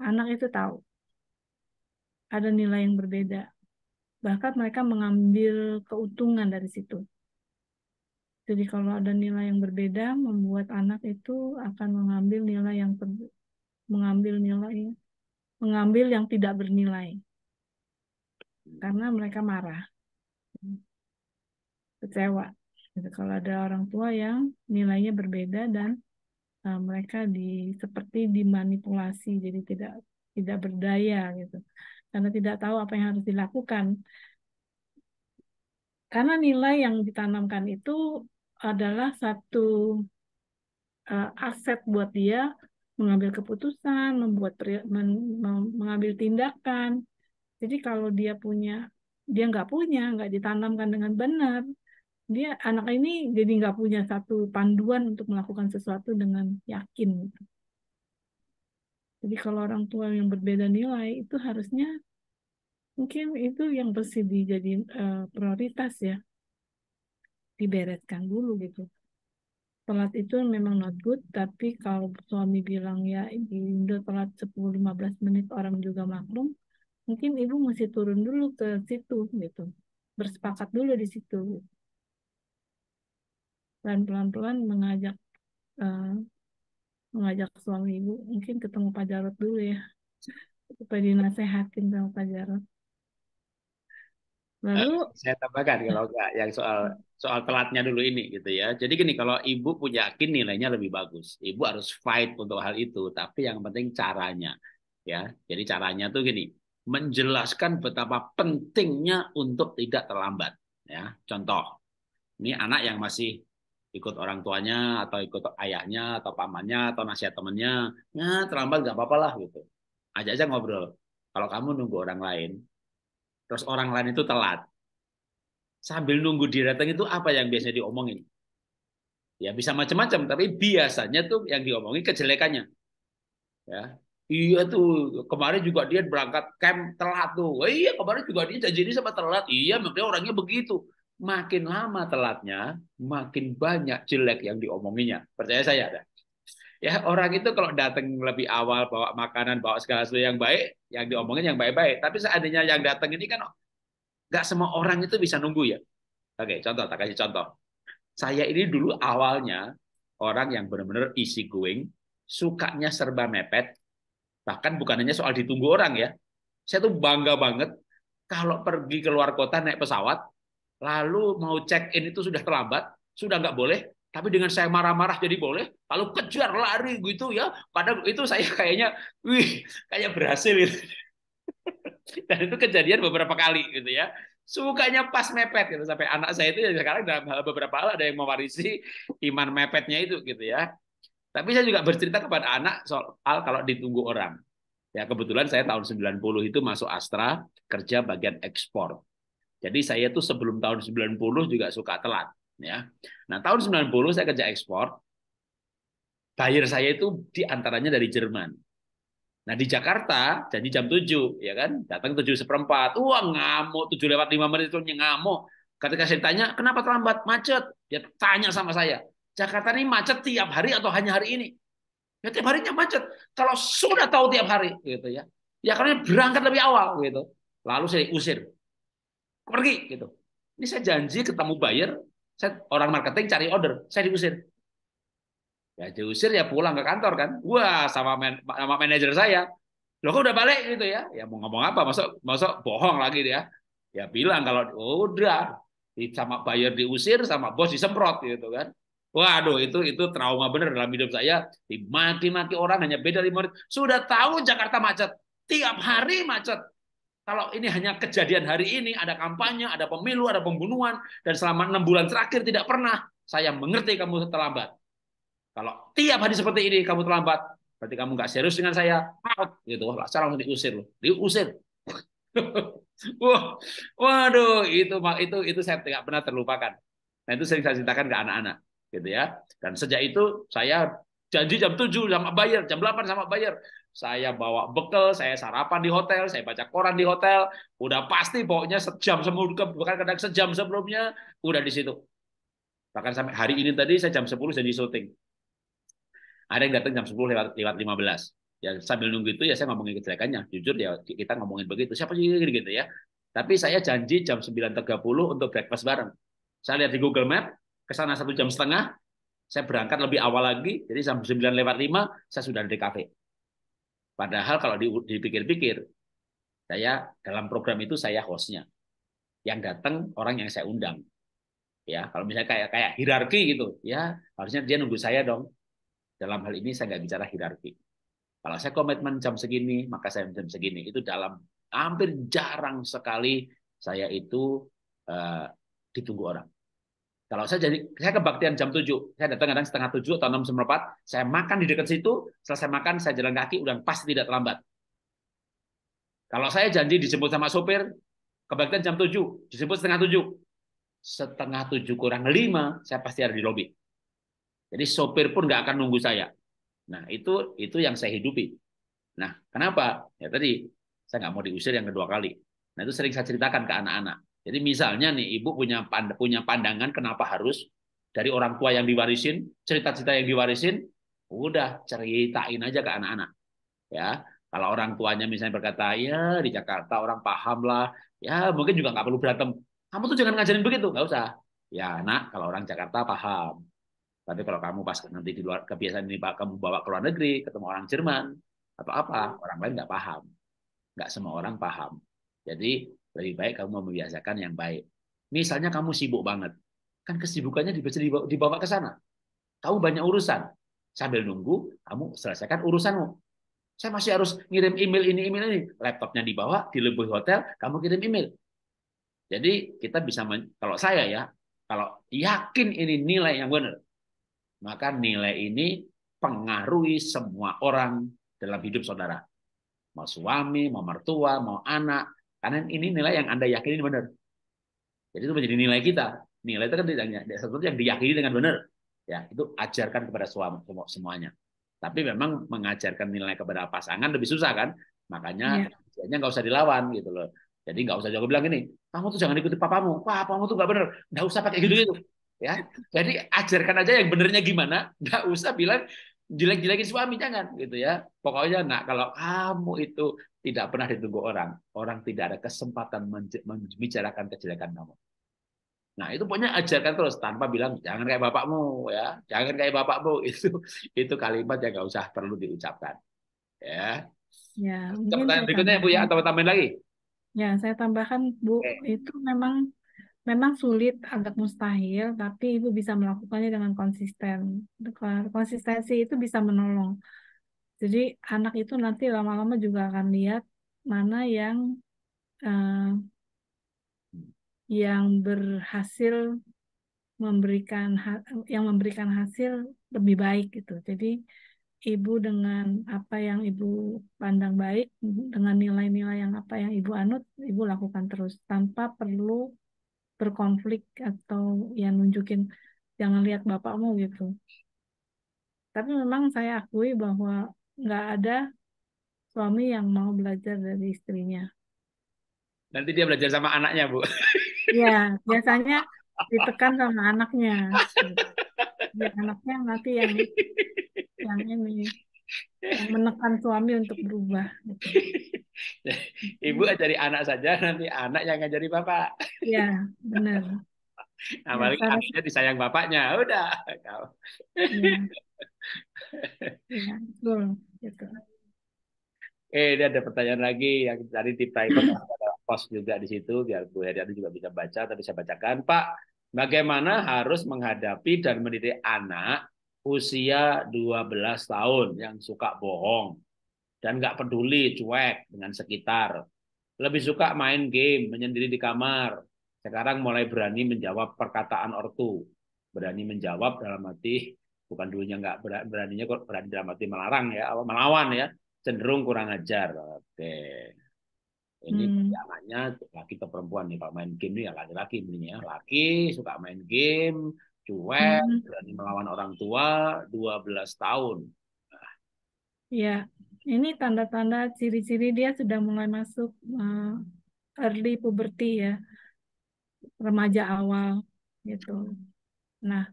Anak itu tahu. Ada nilai yang berbeda. Bahkan mereka mengambil keuntungan dari situ. Jadi kalau ada nilai yang berbeda, membuat anak itu akan mengambil nilai yang mengambil nilai mengambil yang tidak bernilai karena mereka marah kecewa gitu. kalau ada orang tua yang nilainya berbeda dan uh, mereka di seperti dimanipulasi jadi tidak tidak berdaya gitu karena tidak tahu apa yang harus dilakukan karena nilai yang ditanamkan itu adalah satu uh, aset buat dia mengambil keputusan, membuat mengambil tindakan. Jadi kalau dia punya, dia nggak punya, nggak ditanamkan dengan benar, dia anak ini jadi nggak punya satu panduan untuk melakukan sesuatu dengan yakin. Jadi kalau orang tua yang berbeda nilai itu harusnya mungkin itu yang mesti dijadi uh, eh, prioritas ya dibereskan dulu gitu telat itu memang not good, tapi kalau suami bilang ya Indo telat 10-15 menit orang juga maklum, mungkin ibu masih turun dulu ke situ gitu. Bersepakat dulu di situ. Dan pelan-pelan mengajak uh, mengajak suami ibu mungkin ketemu Pak Jarot dulu ya. Supaya dinasehatin sama Pak Jarot. Eh, Lalu saya tambahkan kalau enggak yang soal soal telatnya dulu ini gitu ya. Jadi gini kalau ibu punya yakin nilainya lebih bagus, ibu harus fight untuk hal itu. Tapi yang penting caranya ya. Jadi caranya tuh gini, menjelaskan betapa pentingnya untuk tidak terlambat ya. Contoh, ini anak yang masih ikut orang tuanya atau ikut ayahnya atau pamannya atau nasihat temannya, nah terlambat nggak apa-apa lah gitu. aja aja ngobrol. Kalau kamu nunggu orang lain, terus orang lain itu telat. Sambil nunggu dia datang itu apa yang biasanya diomongin? Ya bisa macam-macam, tapi biasanya tuh yang diomongin kejelekannya. Ya, Iya tuh, kemarin juga dia berangkat camp telat tuh. Oh, iya, kemarin juga dia janji ini sama telat. Iya, makanya orangnya begitu. Makin lama telatnya, makin banyak jelek yang diomonginya. Percaya saya ada. Ya, orang itu kalau datang lebih awal bawa makanan, bawa segala sesuatu yang baik, yang diomongin yang baik-baik. Tapi seandainya yang datang ini kan nggak semua orang itu bisa nunggu ya. Oke, contoh, tak kasih contoh. Saya ini dulu awalnya orang yang benar-benar easy going, sukanya serba mepet, bahkan bukan hanya soal ditunggu orang ya. Saya tuh bangga banget kalau pergi ke luar kota naik pesawat, lalu mau check in itu sudah terlambat, sudah nggak boleh, tapi dengan saya marah-marah jadi boleh, lalu kejar lari gitu ya. Padahal itu saya kayaknya, wih, kayak berhasil. Gitu. Dan itu kejadian beberapa kali gitu ya. Sukanya pas mepet gitu sampai anak saya itu ya sekarang dalam hal beberapa hal ada yang mewarisi iman mepetnya itu gitu ya. Tapi saya juga bercerita kepada anak soal kalau ditunggu orang. Ya kebetulan saya tahun 90 itu masuk Astra kerja bagian ekspor. Jadi saya tuh sebelum tahun 90 juga suka telat ya. Nah, tahun 90 saya kerja ekspor. Bayar saya itu diantaranya dari Jerman. Nah, di Jakarta jadi jam 7, ya kan? Datang 7 seperempat. Wah, ngamuk 7 lewat 5 menit itu ngamuk. Ketika saya tanya, kenapa terlambat? Macet. Dia tanya sama saya. Jakarta ini macet tiap hari atau hanya hari ini? Ya, tiap harinya macet. Kalau sudah tahu tiap hari, gitu ya. Ya karena berangkat lebih awal, gitu. Lalu saya usir. Pergi, gitu. Ini saya janji ketemu buyer saya, orang marketing cari order, saya diusir. Ya diusir ya pulang ke kantor kan. Wah sama man, sama manajer saya. Loh kok udah balik gitu ya. Ya mau ngomong apa? Masuk masuk bohong lagi dia. Ya bilang kalau oh, udah sama buyer diusir sama bos disemprot gitu kan. Waduh itu itu trauma bener dalam hidup saya. Dimaki-maki orang hanya beda lima menit. Sudah tahu Jakarta macet. Tiap hari macet. Kalau ini hanya kejadian hari ini, ada kampanye, ada pemilu, ada pembunuhan, dan selama enam bulan terakhir tidak pernah. Saya mengerti kamu terlambat. Kalau tiap hari seperti ini kamu terlambat, berarti kamu nggak serius dengan saya. Out gitu. Secara sekarang diusir, diusir. Wah, waduh, itu itu itu saya tidak pernah terlupakan. Nah itu sering saya ceritakan ke anak-anak, gitu ya. Dan sejak itu saya janji jam 7 sama bayar, jam 8 sama bayar saya bawa bekal, saya sarapan di hotel, saya baca koran di hotel, udah pasti pokoknya sejam sebelum bukan kadang sejam sebelumnya udah di situ. Bahkan sampai hari ini tadi saya jam 10 jadi syuting. Ada yang datang jam 10 lewat lewat 15. Ya sambil nunggu itu ya saya ngomongin kejelekannya. Jujur ya kita ngomongin begitu. Siapa sih gitu ya. Tapi saya janji jam 9.30 untuk breakfast bareng. Saya lihat di Google Map, ke sana satu jam setengah, saya berangkat lebih awal lagi, jadi jam 9 lewat 5, saya sudah ada di kafe Padahal kalau dipikir-pikir, saya dalam program itu saya hostnya. Yang datang orang yang saya undang. Ya, kalau misalnya kayak kayak hierarki gitu, ya harusnya dia nunggu saya dong. Dalam hal ini saya nggak bicara hierarki. Kalau saya komitmen jam segini, maka saya jam segini. Itu dalam hampir jarang sekali saya itu uh, ditunggu orang. Kalau saya jadi saya kebaktian jam 7, saya datang kadang setengah 7 atau sembilan saya makan di dekat situ, selesai makan saya jalan kaki udah pasti tidak terlambat. Kalau saya janji dijemput sama sopir, kebaktian jam 7, dijemput setengah 7. Setengah 7 kurang 5, saya pasti ada di lobi. Jadi sopir pun nggak akan nunggu saya. Nah, itu itu yang saya hidupi. Nah, kenapa? Ya tadi saya nggak mau diusir yang kedua kali. Nah, itu sering saya ceritakan ke anak-anak. Jadi misalnya nih ibu punya punya pandangan kenapa harus dari orang tua yang diwarisin, cerita-cerita yang diwarisin, udah ceritain aja ke anak-anak. Ya, kalau orang tuanya misalnya berkata, ya di Jakarta orang paham lah, ya mungkin juga nggak perlu berantem. Kamu tuh jangan ngajarin begitu, nggak usah. Ya nak, kalau orang Jakarta paham. Tapi kalau kamu pas nanti di luar kebiasaan ini kamu bawa ke luar negeri, ketemu orang Jerman atau apa, orang lain nggak paham. Nggak semua orang paham. Jadi lebih baik kamu membiasakan yang baik. Misalnya kamu sibuk banget, kan kesibukannya bisa dibawa ke sana. Kamu banyak urusan. Sambil nunggu, kamu selesaikan urusanmu. Saya masih harus ngirim email ini, email ini. Laptopnya dibawa, di lebih hotel, kamu kirim email. Jadi kita bisa, kalau saya ya, kalau yakin ini nilai yang benar, maka nilai ini pengaruhi semua orang dalam hidup saudara. Mau suami, mau mertua, mau anak, karena ini nilai yang Anda yakini benar. Jadi itu menjadi nilai kita. Nilai itu kan tidak sesuatu yang diyakini dengan benar. Ya, itu ajarkan kepada semua semuanya. Tapi memang mengajarkan nilai kepada pasangan lebih susah kan? Makanya ya. nggak usah dilawan gitu loh. Jadi nggak usah jago bilang ini, kamu tuh jangan ikuti papamu. Papamu tuh nggak benar. Nggak usah pakai gitu-gitu ya jadi ajarkan aja yang benernya gimana nggak usah bilang jelek-jelekin suami jangan gitu ya. Pokoknya nak kalau kamu itu tidak pernah ditunggu orang, orang tidak ada kesempatan membicarakan kejelekan kamu. Nah, itu punya ajarkan terus tanpa bilang jangan kayak bapakmu ya, jangan kayak bapakmu. Itu itu kalimat yang nggak usah perlu diucapkan. Ya. Ya, nah, pertanyaan berikutnya Bu ya atau tambahin lagi? Ya, saya tambahkan Bu, okay. itu memang memang sulit, agak mustahil, tapi ibu bisa melakukannya dengan konsisten. Konsistensi itu bisa menolong. Jadi anak itu nanti lama-lama juga akan lihat mana yang uh, yang berhasil memberikan yang memberikan hasil lebih baik gitu. Jadi ibu dengan apa yang ibu pandang baik, dengan nilai-nilai yang apa yang ibu anut, ibu lakukan terus tanpa perlu berkonflik atau yang nunjukin jangan lihat bapakmu gitu. Tapi memang saya akui bahwa nggak ada suami yang mau belajar dari istrinya. Nanti dia belajar sama anaknya, Bu. Iya, biasanya ditekan sama anaknya. Gitu. Ya, anaknya nanti yang yang ini menekan suami untuk berubah. Ibu hmm. ajari anak saja, nanti anak yang ngajari bapak. Iya, benar. Nah, balik ya, anaknya disayang bapaknya, udah. Iya, ya, betul. Gitu. Eh, ini ada pertanyaan lagi yang tadi di private ada post juga di situ, biar Bu Heri juga bisa baca, tapi saya bacakan. Pak, bagaimana harus menghadapi dan mendidik anak usia 12 tahun yang suka bohong dan nggak peduli cuek dengan sekitar. Lebih suka main game, menyendiri di kamar. Sekarang mulai berani menjawab perkataan ortu. Berani menjawab dalam hati bukan dulunya nggak beraninya, kok berani dalam hati melarang ya, melawan ya. Cenderung kurang ajar. Oke. Ini hmm. anaknya laki ke perempuan nih, pak main game nih ya laki-laki ini ya Laki suka main game, cuek, hmm. berani melawan orang tua 12 tahun. Ya, ini tanda-tanda ciri-ciri dia sudah mulai masuk uh, early puberty ya. Remaja awal gitu. Nah,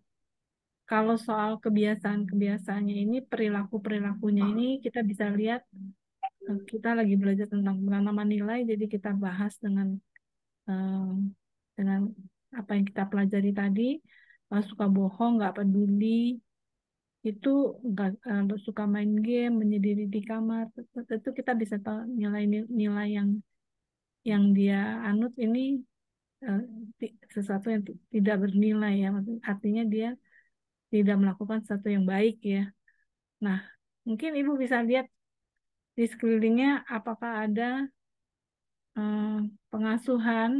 kalau soal kebiasaan-kebiasaannya ini perilaku-perilakunya ini kita bisa lihat eh, kita lagi belajar tentang penanaman nilai jadi kita bahas dengan eh, dengan apa yang kita pelajari tadi suka bohong nggak peduli itu eh, nggak suka main game menyendiri di kamar itu kita bisa tahu nilai-nilai yang yang dia anut ini eh, sesuatu yang tidak bernilai ya artinya dia tidak melakukan sesuatu yang baik ya nah mungkin ibu bisa lihat di sekelilingnya apakah ada uh, pengasuhan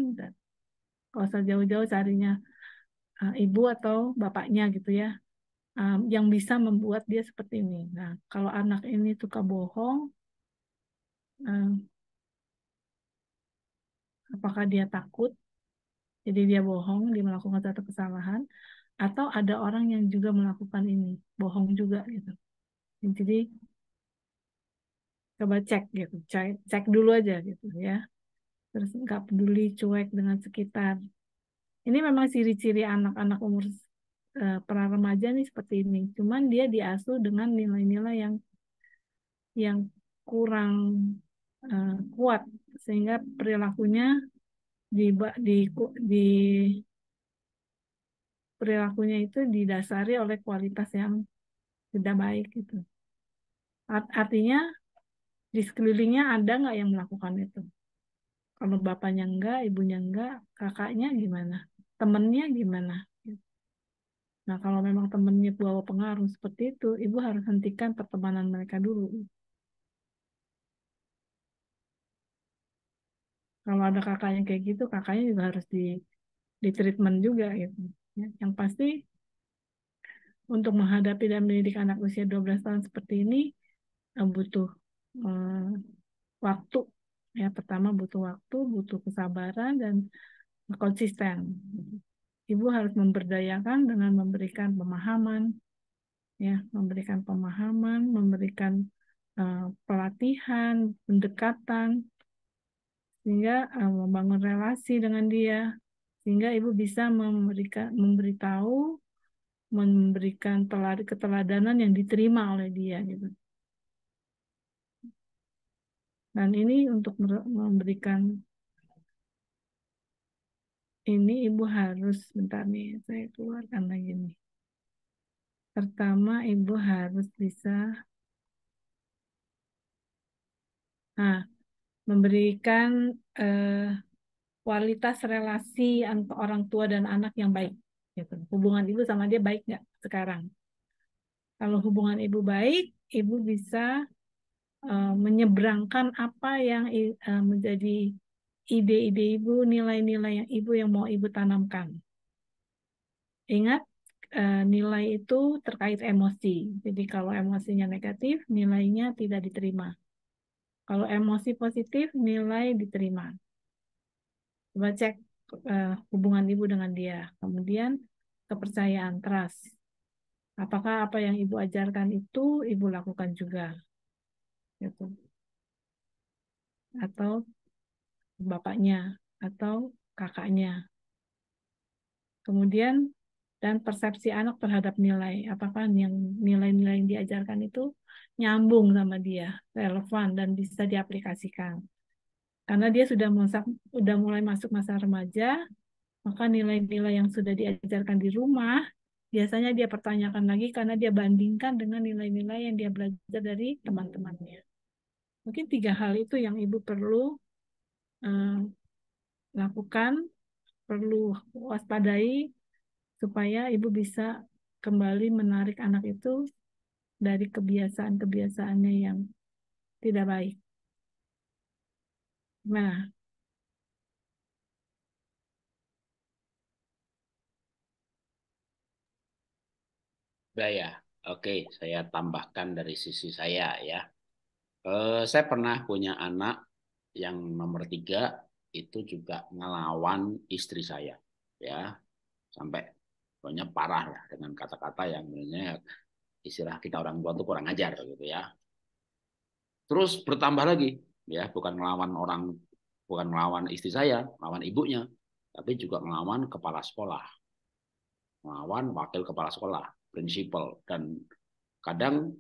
kalau usah jauh-jauh carinya Eh, ibu atau bapaknya gitu ya eh, yang bisa membuat dia seperti ini. Nah kalau anak ini suka bohong, eh, apakah dia takut? Jadi dia bohong, dia melakukan satu kesalahan, atau ada orang yang juga melakukan ini, bohong juga gitu. Jadi coba cek gitu cek, cek dulu aja gitu ya terus nggak peduli cuek dengan sekitar ini memang ciri-ciri anak-anak umur e, eh, pra remaja nih seperti ini. Cuman dia diasuh dengan nilai-nilai yang yang kurang e, kuat sehingga perilakunya di di di perilakunya itu didasari oleh kualitas yang tidak baik gitu. Art artinya di sekelilingnya ada nggak yang melakukan itu? Kalau bapaknya enggak, ibunya enggak, kakaknya gimana? temennya gimana nah kalau memang temennya bawa pengaruh seperti itu ibu harus hentikan pertemanan mereka dulu kalau ada kakaknya kayak gitu kakaknya juga harus di di treatment juga gitu ya. yang pasti untuk menghadapi dan mendidik anak usia 12 tahun seperti ini eh, butuh eh, waktu ya pertama butuh waktu butuh kesabaran dan konsisten. Ibu harus memberdayakan dengan memberikan pemahaman, ya, memberikan pemahaman, memberikan uh, pelatihan, pendekatan, sehingga uh, membangun relasi dengan dia, sehingga ibu bisa memberikan, memberitahu, memberikan keteladanan yang diterima oleh dia, gitu. Dan ini untuk memberikan ini ibu harus bentar nih saya keluarkan lagi nih pertama ibu harus bisa nah, memberikan eh, kualitas relasi antara orang tua dan anak yang baik gitu hubungan ibu sama dia baik nggak sekarang kalau hubungan ibu baik ibu bisa uh, menyeberangkan apa yang uh, menjadi ide-ide ibu, nilai-nilai yang ibu yang mau ibu tanamkan. Ingat, eh, nilai itu terkait emosi. Jadi kalau emosinya negatif, nilainya tidak diterima. Kalau emosi positif, nilai diterima. Coba cek eh, hubungan ibu dengan dia. Kemudian kepercayaan, trust. Apakah apa yang ibu ajarkan itu ibu lakukan juga? Gitu. Atau bapaknya atau kakaknya. Kemudian dan persepsi anak terhadap nilai, apakah yang nilai-nilai yang diajarkan itu nyambung sama dia, relevan dan bisa diaplikasikan. Karena dia sudah masak, sudah mulai masuk masa remaja, maka nilai-nilai yang sudah diajarkan di rumah biasanya dia pertanyakan lagi karena dia bandingkan dengan nilai-nilai yang dia belajar dari teman-temannya. Mungkin tiga hal itu yang ibu perlu uh, lakukan, perlu waspadai supaya ibu bisa kembali menarik anak itu dari kebiasaan-kebiasaannya yang tidak baik. Nah, baya, Oke, saya tambahkan dari sisi saya ya. Eh, saya pernah punya anak yang nomor tiga itu juga ngelawan istri saya ya sampai pokoknya parah lah dengan kata-kata yang sebenarnya istilah kita orang tua itu kurang ajar gitu ya terus bertambah lagi ya bukan melawan orang bukan melawan istri saya melawan ibunya tapi juga melawan kepala sekolah melawan wakil kepala sekolah prinsipal dan kadang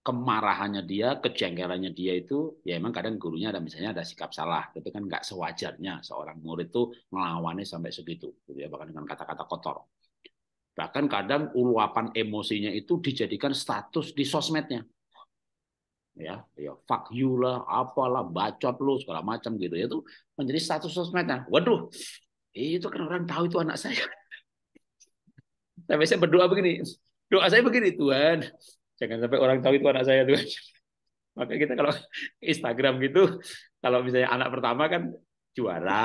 kemarahannya dia, kejengkelannya dia itu, ya emang kadang gurunya ada misalnya ada sikap salah, tapi kan nggak sewajarnya seorang murid itu melawannya sampai segitu, gitu ya, bahkan dengan kata-kata kotor. Bahkan kadang uluapan emosinya itu dijadikan status di sosmednya. Ya, ya fuck you lah, apalah, bacot lu, segala macam gitu. Ya, itu menjadi status sosmednya. Waduh, itu kan orang tahu itu anak saya. Tapi saya berdoa begini, doa saya begini, Tuhan, Jangan sampai orang tahu itu anak saya tuh. Maka kita kalau Instagram gitu, kalau misalnya anak pertama kan juara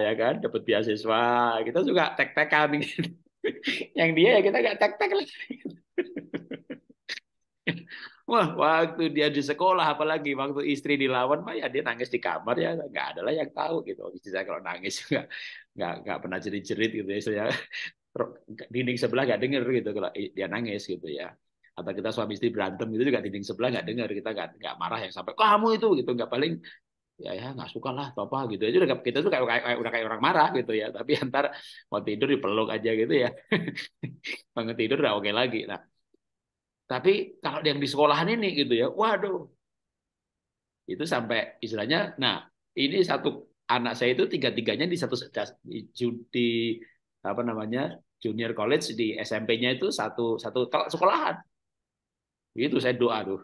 ya kan, dapat beasiswa, kita suka tek-tekan gitu. Yang dia ya kita nggak tek-tek lah, Wah, waktu dia di sekolah, apalagi waktu istri dilawan, mah ya dia nangis di kamar ya, nggak ada lah yang tahu gitu. Istri saya kalau nangis juga nggak, nggak pernah jerit-jerit gitu ya, dinding sebelah nggak denger gitu kalau dia nangis gitu ya atau kita suami istri berantem itu juga dinding sebelah nggak dengar kita nggak nggak marah yang sampai kamu itu gitu nggak paling ya ya nggak suka lah atau apa gitu aja udah kita tuh kayak, kayak udah kayak orang marah gitu ya tapi antar mau tidur dipeluk aja gitu ya bangun tidur udah oke lagi nah tapi kalau yang di sekolahan ini gitu ya waduh itu sampai istilahnya nah ini satu anak saya itu tiga tiganya di satu di, di apa namanya junior college di SMP-nya itu satu satu sekolahan itu saya doa tuh.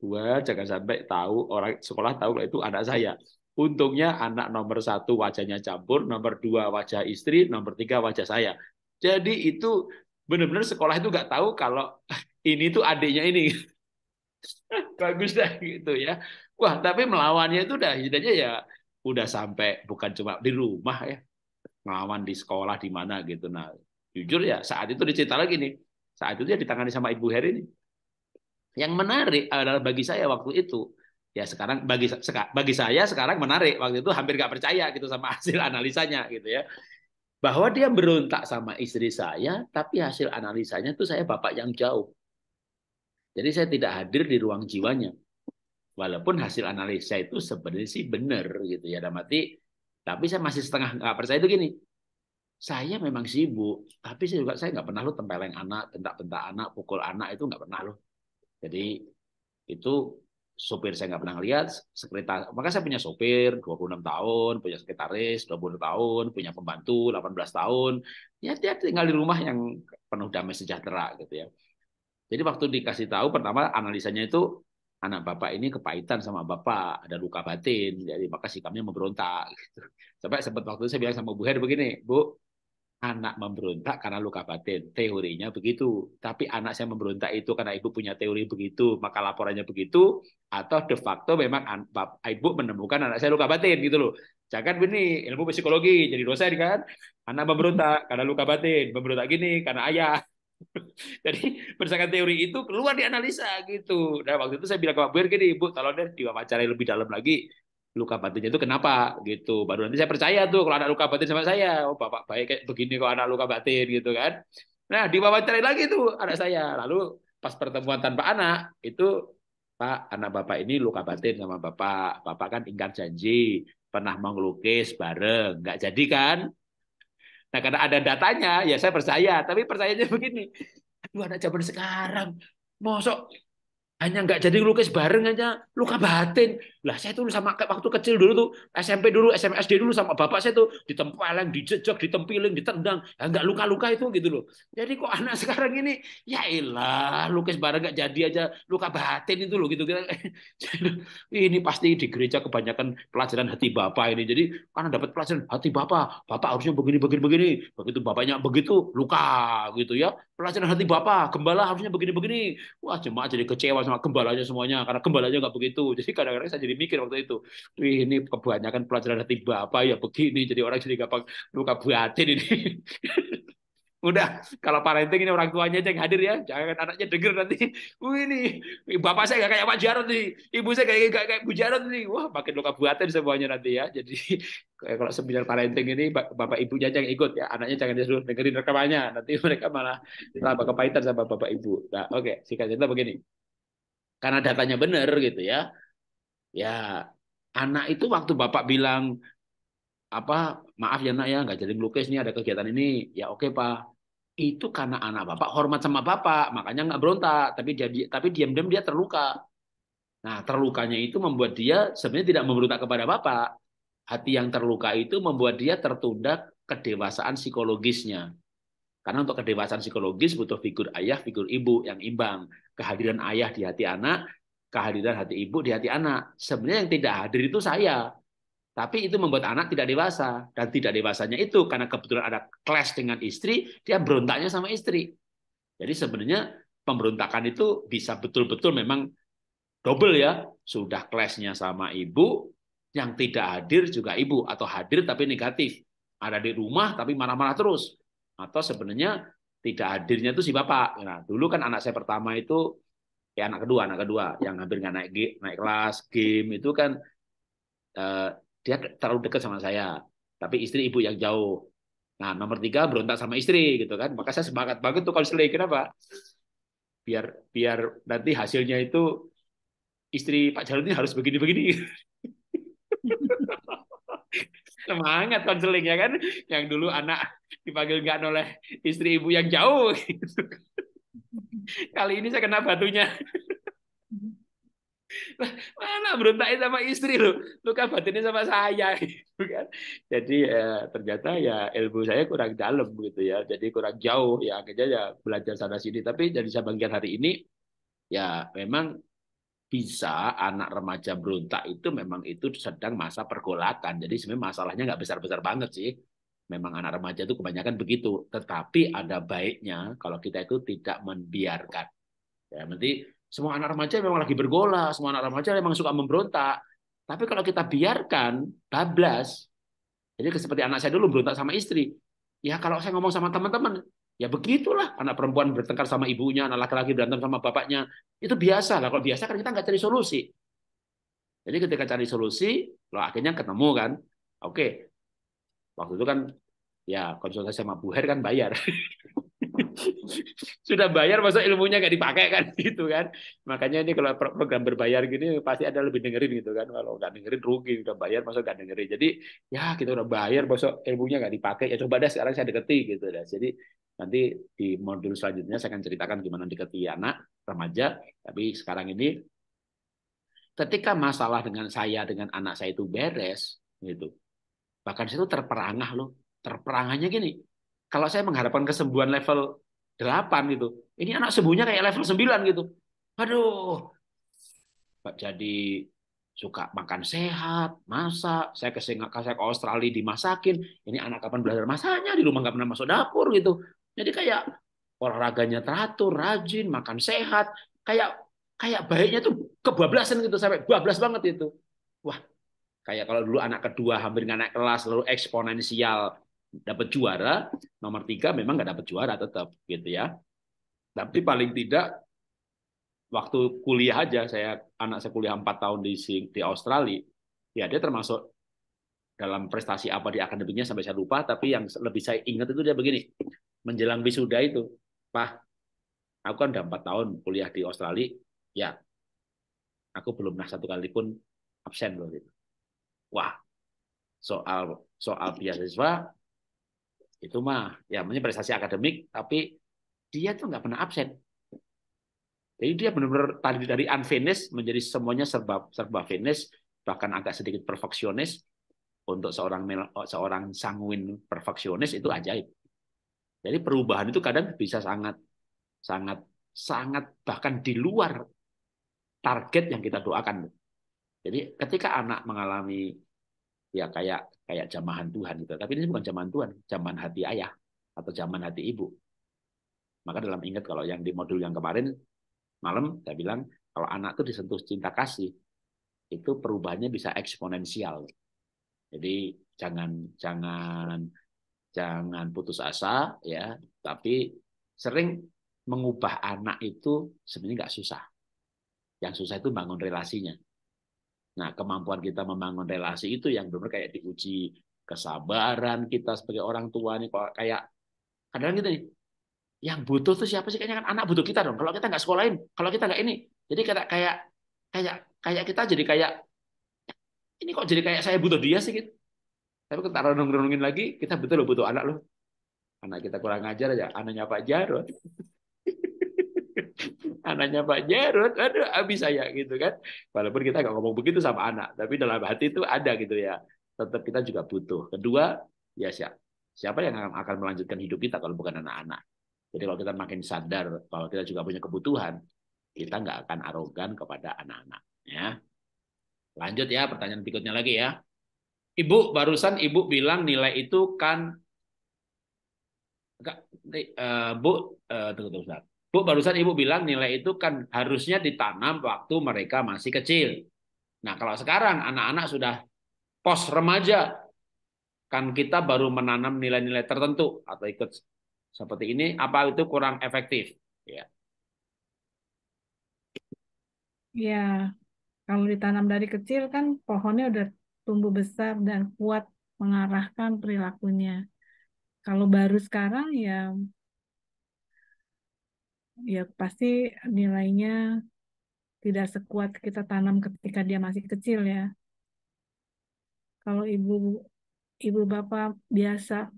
Dua, jangan sampai tahu orang sekolah tahu itu anak saya. Untungnya anak nomor satu wajahnya campur, nomor dua wajah istri, nomor tiga wajah saya. Jadi itu benar-benar sekolah itu nggak tahu kalau ini tuh adiknya ini. Bagus dah gitu ya. Wah, tapi melawannya itu dah hidupnya ya udah sampai bukan cuma di rumah ya, melawan di sekolah di mana gitu. Nah, jujur ya saat itu dicerita lagi nih. Saat itu dia ditangani sama Ibu Heri nih. Yang menarik adalah bagi saya waktu itu, ya sekarang bagi bagi saya sekarang menarik waktu itu hampir nggak percaya gitu sama hasil analisanya gitu ya bahwa dia berontak sama istri saya tapi hasil analisanya tuh saya bapak yang jauh jadi saya tidak hadir di ruang jiwanya walaupun hasil analisa itu sebenarnya sih benar gitu ya mati. tapi saya masih setengah nggak percaya itu gini saya memang sibuk tapi saya juga saya nggak pernah lo tempeleng anak bentak-bentak anak pukul anak itu nggak pernah lo jadi itu sopir saya nggak pernah lihat, sekretaris, maka saya punya sopir 26 tahun, punya sekretaris 20 tahun, punya pembantu 18 tahun. Ya dia tinggal di rumah yang penuh damai sejahtera gitu ya. Jadi waktu dikasih tahu pertama analisanya itu anak bapak ini kepahitan sama bapak, ada luka batin, jadi maka sikapnya memberontak. Gitu. Sampai sempat waktu itu saya bilang sama Bu Her begini, Bu, anak memberontak karena luka batin. Teorinya begitu. Tapi anak saya memberontak itu karena ibu punya teori begitu, maka laporannya begitu. Atau de facto memang ibu menemukan anak saya luka batin gitu loh. Jangan ini ilmu psikologi jadi dosen kan. Anak memberontak karena luka batin, memberontak gini karena ayah. Jadi berdasarkan teori itu keluar dianalisa gitu. Nah waktu itu saya bilang ke Pak Buir gini, Bu, kalau deh diwawancarai lebih dalam lagi, luka batinnya itu kenapa gitu baru nanti saya percaya tuh kalau anak luka batin sama saya oh bapak baik kayak begini kalau anak luka batin gitu kan nah di diwawancarai lagi tuh anak saya lalu pas pertemuan tanpa anak itu pak anak bapak ini luka batin sama bapak bapak kan ingkar janji pernah mengelukis bareng nggak jadi kan nah karena ada datanya ya saya percaya tapi percayanya begini lu anak zaman sekarang mosok hanya nggak jadi lukis bareng aja luka batin lah saya tuh sama waktu kecil dulu tuh SMP dulu SMSD dulu sama bapak saya tuh ditempeleng dijejak ditempiling ditendang ya, nggak luka-luka itu gitu loh jadi kok anak sekarang ini ya elah lukis bareng nggak jadi aja luka batin itu loh gitu kita ini pasti di gereja kebanyakan pelajaran hati bapak ini jadi karena dapat pelajaran hati bapak bapak harusnya begini begini begini begitu bapaknya begitu luka gitu ya pelajaran hati Bapak, gembala harusnya begini-begini. Wah, jemaah jadi kecewa sama gembalanya semuanya, karena gembalanya nggak begitu. Jadi kadang-kadang saya jadi mikir waktu itu, Wih, ini kebanyakan pelajaran hati Bapak ya begini, jadi orang jadi gampang luka buatin ini. Udah, kalau parenting ini orang tuanya aja yang hadir ya. Jangan anaknya denger nanti. Wih ini, bapak saya nggak kayak Pak Jarod nih. Ibu saya kayak, kayak, kayak Bu Jarod nih. Wah, makin luka buatan semuanya nanti ya. Jadi kalau sembilan parenting ini, bapak ibunya aja yang ikut ya. Anaknya jangan disuruh dengerin rekamannya. Nanti mereka malah tambah kepahitan sama bapak ibu. Nah, oke, okay. singkat cerita begini. Karena datanya benar gitu ya. Ya, anak itu waktu bapak bilang apa maaf ya nak ya nggak jadi melukis nih ada kegiatan ini ya oke okay, pak itu karena anak bapak hormat sama bapak makanya nggak berontak tapi jadi tapi diam-diam dia terluka nah terlukanya itu membuat dia sebenarnya tidak memberontak kepada bapak hati yang terluka itu membuat dia tertunda kedewasaan psikologisnya karena untuk kedewasaan psikologis butuh figur ayah figur ibu yang imbang kehadiran ayah di hati anak kehadiran hati ibu di hati anak sebenarnya yang tidak hadir itu saya tapi itu membuat anak tidak dewasa. Dan tidak dewasanya itu karena kebetulan ada clash dengan istri, dia berontaknya sama istri. Jadi sebenarnya pemberontakan itu bisa betul-betul memang double ya. Sudah clashnya sama ibu, yang tidak hadir juga ibu. Atau hadir tapi negatif. Ada di rumah tapi marah-marah terus. Atau sebenarnya tidak hadirnya itu si bapak. Nah, dulu kan anak saya pertama itu, ya anak kedua, anak kedua yang hampir nggak naik naik kelas game itu kan eh, dia terlalu dekat sama saya, tapi istri ibu yang jauh. Nah, nomor tiga berontak sama istri gitu kan. Maka saya semangat banget tuh konseling. Kenapa? Biar biar nanti hasilnya itu istri Pak Jarod ini harus begini-begini. semangat konseling ya kan yang dulu anak dipanggil nggak oleh istri ibu yang jauh gitu kan. kali ini saya kena batunya Mana berontakin sama istri lo, luka batinnya sama saya, gitu kan? Jadi ya, ternyata ya ilmu saya kurang dalam gitu ya, jadi kurang jauh ya akhirnya ya belajar sana sini. Tapi dari sebagian hari ini ya memang bisa anak remaja berontak itu memang itu sedang masa pergolakan. Jadi sebenarnya masalahnya nggak besar-besar banget sih. Memang anak remaja itu kebanyakan begitu. Tetapi ada baiknya kalau kita itu tidak membiarkan. Ya, nanti semua anak remaja memang lagi bergola, semua anak remaja memang suka memberontak. Tapi kalau kita biarkan bablas, jadi seperti anak saya dulu berontak sama istri. Ya kalau saya ngomong sama teman-teman, ya begitulah anak perempuan bertengkar sama ibunya, anak laki-laki berantem sama bapaknya. Itu biasa lah. Kalau biasa kan kita nggak cari solusi. Jadi ketika cari solusi, lo akhirnya ketemu kan. Oke, waktu itu kan ya konsultasi sama Bu Her kan bayar. sudah bayar masa ilmunya nggak dipakai kan gitu kan makanya ini kalau program berbayar gini pasti ada lebih dengerin gitu kan kalau nggak dengerin rugi udah bayar masa nggak dengerin jadi ya kita udah bayar masa ilmunya nggak dipakai ya coba deh sekarang saya deketi gitu deh. jadi nanti di modul selanjutnya saya akan ceritakan gimana deketi anak remaja tapi sekarang ini ketika masalah dengan saya dengan anak saya itu beres gitu bahkan saya itu terperangah loh terperangahnya gini kalau saya mengharapkan kesembuhan level 8 gitu. Ini anak sembuhnya kayak level 9 gitu. Aduh. Pak jadi suka makan sehat, masak. Saya ke Singapura, saya ke Australia dimasakin. Ini anak kapan belajar masaknya? Di rumah nggak pernah masuk dapur gitu. Jadi kayak olahraganya teratur, rajin, makan sehat. Kayak kayak baiknya tuh kebablasan gitu sampai bablas banget itu. Wah, kayak kalau dulu anak kedua hampir nggak naik kelas lalu eksponensial dapat juara, nomor tiga memang nggak dapat juara tetap gitu ya. Tapi paling tidak waktu kuliah aja saya anak saya kuliah empat tahun di di Australia, ya dia termasuk dalam prestasi apa di akademiknya sampai saya lupa, tapi yang lebih saya ingat itu dia begini, menjelang wisuda itu, Pak, aku kan udah empat tahun kuliah di Australia, ya, aku belum pernah satu kali pun absen loh gitu. Wah, soal soal beasiswa itu mah ya namanya prestasi akademik tapi dia tuh nggak pernah absen jadi dia benar-benar tadi dari unfinished menjadi semuanya serba serba finish bahkan agak sedikit perfeksionis untuk seorang seorang sanguin perfeksionis itu ajaib jadi perubahan itu kadang bisa sangat sangat sangat bahkan di luar target yang kita doakan jadi ketika anak mengalami ya kayak kayak jamahan Tuhan gitu. Tapi ini bukan jamahan Tuhan, jamahan hati ayah atau jamahan hati ibu. Maka dalam ingat kalau yang di modul yang kemarin malam saya bilang kalau anak itu disentuh cinta kasih itu perubahannya bisa eksponensial. Jadi jangan jangan jangan putus asa ya, tapi sering mengubah anak itu sebenarnya nggak susah. Yang susah itu bangun relasinya. Nah, kemampuan kita membangun relasi itu yang benar-benar kayak diuji kesabaran kita sebagai orang tua nih kok kayak kadang gitu nih yang butuh tuh siapa sih kayaknya kan anak butuh kita dong kalau kita nggak sekolahin kalau kita nggak ini jadi kayak kayak kayak kayak kita jadi kayak ini kok jadi kayak saya butuh dia sih gitu tapi kita renung-renungin lagi kita betul loh butuh anak loh anak kita kurang ajar aja anaknya Pak Jarot. anaknya Pak Jarod, aduh abis saya gitu kan. Walaupun kita nggak ngomong begitu sama anak, tapi dalam hati itu ada gitu ya. Tetap kita juga butuh. Kedua, ya siap. Siapa yang akan melanjutkan hidup kita kalau bukan anak-anak? Jadi kalau kita makin sadar bahwa kita juga punya kebutuhan, kita nggak akan arogan kepada anak-anak. Ya. Lanjut ya, pertanyaan berikutnya lagi ya. Ibu, barusan Ibu bilang nilai itu kan... Eh, Bu, eh, tunggu, tunggu, Bu, barusan Ibu bilang nilai itu kan harusnya ditanam waktu mereka masih kecil. Nah, kalau sekarang anak-anak sudah pos remaja, kan kita baru menanam nilai-nilai tertentu atau ikut seperti ini, apa itu kurang efektif? Ya. Ya, kalau ditanam dari kecil kan pohonnya udah tumbuh besar dan kuat mengarahkan perilakunya. Kalau baru sekarang ya ya pasti nilainya tidak sekuat kita tanam ketika dia masih kecil ya. Kalau ibu ibu bapak biasa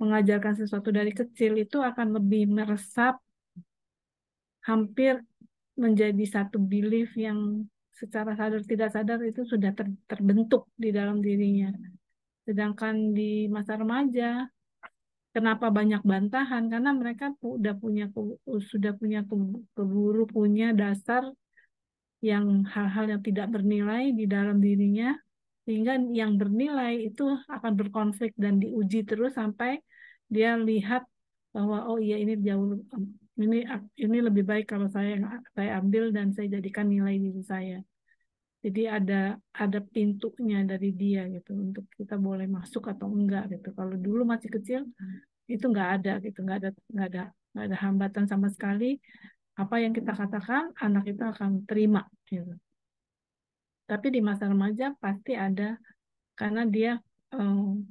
mengajarkan sesuatu dari kecil itu akan lebih meresap hampir menjadi satu belief yang secara sadar tidak sadar itu sudah ter, terbentuk di dalam dirinya. Sedangkan di masa remaja kenapa banyak bantahan karena mereka udah punya sudah punya keburu punya dasar yang hal-hal yang tidak bernilai di dalam dirinya sehingga yang bernilai itu akan berkonflik dan diuji terus sampai dia lihat bahwa oh iya ini jauh ini ini lebih baik kalau saya saya ambil dan saya jadikan nilai diri saya jadi ada ada pintunya dari dia gitu untuk kita boleh masuk atau enggak gitu kalau dulu masih kecil hmm. itu enggak ada gitu enggak ada enggak ada nggak ada hambatan sama sekali apa yang kita katakan anak itu akan terima gitu tapi di masa remaja pasti ada karena dia um,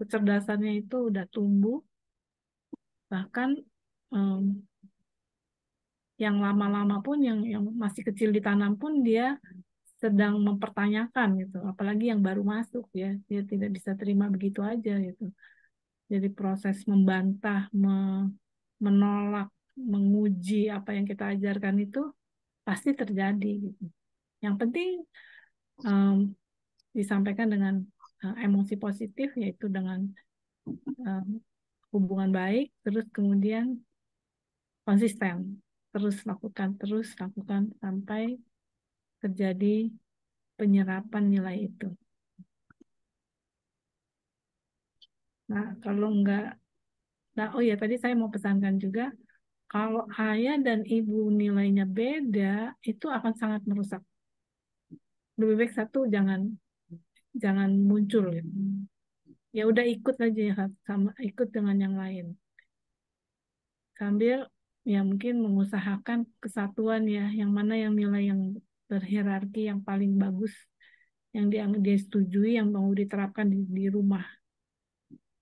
kecerdasannya itu udah tumbuh bahkan um, yang lama-lama pun yang yang masih kecil ditanam pun dia sedang mempertanyakan gitu apalagi yang baru masuk ya dia tidak bisa terima begitu aja gitu jadi proses membantah me menolak menguji apa yang kita ajarkan itu pasti terjadi gitu yang penting um, disampaikan dengan uh, emosi positif yaitu dengan um, hubungan baik terus kemudian konsisten terus lakukan terus lakukan sampai terjadi penyerapan nilai itu. Nah, kalau enggak, nah oh ya tadi saya mau pesankan juga, kalau ayah dan ibu nilainya beda, itu akan sangat merusak. Lebih baik satu jangan jangan muncul. ya. Ya udah ikut aja ya, sama ikut dengan yang lain. Sambil ya mungkin mengusahakan kesatuan ya, yang mana yang nilai yang berhierarki yang paling bagus yang dia, dia setujui yang mau diterapkan di, di rumah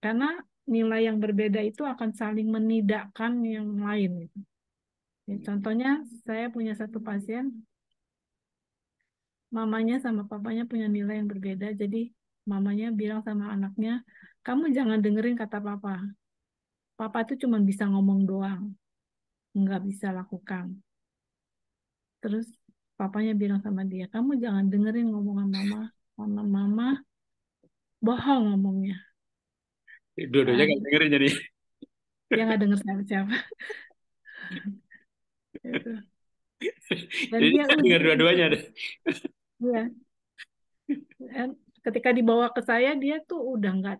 karena nilai yang berbeda itu akan saling menidakkan yang lain gitu. Ya, iya. contohnya saya punya satu pasien mamanya sama papanya punya nilai yang berbeda jadi mamanya bilang sama anaknya kamu jangan dengerin kata papa papa itu cuma bisa ngomong doang nggak bisa lakukan terus papanya bilang sama dia, kamu jangan dengerin ngomongan mama, karena mama bohong ngomongnya. Dua-duanya nah. nggak dengerin jadi. Dia nggak denger siapa-siapa. Ya Dan jadi dia denger dua-duanya gitu. deh. Iya. Ketika dibawa ke saya dia tuh udah nggak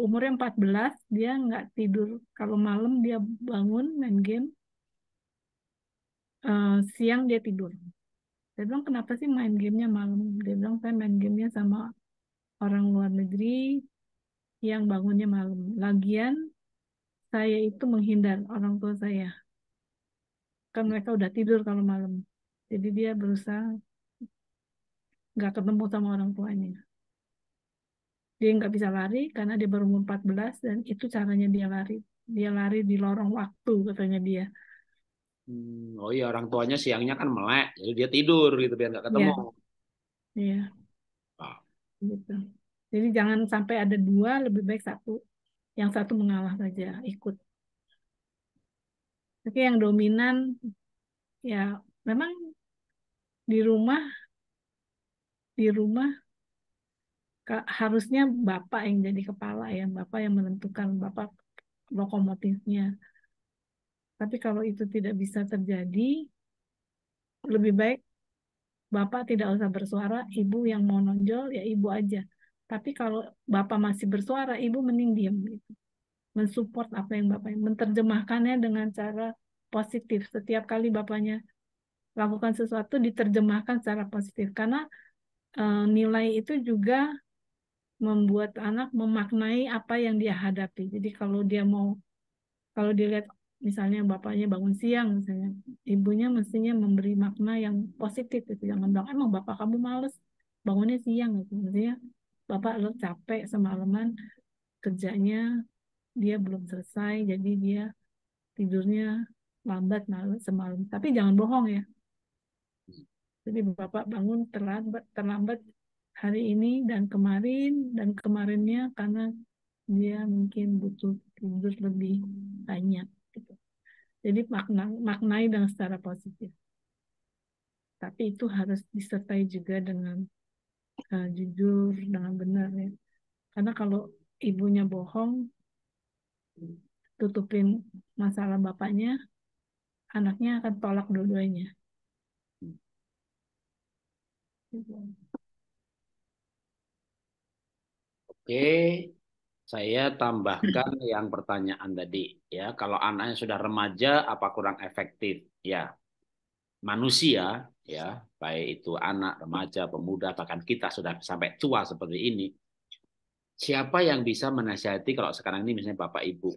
umurnya 14 dia nggak tidur kalau malam dia bangun main game uh, siang dia tidur dia bilang, kenapa sih main gamenya malam? Dia bilang, saya main gamenya sama orang luar negeri yang bangunnya malam. Lagian, saya itu menghindar orang tua saya. Kan mereka udah tidur kalau malam. Jadi dia berusaha nggak ketemu sama orang tuanya. Dia nggak bisa lari karena dia baru berumur 14 dan itu caranya dia lari. Dia lari di lorong waktu katanya dia. Hmm, oh iya orang tuanya siangnya kan melek, jadi dia tidur gitu biar nggak iya. ketemu. Iya. Ya. Gitu. Jadi jangan sampai ada dua, lebih baik satu. Yang satu mengalah saja, ikut. Oke, yang dominan ya memang di rumah di rumah harusnya bapak yang jadi kepala ya, bapak yang menentukan, bapak lokomotifnya tapi kalau itu tidak bisa terjadi, lebih baik Bapak tidak usah bersuara, Ibu yang mau nonjol ya Ibu aja. Tapi kalau Bapak masih bersuara, Ibu mending diam gitu. Mensupport apa yang Bapak, menerjemahkannya dengan cara positif. Setiap kali Bapaknya lakukan sesuatu diterjemahkan secara positif karena e, nilai itu juga membuat anak memaknai apa yang dia hadapi. Jadi kalau dia mau kalau dilihat misalnya bapaknya bangun siang misalnya ibunya mestinya memberi makna yang positif itu jangan bilang emang bapak kamu males bangunnya siang gitu maksudnya bapak lo capek semalaman kerjanya dia belum selesai jadi dia tidurnya lambat malam semalam tapi jangan bohong ya jadi bapak bangun terlambat terlambat hari ini dan kemarin dan kemarinnya karena dia mungkin butuh tidur lebih banyak jadi makna maknai dengan secara positif. Tapi itu harus disertai juga dengan uh, jujur, dengan benar ya. Karena kalau ibunya bohong, tutupin masalah bapaknya, anaknya akan tolak dua-duanya. Gitu. Oke, okay. Saya tambahkan yang pertanyaan tadi ya, kalau anaknya sudah remaja apa kurang efektif? Ya. Manusia ya, baik itu anak, remaja, pemuda, bahkan kita sudah sampai tua seperti ini. Siapa yang bisa menasihati kalau sekarang ini misalnya Bapak Ibu?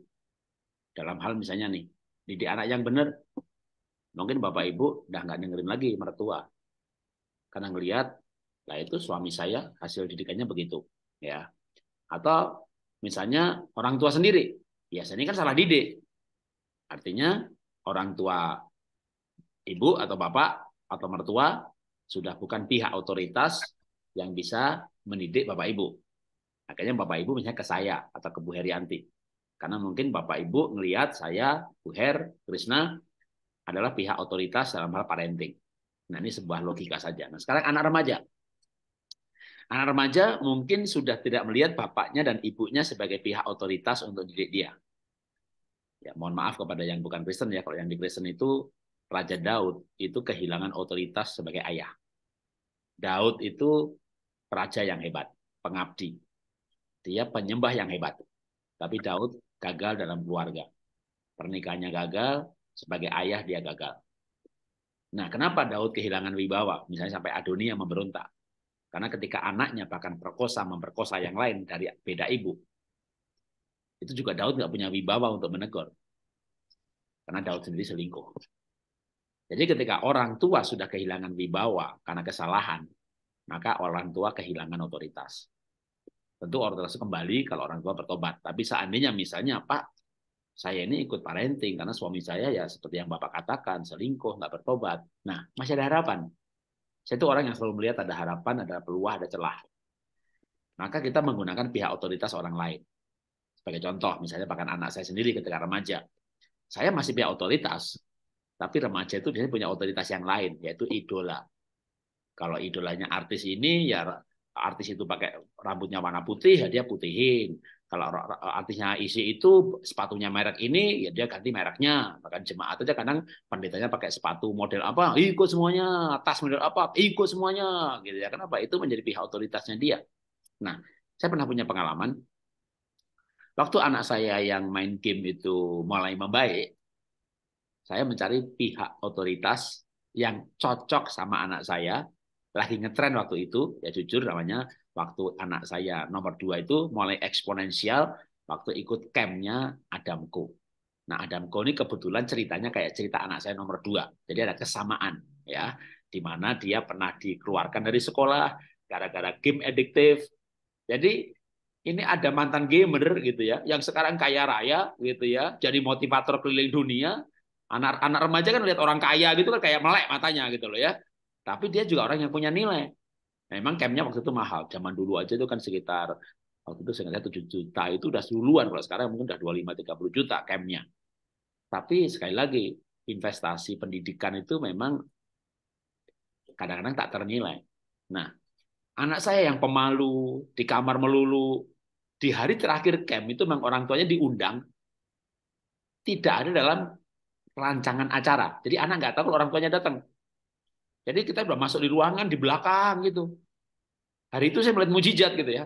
Dalam hal misalnya nih, didik anak yang benar, mungkin Bapak Ibu udah nggak dengerin lagi mertua. Karena ngelihat, lah itu suami saya hasil didikannya begitu. ya Atau Misalnya orang tua sendiri, biasanya kan salah didik. Artinya orang tua ibu atau bapak atau mertua sudah bukan pihak otoritas yang bisa mendidik bapak ibu. Akhirnya bapak ibu misalnya ke saya atau ke Bu Herianti. Karena mungkin bapak ibu melihat saya, Bu Her, Krisna adalah pihak otoritas dalam hal parenting. Nah ini sebuah logika saja. Nah sekarang anak remaja. Anak remaja mungkin sudah tidak melihat bapaknya dan ibunya sebagai pihak otoritas untuk didik dia. Ya, mohon maaf kepada yang bukan Kristen ya, kalau yang di Kristen itu Raja Daud itu kehilangan otoritas sebagai ayah. Daud itu raja yang hebat, pengabdi. Dia penyembah yang hebat. Tapi Daud gagal dalam keluarga. Pernikahannya gagal, sebagai ayah dia gagal. Nah, kenapa Daud kehilangan wibawa? Misalnya sampai Adonia memberontak. Karena ketika anaknya bahkan perkosa, memperkosa yang lain dari beda ibu, itu juga Daud nggak punya wibawa untuk menegur. Karena Daud sendiri selingkuh. Jadi ketika orang tua sudah kehilangan wibawa karena kesalahan, maka orang tua kehilangan otoritas. Tentu orang tua kembali kalau orang tua bertobat. Tapi seandainya misalnya, Pak, saya ini ikut parenting karena suami saya ya seperti yang Bapak katakan, selingkuh, nggak bertobat. Nah, masih ada harapan saya itu orang yang selalu melihat ada harapan, ada peluang, ada celah. Maka kita menggunakan pihak otoritas orang lain. Sebagai contoh, misalnya bahkan anak saya sendiri ketika remaja. Saya masih pihak otoritas, tapi remaja itu biasanya punya otoritas yang lain, yaitu idola. Kalau idolanya artis ini, ya artis itu pakai rambutnya warna putih, ya dia putihin. Kalau artinya isi itu sepatunya merek ini, ya dia ganti mereknya. Bahkan jemaat aja kadang pendetanya pakai sepatu model apa, ikut semuanya. Tas model apa, ikut semuanya. Gitu ya. Kenapa? Itu menjadi pihak otoritasnya dia. Nah, saya pernah punya pengalaman. Waktu anak saya yang main game itu mulai membaik, saya mencari pihak otoritas yang cocok sama anak saya, lagi ngetren waktu itu, ya jujur namanya waktu anak saya nomor dua itu mulai eksponensial waktu ikut campnya Adamko. Nah Adamko ini kebetulan ceritanya kayak cerita anak saya nomor dua, jadi ada kesamaan ya, di mana dia pernah dikeluarkan dari sekolah gara-gara game adiktif. Jadi ini ada mantan gamer gitu ya, yang sekarang kaya raya gitu ya, jadi motivator keliling dunia. Anak-anak remaja kan lihat orang kaya gitu kan kayak melek matanya gitu loh ya. Tapi dia juga orang yang punya nilai. Memang nah, campnya waktu itu mahal. Zaman dulu aja itu kan sekitar waktu itu saya 7 juta itu udah duluan kalau sekarang mungkin udah 25 30 juta campnya. Tapi sekali lagi investasi pendidikan itu memang kadang-kadang tak ternilai. Nah, anak saya yang pemalu, di kamar melulu, di hari terakhir camp itu memang orang tuanya diundang tidak ada dalam rancangan acara. Jadi anak nggak tahu kalau orang tuanya datang. Jadi kita udah masuk di ruangan di belakang gitu hari itu saya melihat mujizat gitu ya.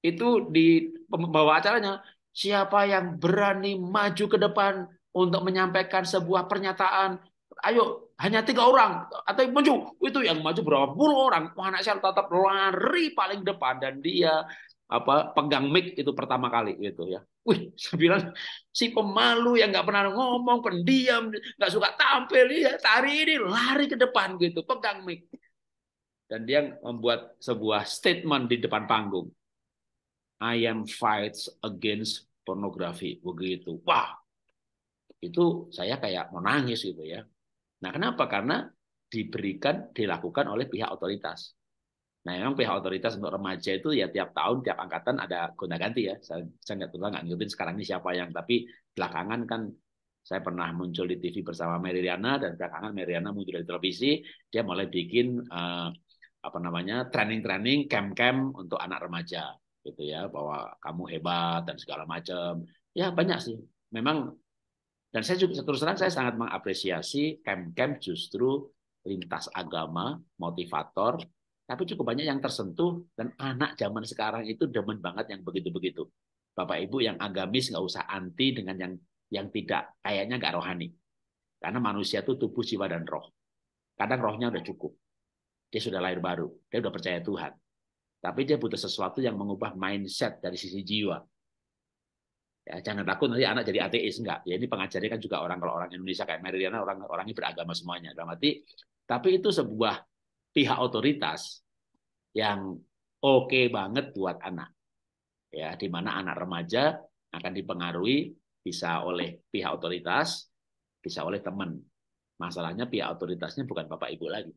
Itu di pembawa acaranya, siapa yang berani maju ke depan untuk menyampaikan sebuah pernyataan, ayo hanya tiga orang atau yang maju itu yang maju berapa puluh orang Wah, anak saya tetap lari paling depan dan dia apa pegang mic itu pertama kali gitu ya. Wih, saya bilang si pemalu yang nggak pernah ngomong, pendiam, nggak suka tampil ya, tari ini lari ke depan gitu, pegang mic dan dia membuat sebuah statement di depan panggung. I am fights against pornografi begitu. Wah. Itu saya kayak menangis gitu ya. Nah, kenapa? Karena diberikan dilakukan oleh pihak otoritas. Nah, memang pihak otoritas untuk remaja itu ya tiap tahun, tiap angkatan ada gonta-ganti ya. Saya, saya nggak tahu nggak ngikutin sekarang ini siapa yang, tapi belakangan kan saya pernah muncul di TV bersama Meriana dan belakangan Meriana muncul di televisi, dia mulai bikin uh, apa namanya training-training camp-camp untuk anak remaja gitu ya bahwa kamu hebat dan segala macam ya banyak sih memang dan saya juga terus terang saya sangat mengapresiasi camp-camp justru lintas agama motivator tapi cukup banyak yang tersentuh dan anak zaman sekarang itu demen banget yang begitu-begitu bapak ibu yang agamis nggak usah anti dengan yang yang tidak kayaknya nggak rohani karena manusia itu tubuh jiwa dan roh kadang rohnya udah cukup dia sudah lahir baru, dia sudah percaya Tuhan. Tapi dia butuh sesuatu yang mengubah mindset dari sisi jiwa. Ya, jangan takut nanti anak jadi ateis enggak. Ya ini pengajarnya kan juga orang kalau orang Indonesia kayak Mariana orang orangnya beragama semuanya. Dalam arti tapi itu sebuah pihak otoritas yang oke okay banget buat anak. Ya, di mana anak remaja akan dipengaruhi bisa oleh pihak otoritas, bisa oleh teman. Masalahnya pihak otoritasnya bukan Bapak Ibu lagi.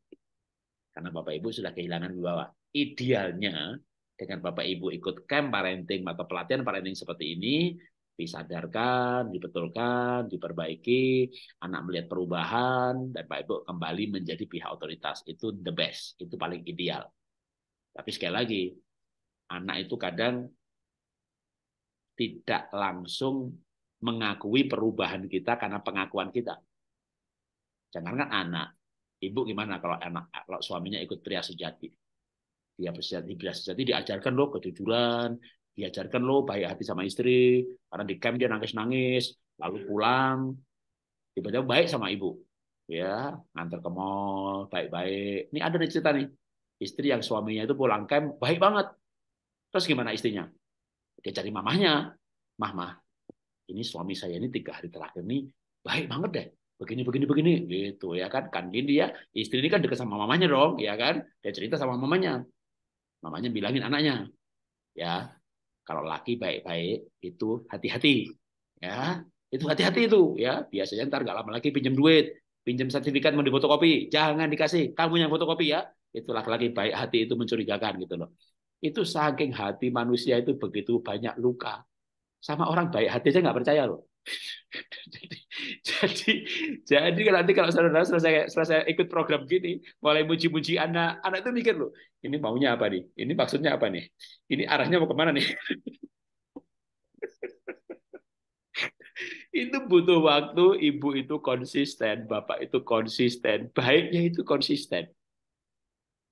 Karena Bapak Ibu sudah kehilangan wibawa. Idealnya dengan Bapak Ibu ikut camp parenting atau pelatihan parenting seperti ini, disadarkan, dibetulkan, diperbaiki, anak melihat perubahan, dan bapak Ibu kembali menjadi pihak otoritas. Itu the best, itu paling ideal. Tapi sekali lagi, anak itu kadang tidak langsung mengakui perubahan kita karena pengakuan kita. Jangan kan anak, Ibu gimana kalau anak kalau suaminya ikut pria sejati? Dia sejati, pria sejati diajarkan loh kejujuran, diajarkan loh baik hati sama istri, karena di camp dia nangis-nangis, lalu pulang tiba-tiba baik sama ibu. Ya, ngantar ke mall, baik-baik. Ini ada nih cerita nih. Istri yang suaminya itu pulang camp baik banget. Terus gimana istrinya? Dia cari mamahnya. Mah, mah, ini suami saya ini tiga hari terakhir ini baik banget deh begini begini begini gitu ya kan kan dia ya, istri ini kan dekat sama mamanya dong ya kan dia cerita sama mamanya mamanya bilangin anaknya ya kalau laki baik-baik itu hati-hati ya itu hati-hati itu ya biasanya ntar gak lama lagi pinjam duit pinjam sertifikat mau difotokopi jangan dikasih kamu yang fotokopi ya itu laki-laki baik hati itu mencurigakan gitu loh itu saking hati manusia itu begitu banyak luka sama orang baik hati aja nggak percaya loh jadi jadi kalau nanti kalau saudara selesai selesai ikut program gini mulai muji-muji anak anak itu mikir loh ini maunya apa nih ini maksudnya apa nih ini arahnya mau kemana nih itu butuh waktu ibu itu konsisten bapak itu konsisten baiknya itu konsisten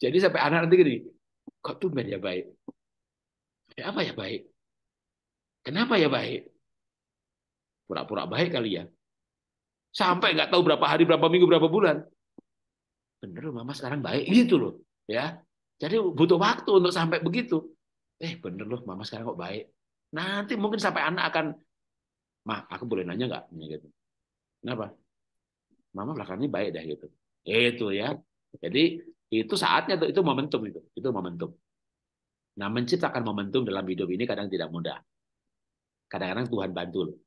jadi sampai anak nanti gini kok tuh ya baik ya apa ya baik kenapa ya baik Pura-pura baik kali ya. Sampai nggak tahu berapa hari, berapa minggu, berapa bulan. Bener mama sekarang baik gitu loh. ya. Jadi butuh waktu untuk sampai begitu. Eh bener loh mama sekarang kok baik. Nanti mungkin sampai anak akan, ma aku boleh nanya nggak? Gitu. Kenapa? Mama belakangnya baik dah gitu. Itu ya. Jadi itu saatnya tuh itu momentum itu. Itu momentum. Nah, menciptakan momentum dalam hidup ini kadang tidak mudah. Kadang-kadang Tuhan bantu loh.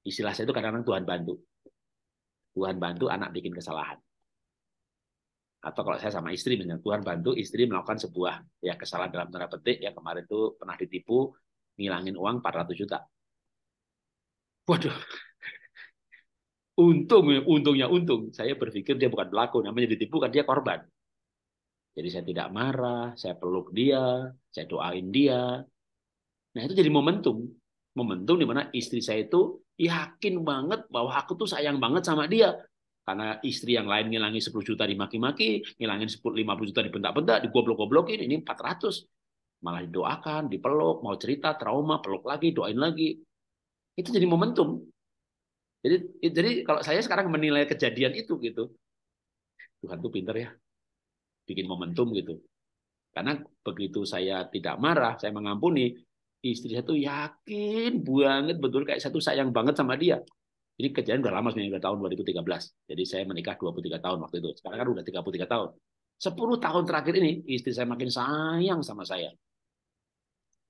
Istilah saya itu kadang-kadang Tuhan bantu. Tuhan bantu anak bikin kesalahan. Atau kalau saya sama istri, misalnya Tuhan bantu istri melakukan sebuah ya kesalahan dalam tanda petik, ya kemarin itu pernah ditipu, ngilangin uang 400 juta. Waduh, untung untungnya untung saya berpikir dia bukan pelaku namanya ditipu kan dia korban jadi saya tidak marah saya peluk dia saya doain dia nah itu jadi momentum momentum di mana istri saya itu yakin banget bahwa aku tuh sayang banget sama dia. Karena istri yang lain ngilangin 10 juta dimaki-maki, ngilangin 10, 50 juta dibentak-bentak, digoblok-goblokin, ini 400. Malah didoakan, dipeluk, mau cerita, trauma, peluk lagi, doain lagi. Itu jadi momentum. Jadi, jadi kalau saya sekarang menilai kejadian itu gitu, Tuhan tuh pinter ya, bikin momentum gitu. Karena begitu saya tidak marah, saya mengampuni, istri saya tuh yakin banget betul kayak satu sayang banget sama dia. Ini kejadian udah lama sebenarnya tahun 2013. Jadi saya menikah 23 tahun waktu itu. Sekarang kan udah 33 tahun. 10 tahun terakhir ini istri saya makin sayang sama saya.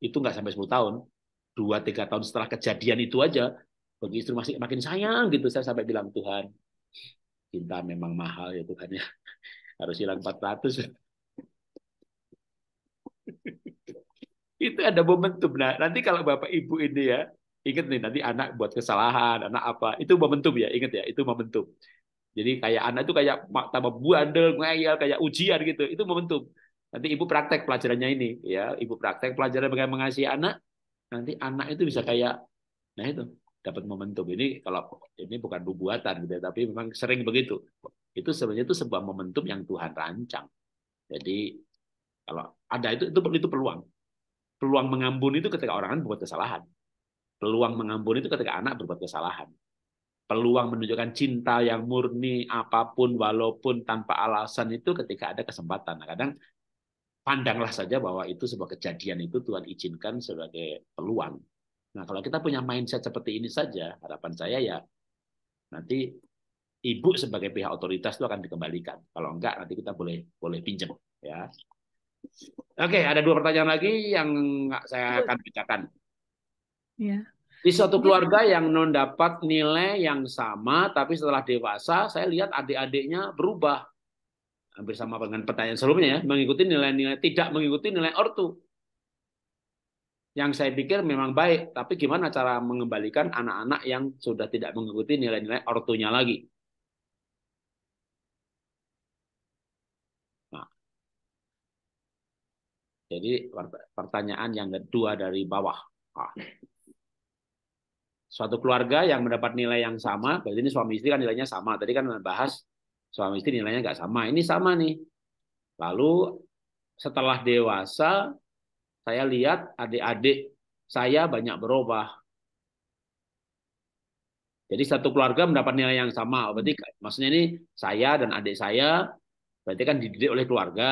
Itu nggak sampai 10 tahun. 2-3 tahun setelah kejadian itu aja. Bagi istri masih makin sayang gitu. Saya sampai bilang, Tuhan, cinta memang mahal ya Tuhan ya. Harus hilang 400. itu ada momentum. Nah, nanti kalau Bapak Ibu ini ya, ingat nih nanti anak buat kesalahan, anak apa, itu momentum ya, ingat ya, itu momentum. Jadi kayak anak itu kayak tambah buandel, ngeyel, kayak ujian gitu, itu momentum. Nanti ibu praktek pelajarannya ini, ya, ibu praktek pelajaran bagaimana mengasihi anak, nanti anak itu bisa kayak, nah itu dapat momentum ini kalau ini bukan buatan gitu, ya, tapi memang sering begitu. Itu sebenarnya itu sebuah momentum yang Tuhan rancang. Jadi kalau ada itu itu itu peluang peluang mengampuni itu ketika orang berbuat kesalahan. Peluang mengampuni itu ketika anak berbuat kesalahan. Peluang menunjukkan cinta yang murni apapun walaupun tanpa alasan itu ketika ada kesempatan. Nah, kadang pandanglah saja bahwa itu sebuah kejadian itu Tuhan izinkan sebagai peluang. Nah, kalau kita punya mindset seperti ini saja, harapan saya ya nanti ibu sebagai pihak otoritas itu akan dikembalikan. Kalau enggak nanti kita boleh boleh pinjam ya. Oke, hmm. ada dua pertanyaan lagi yang saya akan bacakan. Ya. Di suatu keluarga yang non dapat nilai yang sama, tapi setelah dewasa saya lihat adik-adiknya berubah. Hampir sama dengan pertanyaan sebelumnya ya, mengikuti nilai-nilai tidak mengikuti nilai ortu. Yang saya pikir memang baik, tapi gimana cara mengembalikan anak-anak yang sudah tidak mengikuti nilai-nilai ortunya lagi? Jadi pertanyaan yang kedua dari bawah. Ah. Suatu keluarga yang mendapat nilai yang sama, berarti ini suami istri kan nilainya sama. Tadi kan bahas suami istri nilainya nggak sama. Ini sama nih. Lalu setelah dewasa, saya lihat adik-adik saya banyak berubah. Jadi satu keluarga mendapat nilai yang sama. Berarti maksudnya ini saya dan adik saya berarti kan dididik oleh keluarga.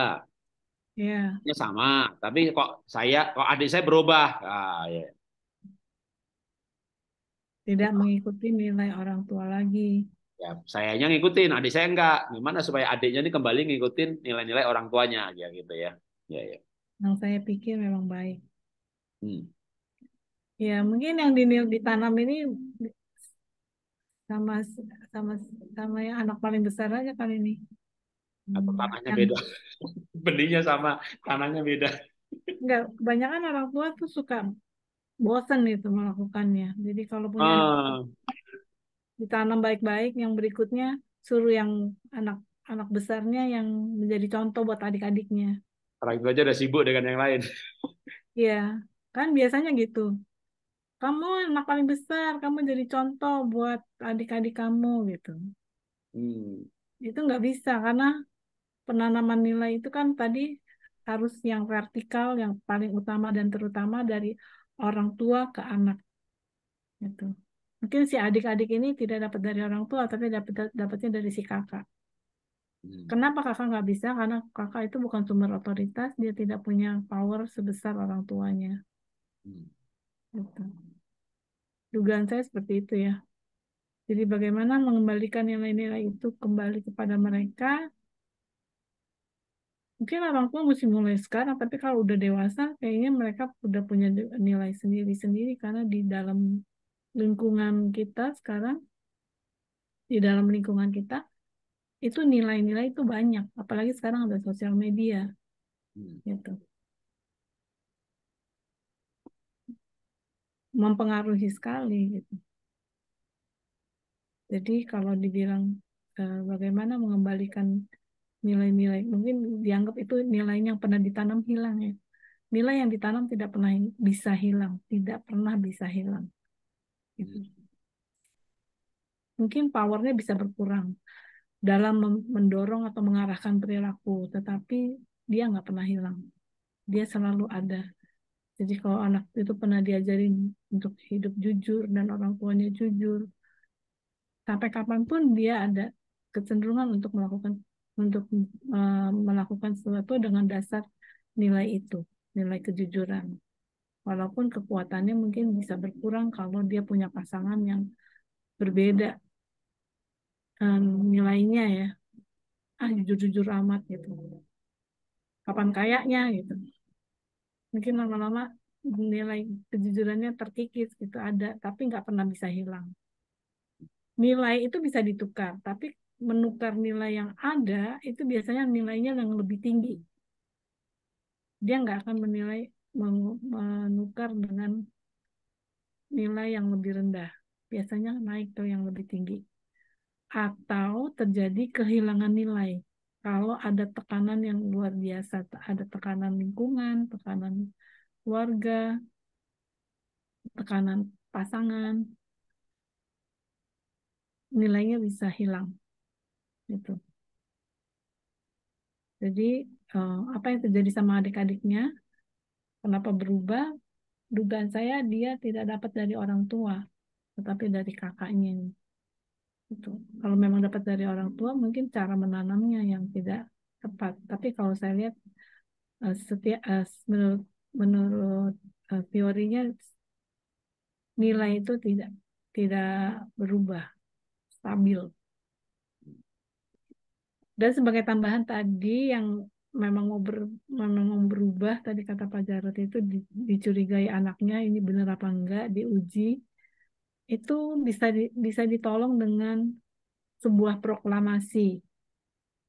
Yeah. Ya sama, tapi kok saya kok adik saya berubah. Ah, Yeah. Tidak mengikuti nilai orang tua lagi. Ya, sayanya ngikutin, adik saya enggak. Gimana supaya adiknya ini kembali ngikutin nilai-nilai orang tuanya ya gitu ya. Ya ya. Yang saya pikir memang baik. Hmm. Ya, mungkin yang ditanam ini sama sama sama yang anak paling besar aja kali ini atau hmm, tanahnya beda benihnya sama tanahnya beda enggak kebanyakan orang tua tuh suka bosan itu melakukannya jadi kalau punya ah. ditanam baik-baik yang berikutnya suruh yang anak anak besarnya yang menjadi contoh buat adik-adiknya orang itu aja udah sibuk dengan yang lain iya kan biasanya gitu kamu anak paling besar kamu jadi contoh buat adik-adik kamu gitu hmm. itu nggak bisa karena penanaman nilai itu kan tadi harus yang vertikal yang paling utama dan terutama dari orang tua ke anak gitu mungkin si adik-adik ini tidak dapat dari orang tua tapi dapat dapatnya dari si kakak hmm. kenapa kakak nggak bisa karena kakak itu bukan sumber otoritas dia tidak punya power sebesar orang tuanya hmm. gitu. dugaan saya seperti itu ya jadi bagaimana mengembalikan nilai-nilai itu kembali kepada mereka mungkin orang tua mesti mulai sekarang tapi kalau udah dewasa kayaknya mereka udah punya nilai sendiri-sendiri karena di dalam lingkungan kita sekarang di dalam lingkungan kita itu nilai-nilai itu banyak apalagi sekarang ada sosial media hmm. gitu mempengaruhi sekali gitu jadi kalau dibilang eh, bagaimana mengembalikan nilai-nilai mungkin dianggap itu nilai yang pernah ditanam hilang ya nilai yang ditanam tidak pernah bisa hilang tidak pernah bisa hilang gitu. Hmm. mungkin powernya bisa berkurang dalam mendorong atau mengarahkan perilaku tetapi dia nggak pernah hilang dia selalu ada jadi kalau anak itu pernah diajari untuk hidup jujur dan orang tuanya jujur sampai kapanpun dia ada kecenderungan untuk melakukan untuk uh, melakukan sesuatu dengan dasar nilai itu, nilai kejujuran. Walaupun kekuatannya mungkin bisa berkurang kalau dia punya pasangan yang berbeda um, nilainya ya. Ah, jujur-jujur amat gitu. Kapan kayaknya gitu. Mungkin lama-lama nilai kejujurannya terkikis gitu ada, tapi nggak pernah bisa hilang. Nilai itu bisa ditukar, tapi menukar nilai yang ada itu biasanya nilainya yang lebih tinggi dia nggak akan menilai menukar dengan nilai yang lebih rendah biasanya naik ke yang lebih tinggi atau terjadi kehilangan nilai kalau ada tekanan yang luar biasa ada tekanan lingkungan tekanan warga tekanan pasangan nilainya bisa hilang gitu. Jadi eh, apa yang terjadi sama adik-adiknya? Kenapa berubah? Dugaan saya dia tidak dapat dari orang tua, tetapi dari kakaknya. itu Kalau memang dapat dari orang tua, mungkin cara menanamnya yang tidak tepat. Tapi kalau saya lihat eh, setiap eh, menurut menurut teorinya nilai itu tidak tidak berubah, stabil dan sebagai tambahan tadi yang memang mau ber, memang mau berubah tadi kata Pak Jarot itu di, dicurigai anaknya ini benar apa enggak diuji itu bisa di, bisa ditolong dengan sebuah proklamasi.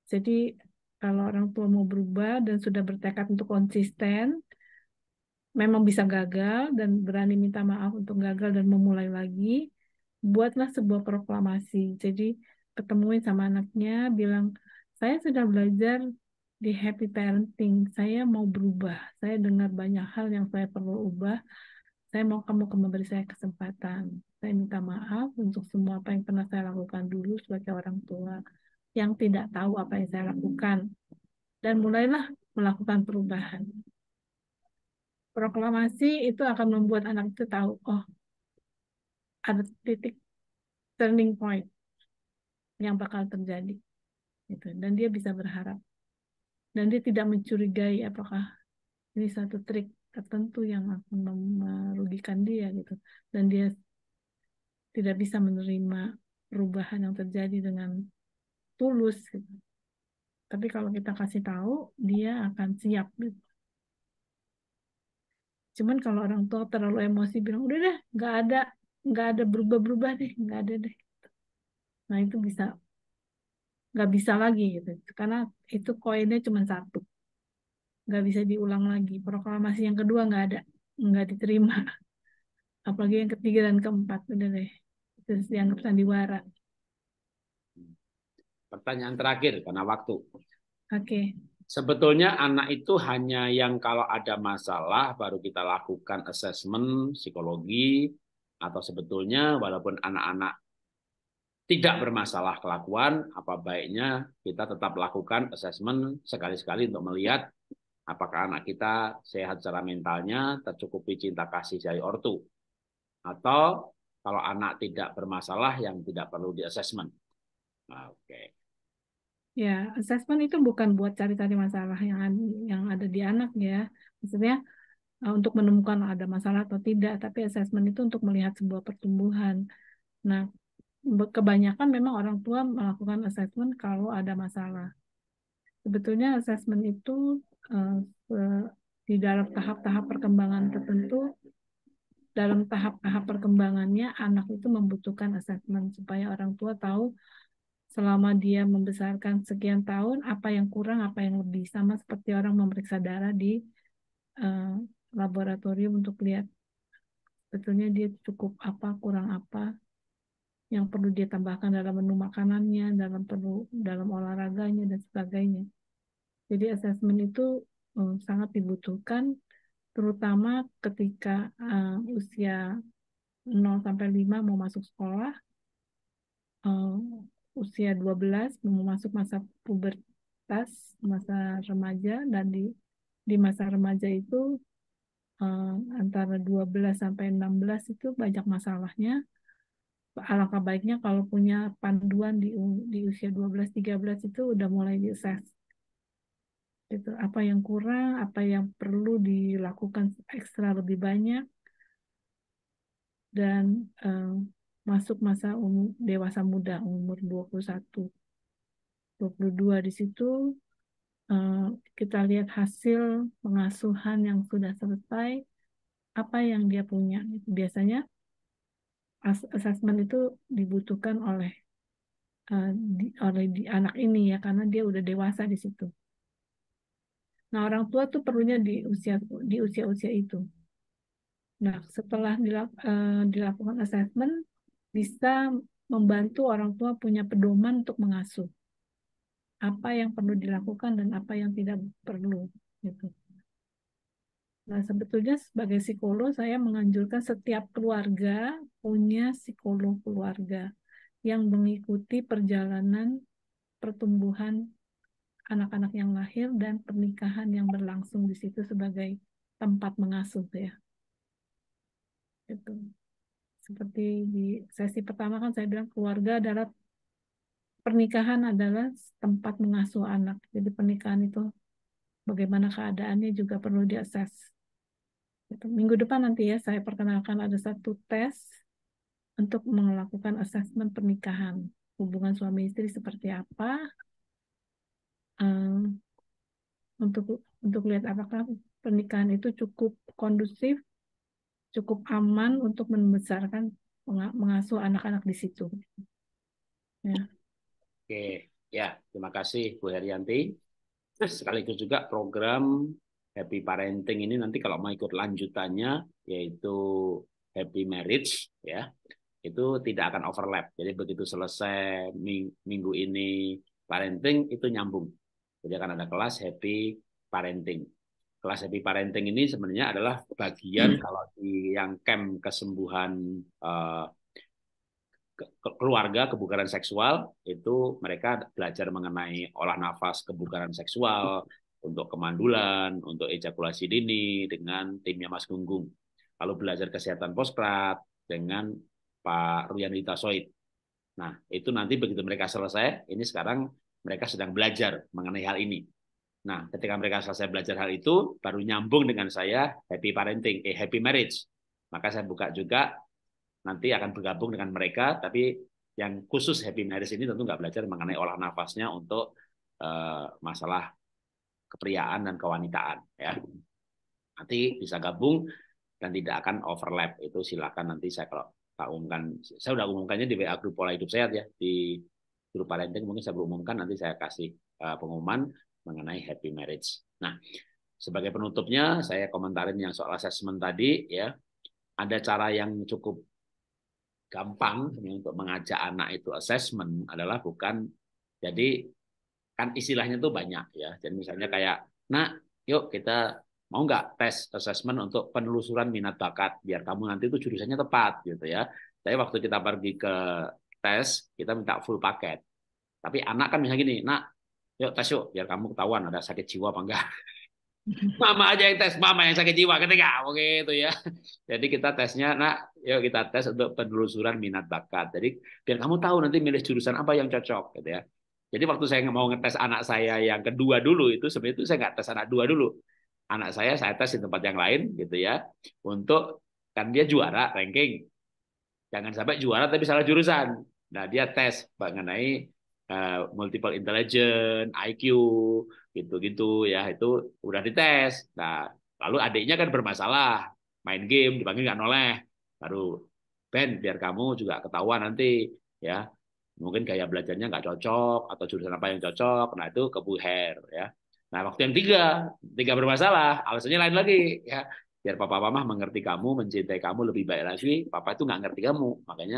Jadi kalau orang tua mau berubah dan sudah bertekad untuk konsisten, memang bisa gagal dan berani minta maaf untuk gagal dan memulai lagi, buatlah sebuah proklamasi. Jadi ketemuin sama anaknya, bilang saya sudah belajar di happy parenting, saya mau berubah. Saya dengar banyak hal yang saya perlu ubah. Saya mau kamu memberi saya kesempatan. Saya minta maaf untuk semua apa yang pernah saya lakukan dulu sebagai orang tua yang tidak tahu apa yang saya lakukan. Dan mulailah melakukan perubahan. Proklamasi itu akan membuat anak itu tahu, oh, ada titik turning point yang bakal terjadi gitu dan dia bisa berharap dan dia tidak mencurigai apakah ini satu trik tertentu yang akan merugikan dia gitu dan dia tidak bisa menerima perubahan yang terjadi dengan tulus gitu. tapi kalau kita kasih tahu dia akan siap gitu cuman kalau orang tua terlalu emosi bilang udah deh nggak ada nggak ada berubah-berubah deh nggak ada deh nah itu bisa nggak bisa lagi gitu karena itu koinnya cuma satu nggak bisa diulang lagi proklamasi yang kedua nggak ada nggak diterima apalagi yang ketiga dan keempat udah deh itu dianggap sandiwara pertanyaan terakhir karena waktu oke okay. sebetulnya anak itu hanya yang kalau ada masalah baru kita lakukan assessment psikologi atau sebetulnya walaupun anak-anak tidak bermasalah kelakuan, apa baiknya kita tetap lakukan assessment sekali-sekali untuk melihat apakah anak kita sehat secara mentalnya, tercukupi cinta kasih dari ortu. Atau kalau anak tidak bermasalah yang tidak perlu di assessment. Ah, oke. Okay. Ya, assessment itu bukan buat cari-cari masalah yang yang ada di anak ya. Maksudnya eh, untuk menemukan ada masalah atau tidak, tapi assessment itu untuk melihat sebuah pertumbuhan. Nah, kebanyakan memang orang tua melakukan assessment kalau ada masalah. Sebetulnya assessment itu uh, di dalam tahap-tahap perkembangan tertentu, dalam tahap-tahap perkembangannya anak itu membutuhkan assessment supaya orang tua tahu selama dia membesarkan sekian tahun apa yang kurang, apa yang lebih sama seperti orang memeriksa darah di uh, laboratorium untuk lihat betulnya dia cukup apa, kurang apa, yang perlu dia tambahkan dalam menu makanannya, dalam perlu dalam olahraganya dan sebagainya. Jadi asesmen itu um, sangat dibutuhkan terutama ketika uh, usia 0 sampai 5 mau masuk sekolah, uh, usia 12 mau masuk masa pubertas, masa remaja dan di di masa remaja itu uh, antara 12 sampai 16 itu banyak masalahnya alangkah baiknya kalau punya panduan di di usia 12 13 itu udah mulai diakses itu apa yang kurang apa yang perlu dilakukan ekstra lebih banyak dan um, masuk masa umur dewasa muda umur 21 22 di situ eh, kita lihat hasil pengasuhan yang sudah selesai apa yang dia punya biasanya assessment itu dibutuhkan oleh uh, di, oleh di anak ini ya karena dia udah dewasa di situ. Nah orang tua tuh perlunya di usia di usia usia itu. Nah setelah dilak, uh, eh, dilakukan assessment bisa membantu orang tua punya pedoman untuk mengasuh apa yang perlu dilakukan dan apa yang tidak perlu gitu. Nah, sebetulnya sebagai psikolog saya menganjurkan setiap keluarga punya psikolog keluarga yang mengikuti perjalanan pertumbuhan anak-anak yang lahir dan pernikahan yang berlangsung di situ sebagai tempat mengasuh ya. Itu. Seperti di sesi pertama kan saya bilang keluarga adalah pernikahan adalah tempat mengasuh anak. Jadi pernikahan itu bagaimana keadaannya juga perlu diakses Gitu. Minggu depan nanti ya saya perkenalkan ada satu tes untuk melakukan asesmen pernikahan. Hubungan suami istri seperti apa? Um, untuk untuk lihat apakah pernikahan itu cukup kondusif, cukup aman untuk membesarkan mengasuh anak-anak di situ. Ya. Oke, ya terima kasih Bu Herianti. Sekaligus juga program happy parenting ini nanti kalau mau ikut lanjutannya yaitu happy marriage ya itu tidak akan overlap. Jadi begitu selesai minggu ini parenting itu nyambung. Jadi akan ada kelas happy parenting. Kelas happy parenting ini sebenarnya adalah bagian hmm. kalau di yang camp kesembuhan uh, keluarga kebugaran seksual itu mereka belajar mengenai olah nafas kebugaran seksual, untuk kemandulan, untuk ejakulasi dini dengan timnya Mas Gunggung. Lalu belajar kesehatan posprat dengan Pak Ruyanita Soit. Nah, itu nanti begitu mereka selesai, ini sekarang mereka sedang belajar mengenai hal ini. Nah, ketika mereka selesai belajar hal itu, baru nyambung dengan saya happy parenting, eh happy marriage. Maka saya buka juga nanti akan bergabung dengan mereka, tapi yang khusus happy marriage ini tentu nggak belajar mengenai olah nafasnya untuk uh, masalah kepriaan dan kewanitaan ya. Nanti bisa gabung dan tidak akan overlap itu silakan nanti saya kalau tak umumkan saya sudah umumkannya di WA grup pola hidup sehat ya di grup parenting mungkin saya belum umumkan nanti saya kasih eh, pengumuman mengenai happy marriage. Nah, sebagai penutupnya saya komentarin yang soal asesmen tadi ya. Ada cara yang cukup gampang untuk mengajak anak itu assessment adalah bukan jadi kan istilahnya tuh banyak ya. Jadi misalnya kayak, nak, yuk kita mau nggak tes assessment untuk penelusuran minat bakat biar kamu nanti itu jurusannya tepat gitu ya. Tapi waktu kita pergi ke tes, kita minta full paket. Tapi anak kan misalnya gini, nak, yuk tes yuk biar kamu ketahuan ada sakit jiwa apa enggak. Mama aja yang tes, mama yang sakit jiwa, ketika, oke itu ya. Jadi kita tesnya, nak, yuk kita tes untuk penelusuran minat bakat. Jadi biar kamu tahu nanti milih jurusan apa yang cocok, gitu ya. Jadi waktu saya mau ngetes anak saya yang kedua dulu itu sebenarnya itu saya nggak tes anak dua dulu. Anak saya saya tes di tempat yang lain gitu ya untuk kan dia juara ranking. Jangan sampai juara tapi salah jurusan. Nah dia tes mengenai uh, multiple intelligence, IQ gitu-gitu ya itu udah dites. Nah lalu adiknya kan bermasalah main game dipanggil nggak noleh baru Ben biar kamu juga ketahuan nanti ya mungkin gaya belajarnya nggak cocok atau jurusan apa yang cocok nah itu ke Bu ya nah waktu yang tiga tiga bermasalah alasannya lain lagi ya biar papa mama mengerti kamu mencintai kamu lebih baik lagi papa itu nggak ngerti kamu makanya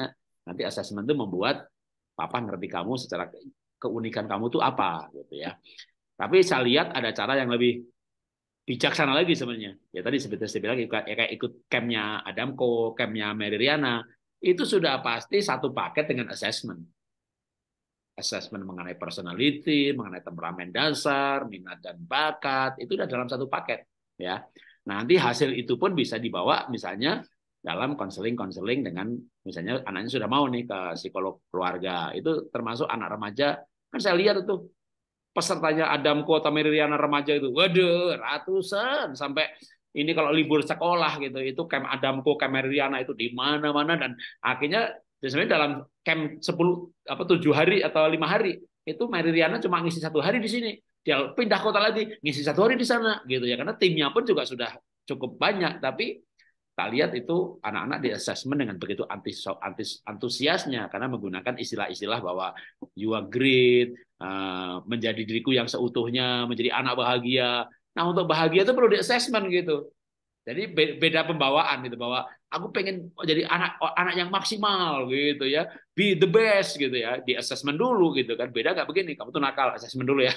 nanti asesmen itu membuat papa ngerti kamu secara keunikan kamu itu apa gitu ya tapi saya lihat ada cara yang lebih bijaksana lagi sebenarnya ya tadi seperti saya bilang kayak ikut campnya Adamko campnya Meriana itu sudah pasti satu paket dengan assessment assessment mengenai personality, mengenai temperamen dasar, minat dan bakat, itu sudah dalam satu paket ya. Nanti hasil itu pun bisa dibawa misalnya dalam konseling-konseling dengan misalnya anaknya sudah mau nih ke psikolog keluarga. Itu termasuk anak remaja. Kan saya lihat itu pesertanya Adam Kota Meriana remaja itu. Waduh, ratusan sampai ini kalau libur sekolah gitu itu camp Adamko, camp Meriana itu di mana-mana dan akhirnya Biasanya dalam camp 10 apa tujuh hari atau lima hari itu Mary Riana cuma ngisi satu hari di sini. Dia pindah kota lagi, ngisi satu hari di sana gitu ya karena timnya pun juga sudah cukup banyak tapi tak lihat itu anak-anak di assessment dengan begitu antis, antis, antusiasnya karena menggunakan istilah-istilah bahwa you are great, uh, menjadi diriku yang seutuhnya, menjadi anak bahagia. Nah untuk bahagia itu perlu di assessment gitu. Jadi beda pembawaan gitu bahwa aku pengen jadi anak oh, anak yang maksimal gitu ya, be the best gitu ya, di assessment dulu gitu kan. Beda nggak begini, kamu tuh nakal assessment dulu ya.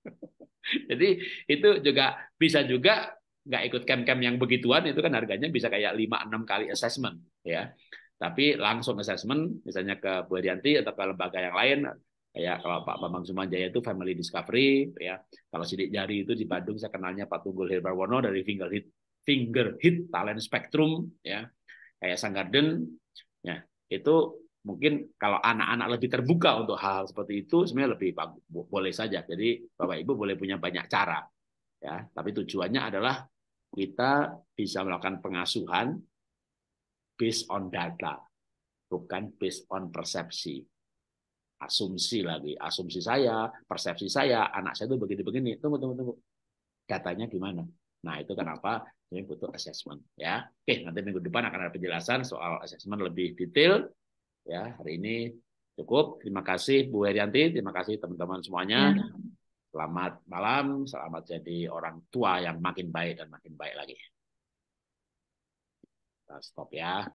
jadi itu juga bisa juga nggak ikut camp-camp yang begituan itu kan harganya bisa kayak 5 6 kali assessment ya. Tapi langsung assessment misalnya ke Bu Rianti atau ke lembaga yang lain ya kalau Pak Bambang Sumanjaya itu Family Discovery ya kalau sidik jari itu di Bandung saya kenalnya Pak Tunggul Herbarwono dari Finger Hit Finger Hit Talent Spectrum ya kayak Sang Garden ya itu mungkin kalau anak-anak lebih terbuka untuk hal, -hal seperti itu sebenarnya lebih boleh saja jadi Bapak Ibu boleh punya banyak cara ya tapi tujuannya adalah kita bisa melakukan pengasuhan based on data bukan based on persepsi asumsi lagi, asumsi saya, persepsi saya, anak saya itu begini-begini. Tunggu, tunggu, tunggu. Datanya gimana? Nah, itu kenapa ini butuh assessment ya. Oke, nanti minggu depan akan ada penjelasan soal assessment lebih detail ya. Hari ini cukup. Terima kasih Bu Herianti, terima kasih teman-teman semuanya. Ya. Selamat malam, selamat jadi orang tua yang makin baik dan makin baik lagi. Kita stop ya.